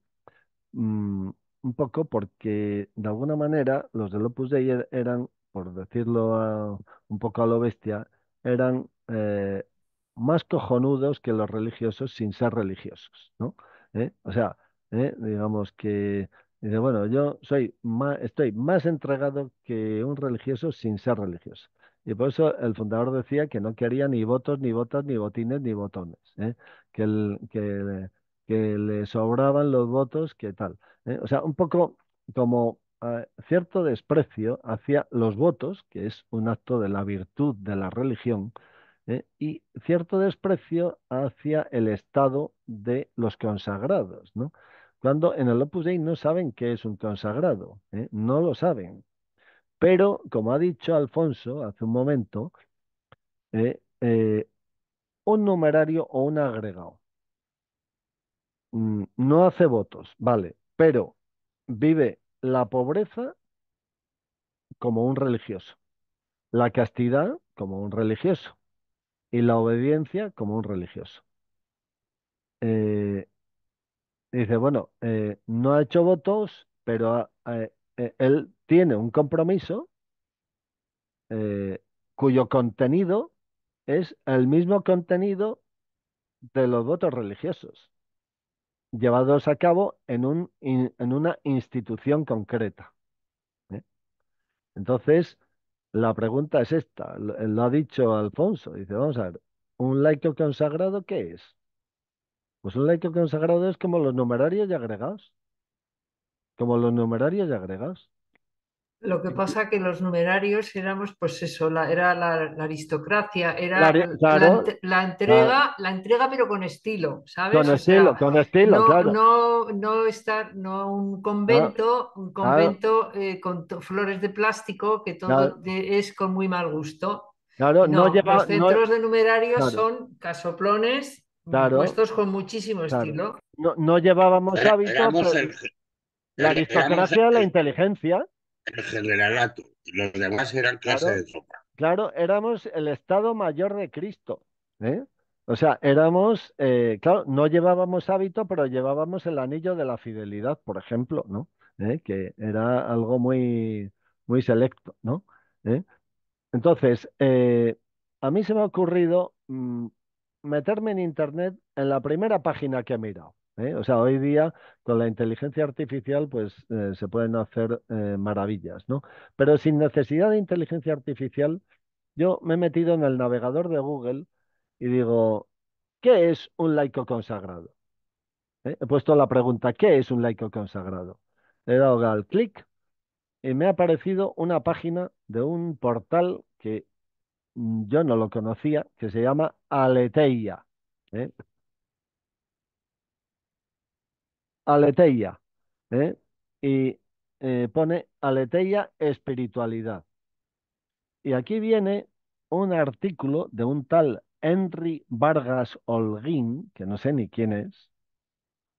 Mm, un poco porque de alguna manera los del Opus Dei er, eran, por decirlo un poco a lo bestia, eran eh, más cojonudos que los religiosos sin ser religiosos, ¿no? ¿Eh? O sea, digamos que bueno, yo soy estoy más entregado que un religioso sin ser religioso. Y por eso el fundador decía que no quería ni votos, ni botas, ni botines, ni botones, ¿eh? que, el, que, le sobraban los votos, que tal. ¿eh? O sea, un poco como eh, cierto desprecio hacia los votos, que es un acto de la virtud de la religión, y cierto desprecio hacia el estado de los consagrados, ¿no? Cuando en el Opus Dei no saben qué es un consagrado, no lo saben. Pero, como ha dicho Alfonso hace un momento, eh, eh, un numerario o un agregado mm, no hace votos, vale, pero vive la pobreza como un religioso, la castidad como un religioso y la obediencia como un religioso. Eh, dice, bueno, no ha hecho votos, pero ha, eh, él tiene un compromiso eh, cuyo contenido es el mismo contenido de los votos religiosos, llevados a cabo en, una institución concreta. ¿eh? Entonces, la pregunta es esta, lo, ha dicho Alfonso, dice, vamos a ver, ¿un laico consagrado qué es? Pues un laico consagrado es como los numerarios y agregados. Como los numerarios y agregados. Lo que pasa que los numerarios éramos, pues eso, era la, aristocracia, era la, entrega, la entrega, pero con estilo, ¿sabes? Con estilo, con estilo, claro. No, estar, no un convento, un convento eh, con flores de plástico que todo es con muy mal gusto. Claro, no, los centros de numerarios son casoplones puestos con muchísimo estilo. No, llevábamos hábitos. La aristocracia de la inteligencia. El generalato. los demás eran clase claro, de tropa. Claro, éramos el Estado Mayor de Cristo. ¿eh? O sea, éramos, eh, claro, no llevábamos hábito, pero llevábamos el anillo de la fidelidad, por ejemplo, ¿no? ¿Eh? Que era algo muy, muy selecto, ¿no? Entonces, a mí se me ha ocurrido mm, meterme en Internet en la primera página que he mirado. ¿eh? O sea, hoy día con la inteligencia artificial pues eh, se pueden hacer eh, maravillas, ¿no? Pero sin necesidad de inteligencia artificial, yo me he metido en el navegador de Google y digo, ¿qué es un laico consagrado? He puesto la pregunta, ¿qué es un laico consagrado? He dado al clic y me ha aparecido una página de un portal que mm, yo no lo conocía, que se llama Aleteia. ¿eh? Aleteia, ¿eh? Y eh, pone Aleteia espiritualidad. Y aquí viene un artículo de un tal Henry Vargas Holguín, que no sé ni quién es,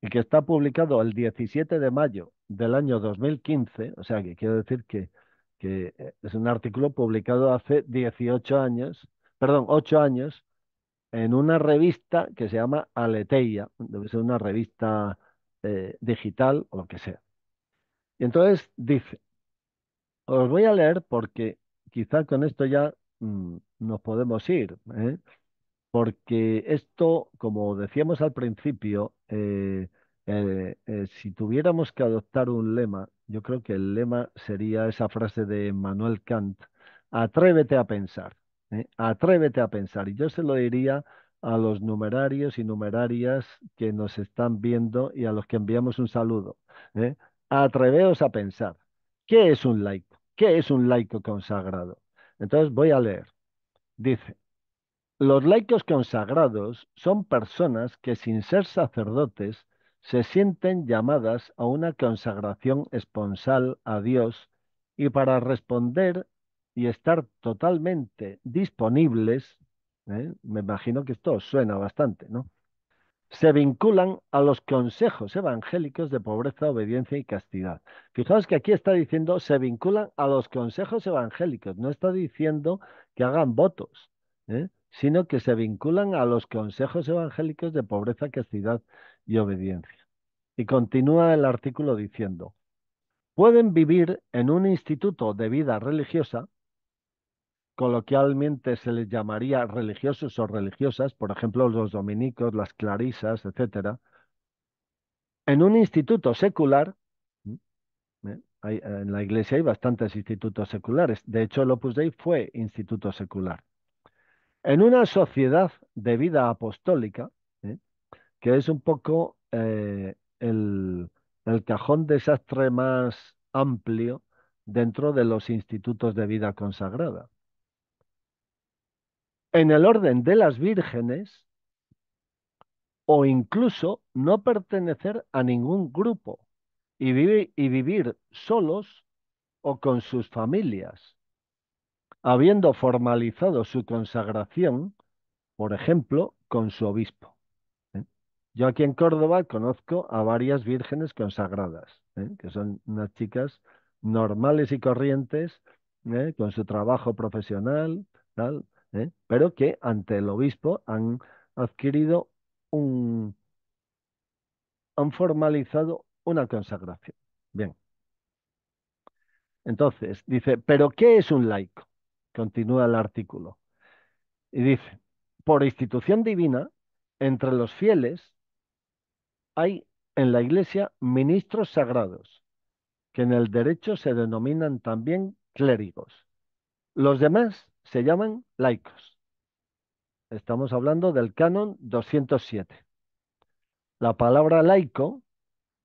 y que está publicado el 17 de mayo del año 2015, o sea que quiero decir que, que eh, es un artículo publicado hace 18 años, perdón, 8 años, en una revista que se llama Aleteia, debe ser una revista eh, digital o lo que sea. Y entonces dice, os voy a leer porque quizá con esto ya mm, nos podemos ir, ¿eh? porque esto, como decíamos al principio, eh, si tuviéramos que adoptar un lema, yo creo que el lema sería esa frase de Manuel Kant, atrévete a pensar, atrévete a pensar. Y yo se lo diría a los numerarios y numerarias que nos están viendo y a los que enviamos un saludo. ¿eh? Atreveos a pensar, ¿qué es un laico? ¿Qué es un laico consagrado? Entonces voy a leer. Dice, los laicos consagrados son personas que sin ser sacerdotes se sienten llamadas a una consagración esponsal a Dios y para responder y estar totalmente disponibles ¿eh? Me imagino que esto suena bastante, ¿no? Se vinculan a los consejos evangélicos de pobreza, obediencia y castidad. Fijaos que aquí está diciendo, se vinculan a los consejos evangélicos, no está diciendo que hagan votos, ¿eh? sino que se vinculan a los consejos evangélicos de pobreza, castidad y obediencia. Y continúa el artículo diciendo, pueden vivir en un instituto de vida religiosa coloquialmente se les llamaría religiosos o religiosas, por ejemplo los dominicos, las clarisas, etc., en un instituto secular, ¿Eh? en la iglesia hay bastantes institutos seculares, de hecho el Opus Dei fue instituto secular, en una sociedad de vida apostólica, ¿eh? que es un poco eh, el, el cajón desastre más amplio dentro de los institutos de vida consagrada en el orden de las vírgenes o incluso no pertenecer a ningún grupo y, y vivir solos o con sus familias, habiendo formalizado su consagración, por ejemplo, con su obispo. ¿eh? Yo aquí en Córdoba conozco a varias vírgenes consagradas, ¿eh? que son unas chicas normales y corrientes, ¿eh? con su trabajo profesional, tal, ¿eh? pero que ante el obispo han adquirido un... han formalizado una consagración. Bien. Entonces, dice, ¿pero qué es un laico? Continúa el artículo. Y dice, por institución divina, entre los fieles hay en la Iglesia ministros sagrados, que en el derecho se denominan también clérigos. Los demás se llaman laicos. Estamos hablando del canon 207. La palabra laico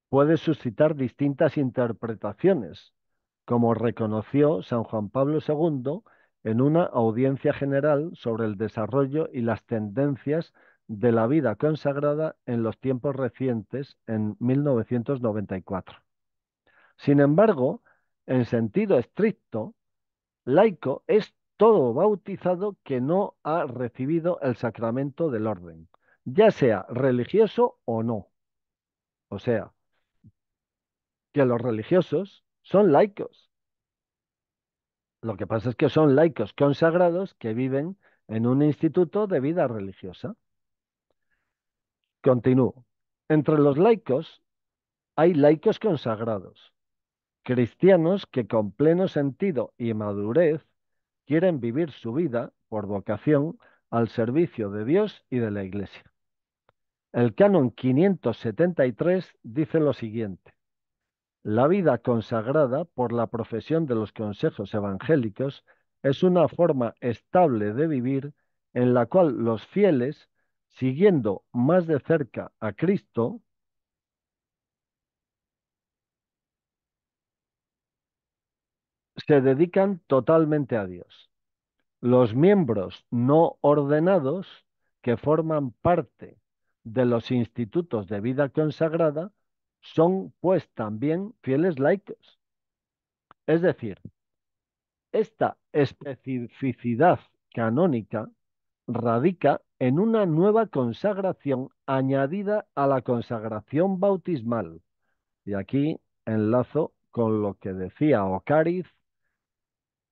puede suscitar distintas interpretaciones, como reconoció San Juan Pablo II en una audiencia general sobre el desarrollo y las tendencias de la vida consagrada en los tiempos recientes en 1994. Sin embargo, en sentido estricto, laico es todo bautizado que no ha recibido el sacramento del orden, ya sea religioso o no. O sea, que los religiosos son laicos. Lo que pasa es que son laicos consagrados que viven en un instituto de vida religiosa. Continúo. Entre los laicos hay laicos consagrados, cristianos que con pleno sentido y madurez quieren vivir su vida por vocación al servicio de Dios y de la Iglesia. El canon 573 dice lo siguiente. La vida consagrada por la profesión de los consejos evangélicos es una forma estable de vivir en la cual los fieles, siguiendo más de cerca a Cristo, se dedican totalmente a Dios. Los miembros no ordenados que forman parte de los institutos de vida consagrada son pues también fieles laicos. Es decir, esta especificidad canónica radica en una nueva consagración añadida a la consagración bautismal. Y aquí enlazo con lo que decía Ocariz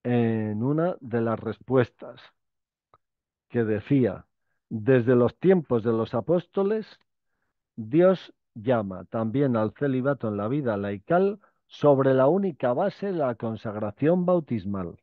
en una de las respuestas que decía, desde los tiempos de los apóstoles, Dios llama también al celibato en la vida laical sobre la única base la consagración bautismal.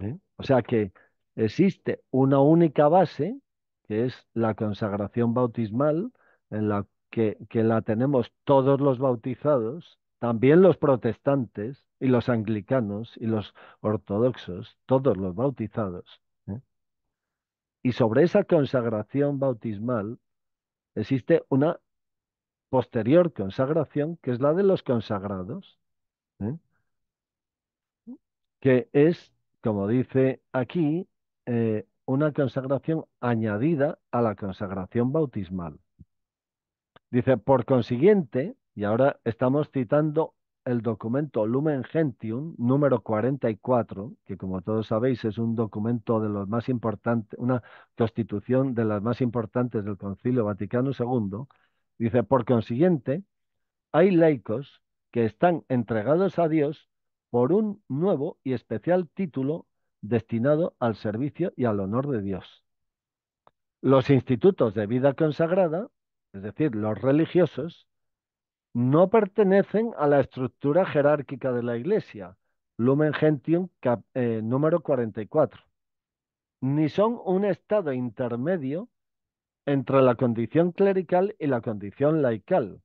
¿Eh? O sea que existe una única base, que es la consagración bautismal, en la que la tenemos todos los bautizados, también los protestantes y los anglicanos y los ortodoxos, todos los bautizados. ¿eh? Y sobre esa consagración bautismal existe una posterior consagración, que es la de los consagrados, ¿eh? que es, como dice aquí, eh, una consagración añadida a la consagración bautismal. Dice, por consiguiente, y ahora estamos citando el documento Lumen Gentium número 44, que como todos sabéis es un documento de los más importantes, una constitución de las más importantes del Concilio Vaticano II, dice, por consiguiente, hay laicos que están entregados a Dios por un nuevo y especial título destinado al servicio y al honor de Dios. Los institutos de vida consagrada, es decir, los religiosos, no pertenecen a la estructura jerárquica de la Iglesia, Lumen Gentium eh, número 44, ni son un estado intermedio entre la condición clerical y la condición laical,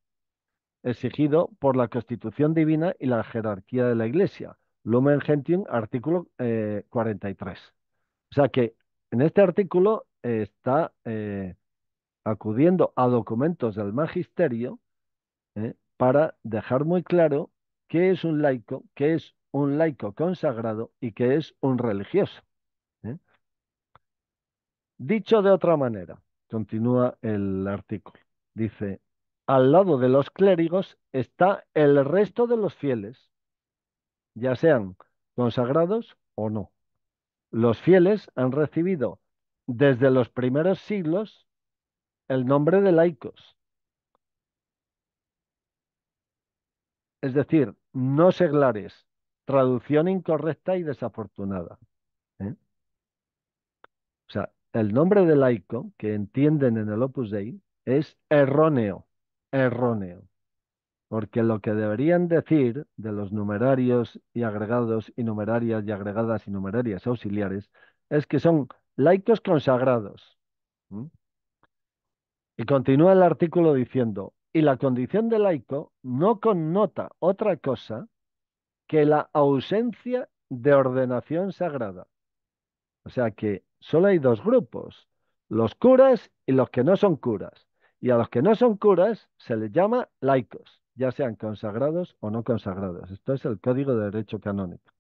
exigido por la Constitución Divina y la jerarquía de la Iglesia, Lumen Gentium, artículo 43. Eh, o sea que en este artículo eh, está acudiendo a documentos del magisterio ¿eh? para dejar muy claro qué es un laico, qué es un laico consagrado y qué es un religioso. ¿eh? Dicho de otra manera, continúa el artículo, dice, al lado de los clérigos está el resto de los fieles, ya sean consagrados o no. Los fieles han recibido desde los primeros siglos el nombre de laicos Es decir, no seglares, traducción incorrecta y desafortunada. ¿eh? O sea, el nombre de laico que entienden en el Opus Dei es erróneo, erróneo. Porque lo que deberían decir de los numerarios y agregados y numerarias y agregadas y numerarias auxiliares es que son laicos consagrados. Y continúa el artículo diciendo, y la condición de laico no connota otra cosa que la ausencia de ordenación sagrada. O sea que solo hay dos grupos, los curas y los que no son curas. Y a los que no son curas se les llama laicos, ya sean consagrados o no consagrados. Esto es el Código de Derecho Canónico.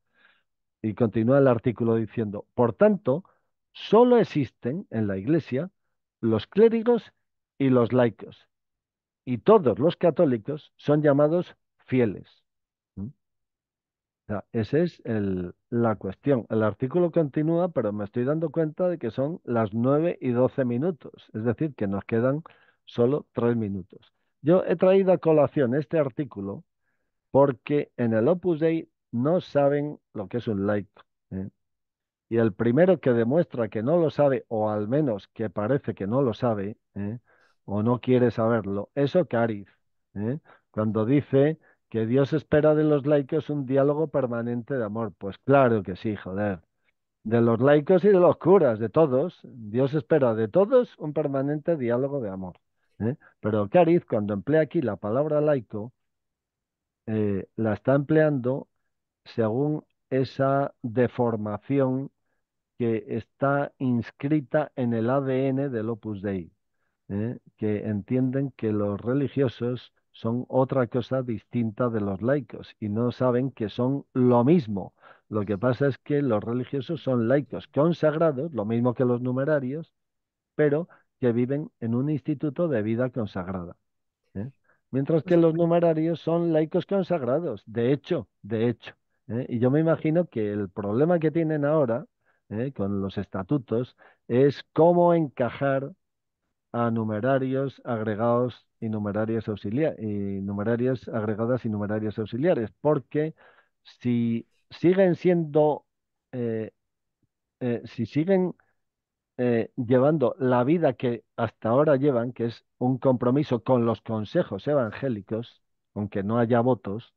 Y continúa el artículo diciendo, por tanto, solo existen en la Iglesia los clérigos y los laicos, y todos los católicos son llamados fieles. O sea, esa es la cuestión. El artículo continúa, pero me estoy dando cuenta de que son las 9 y 12 minutos, es decir, que nos quedan solo 3 minutos. Yo he traído a colación este artículo porque en el Opus Dei no saben lo que es un like. ¿eh? Y el primero que demuestra que no lo sabe, o al menos que parece que no lo sabe, ¿eh? o no quiere saberlo. Eso Cáriz, ¿eh? cuando dice que Dios espera de los laicos un diálogo permanente de amor. Pues claro que sí, joder. De los laicos y de los curas, de todos. Dios espera de todos un permanente diálogo de amor. ¿eh? Pero cariz, cuando emplea aquí la palabra laico, eh, la está empleando según esa deformación que está inscrita en el ADN del Opus Dei. ¿eh? que entienden que los religiosos son otra cosa distinta de los laicos y no saben que son lo mismo. Lo que pasa es que los religiosos son laicos consagrados, lo mismo que los numerarios, pero que viven en un instituto de vida consagrada. ¿eh? Mientras que pues los numerarios son laicos consagrados, de hecho, de hecho. ¿eh? Y yo me imagino que el problema que tienen ahora con los estatutos es cómo encajar a numerarios agregados y numerarias, auxiliares, y numerarias agregadas y numerarias auxiliares, porque si siguen siendo, eh, eh, si siguen eh, llevando la vida que hasta ahora llevan, que es un compromiso con los consejos evangélicos, aunque no haya votos,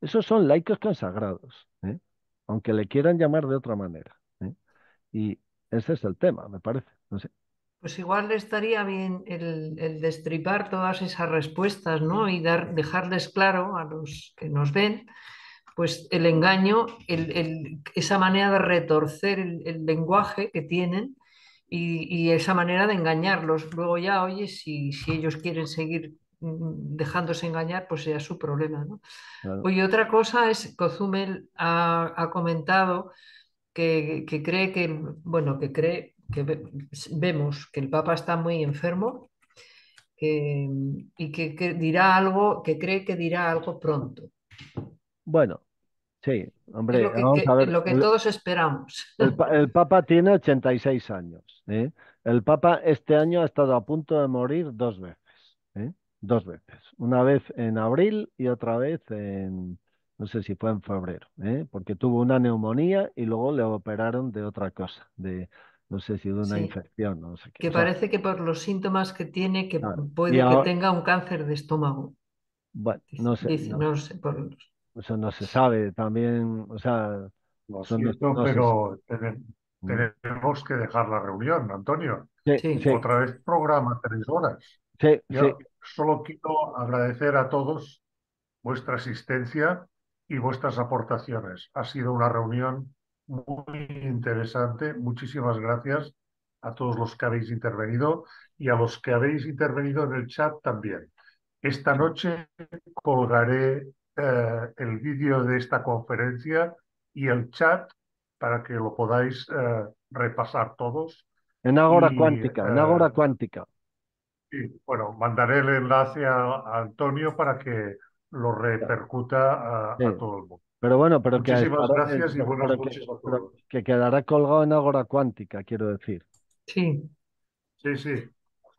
esos son laicos consagrados, aunque le quieran llamar de otra manera. Y ese es el tema, me parece. No sé. Pues igual estaría bien el, destripar todas esas respuestas, ¿no? Y dar, dejarles claro a los que nos ven, pues el engaño, esa manera de retorcer el, lenguaje que tienen y, esa manera de engañarlos. Luego ya, oye, si, si, ellos quieren seguir mm, dejándose engañar, pues sea su problema, ¿no? Oye, otra cosa es, Cozumel ha, ha comentado que, que cree que, bueno, que cree que vemos que el Papa está muy enfermo y que, dirá algo, que cree que dirá algo pronto. Bueno, sí, hombre, lo que, vamos a ver. Lo que todos esperamos. El, Papa tiene 86 años. ¿eh? El Papa este año ha estado a punto de morir dos veces. ¿eh? Dos veces. Una vez en abril y otra vez en, no sé si fue en febrero, ¿eh? porque tuvo una neumonía y luego le operaron de otra cosa, de no sé si de una infección, Que parece que por los síntomas que tiene, que puede que tenga un cáncer de estómago. Bueno, no sé. Eso no se sabe también, o sea... pero mm. tenemos que dejar la reunión, Antonio. Otra vez programa tres horas. Sí, solo quiero agradecer a todos vuestra asistencia y vuestras aportaciones. Ha sido una reunión muy interesante. Muchísimas gracias a todos los que habéis intervenido y a los que habéis intervenido en el chat también. Esta noche colgaré eh, el vídeo de esta conferencia y el chat para que lo podáis eh, repasar todos. En Agora Cuántica, en agora eh, Cuántica. bueno, mandaré el enlace a, Antonio para que lo repercuta a todo el mundo. Pero bueno, pero que, gracias y que quedará colgado en Agora Cuántica, quiero decir. Sí. Sí, sí.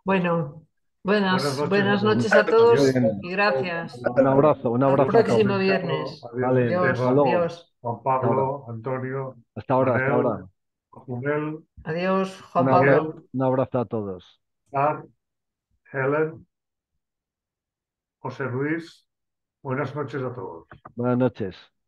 Bueno, buenas, buenas noches, a todos y gracias. Un abrazo, un abrazo. Hasta próximo viernes. Adiós, Juan Pablo, Antonio. Hasta ahora, hasta ahora. adiós, Juan Pablo. Un abrazo a todos. Helen, José Luis. Buenas noches a todos. Buenas noches.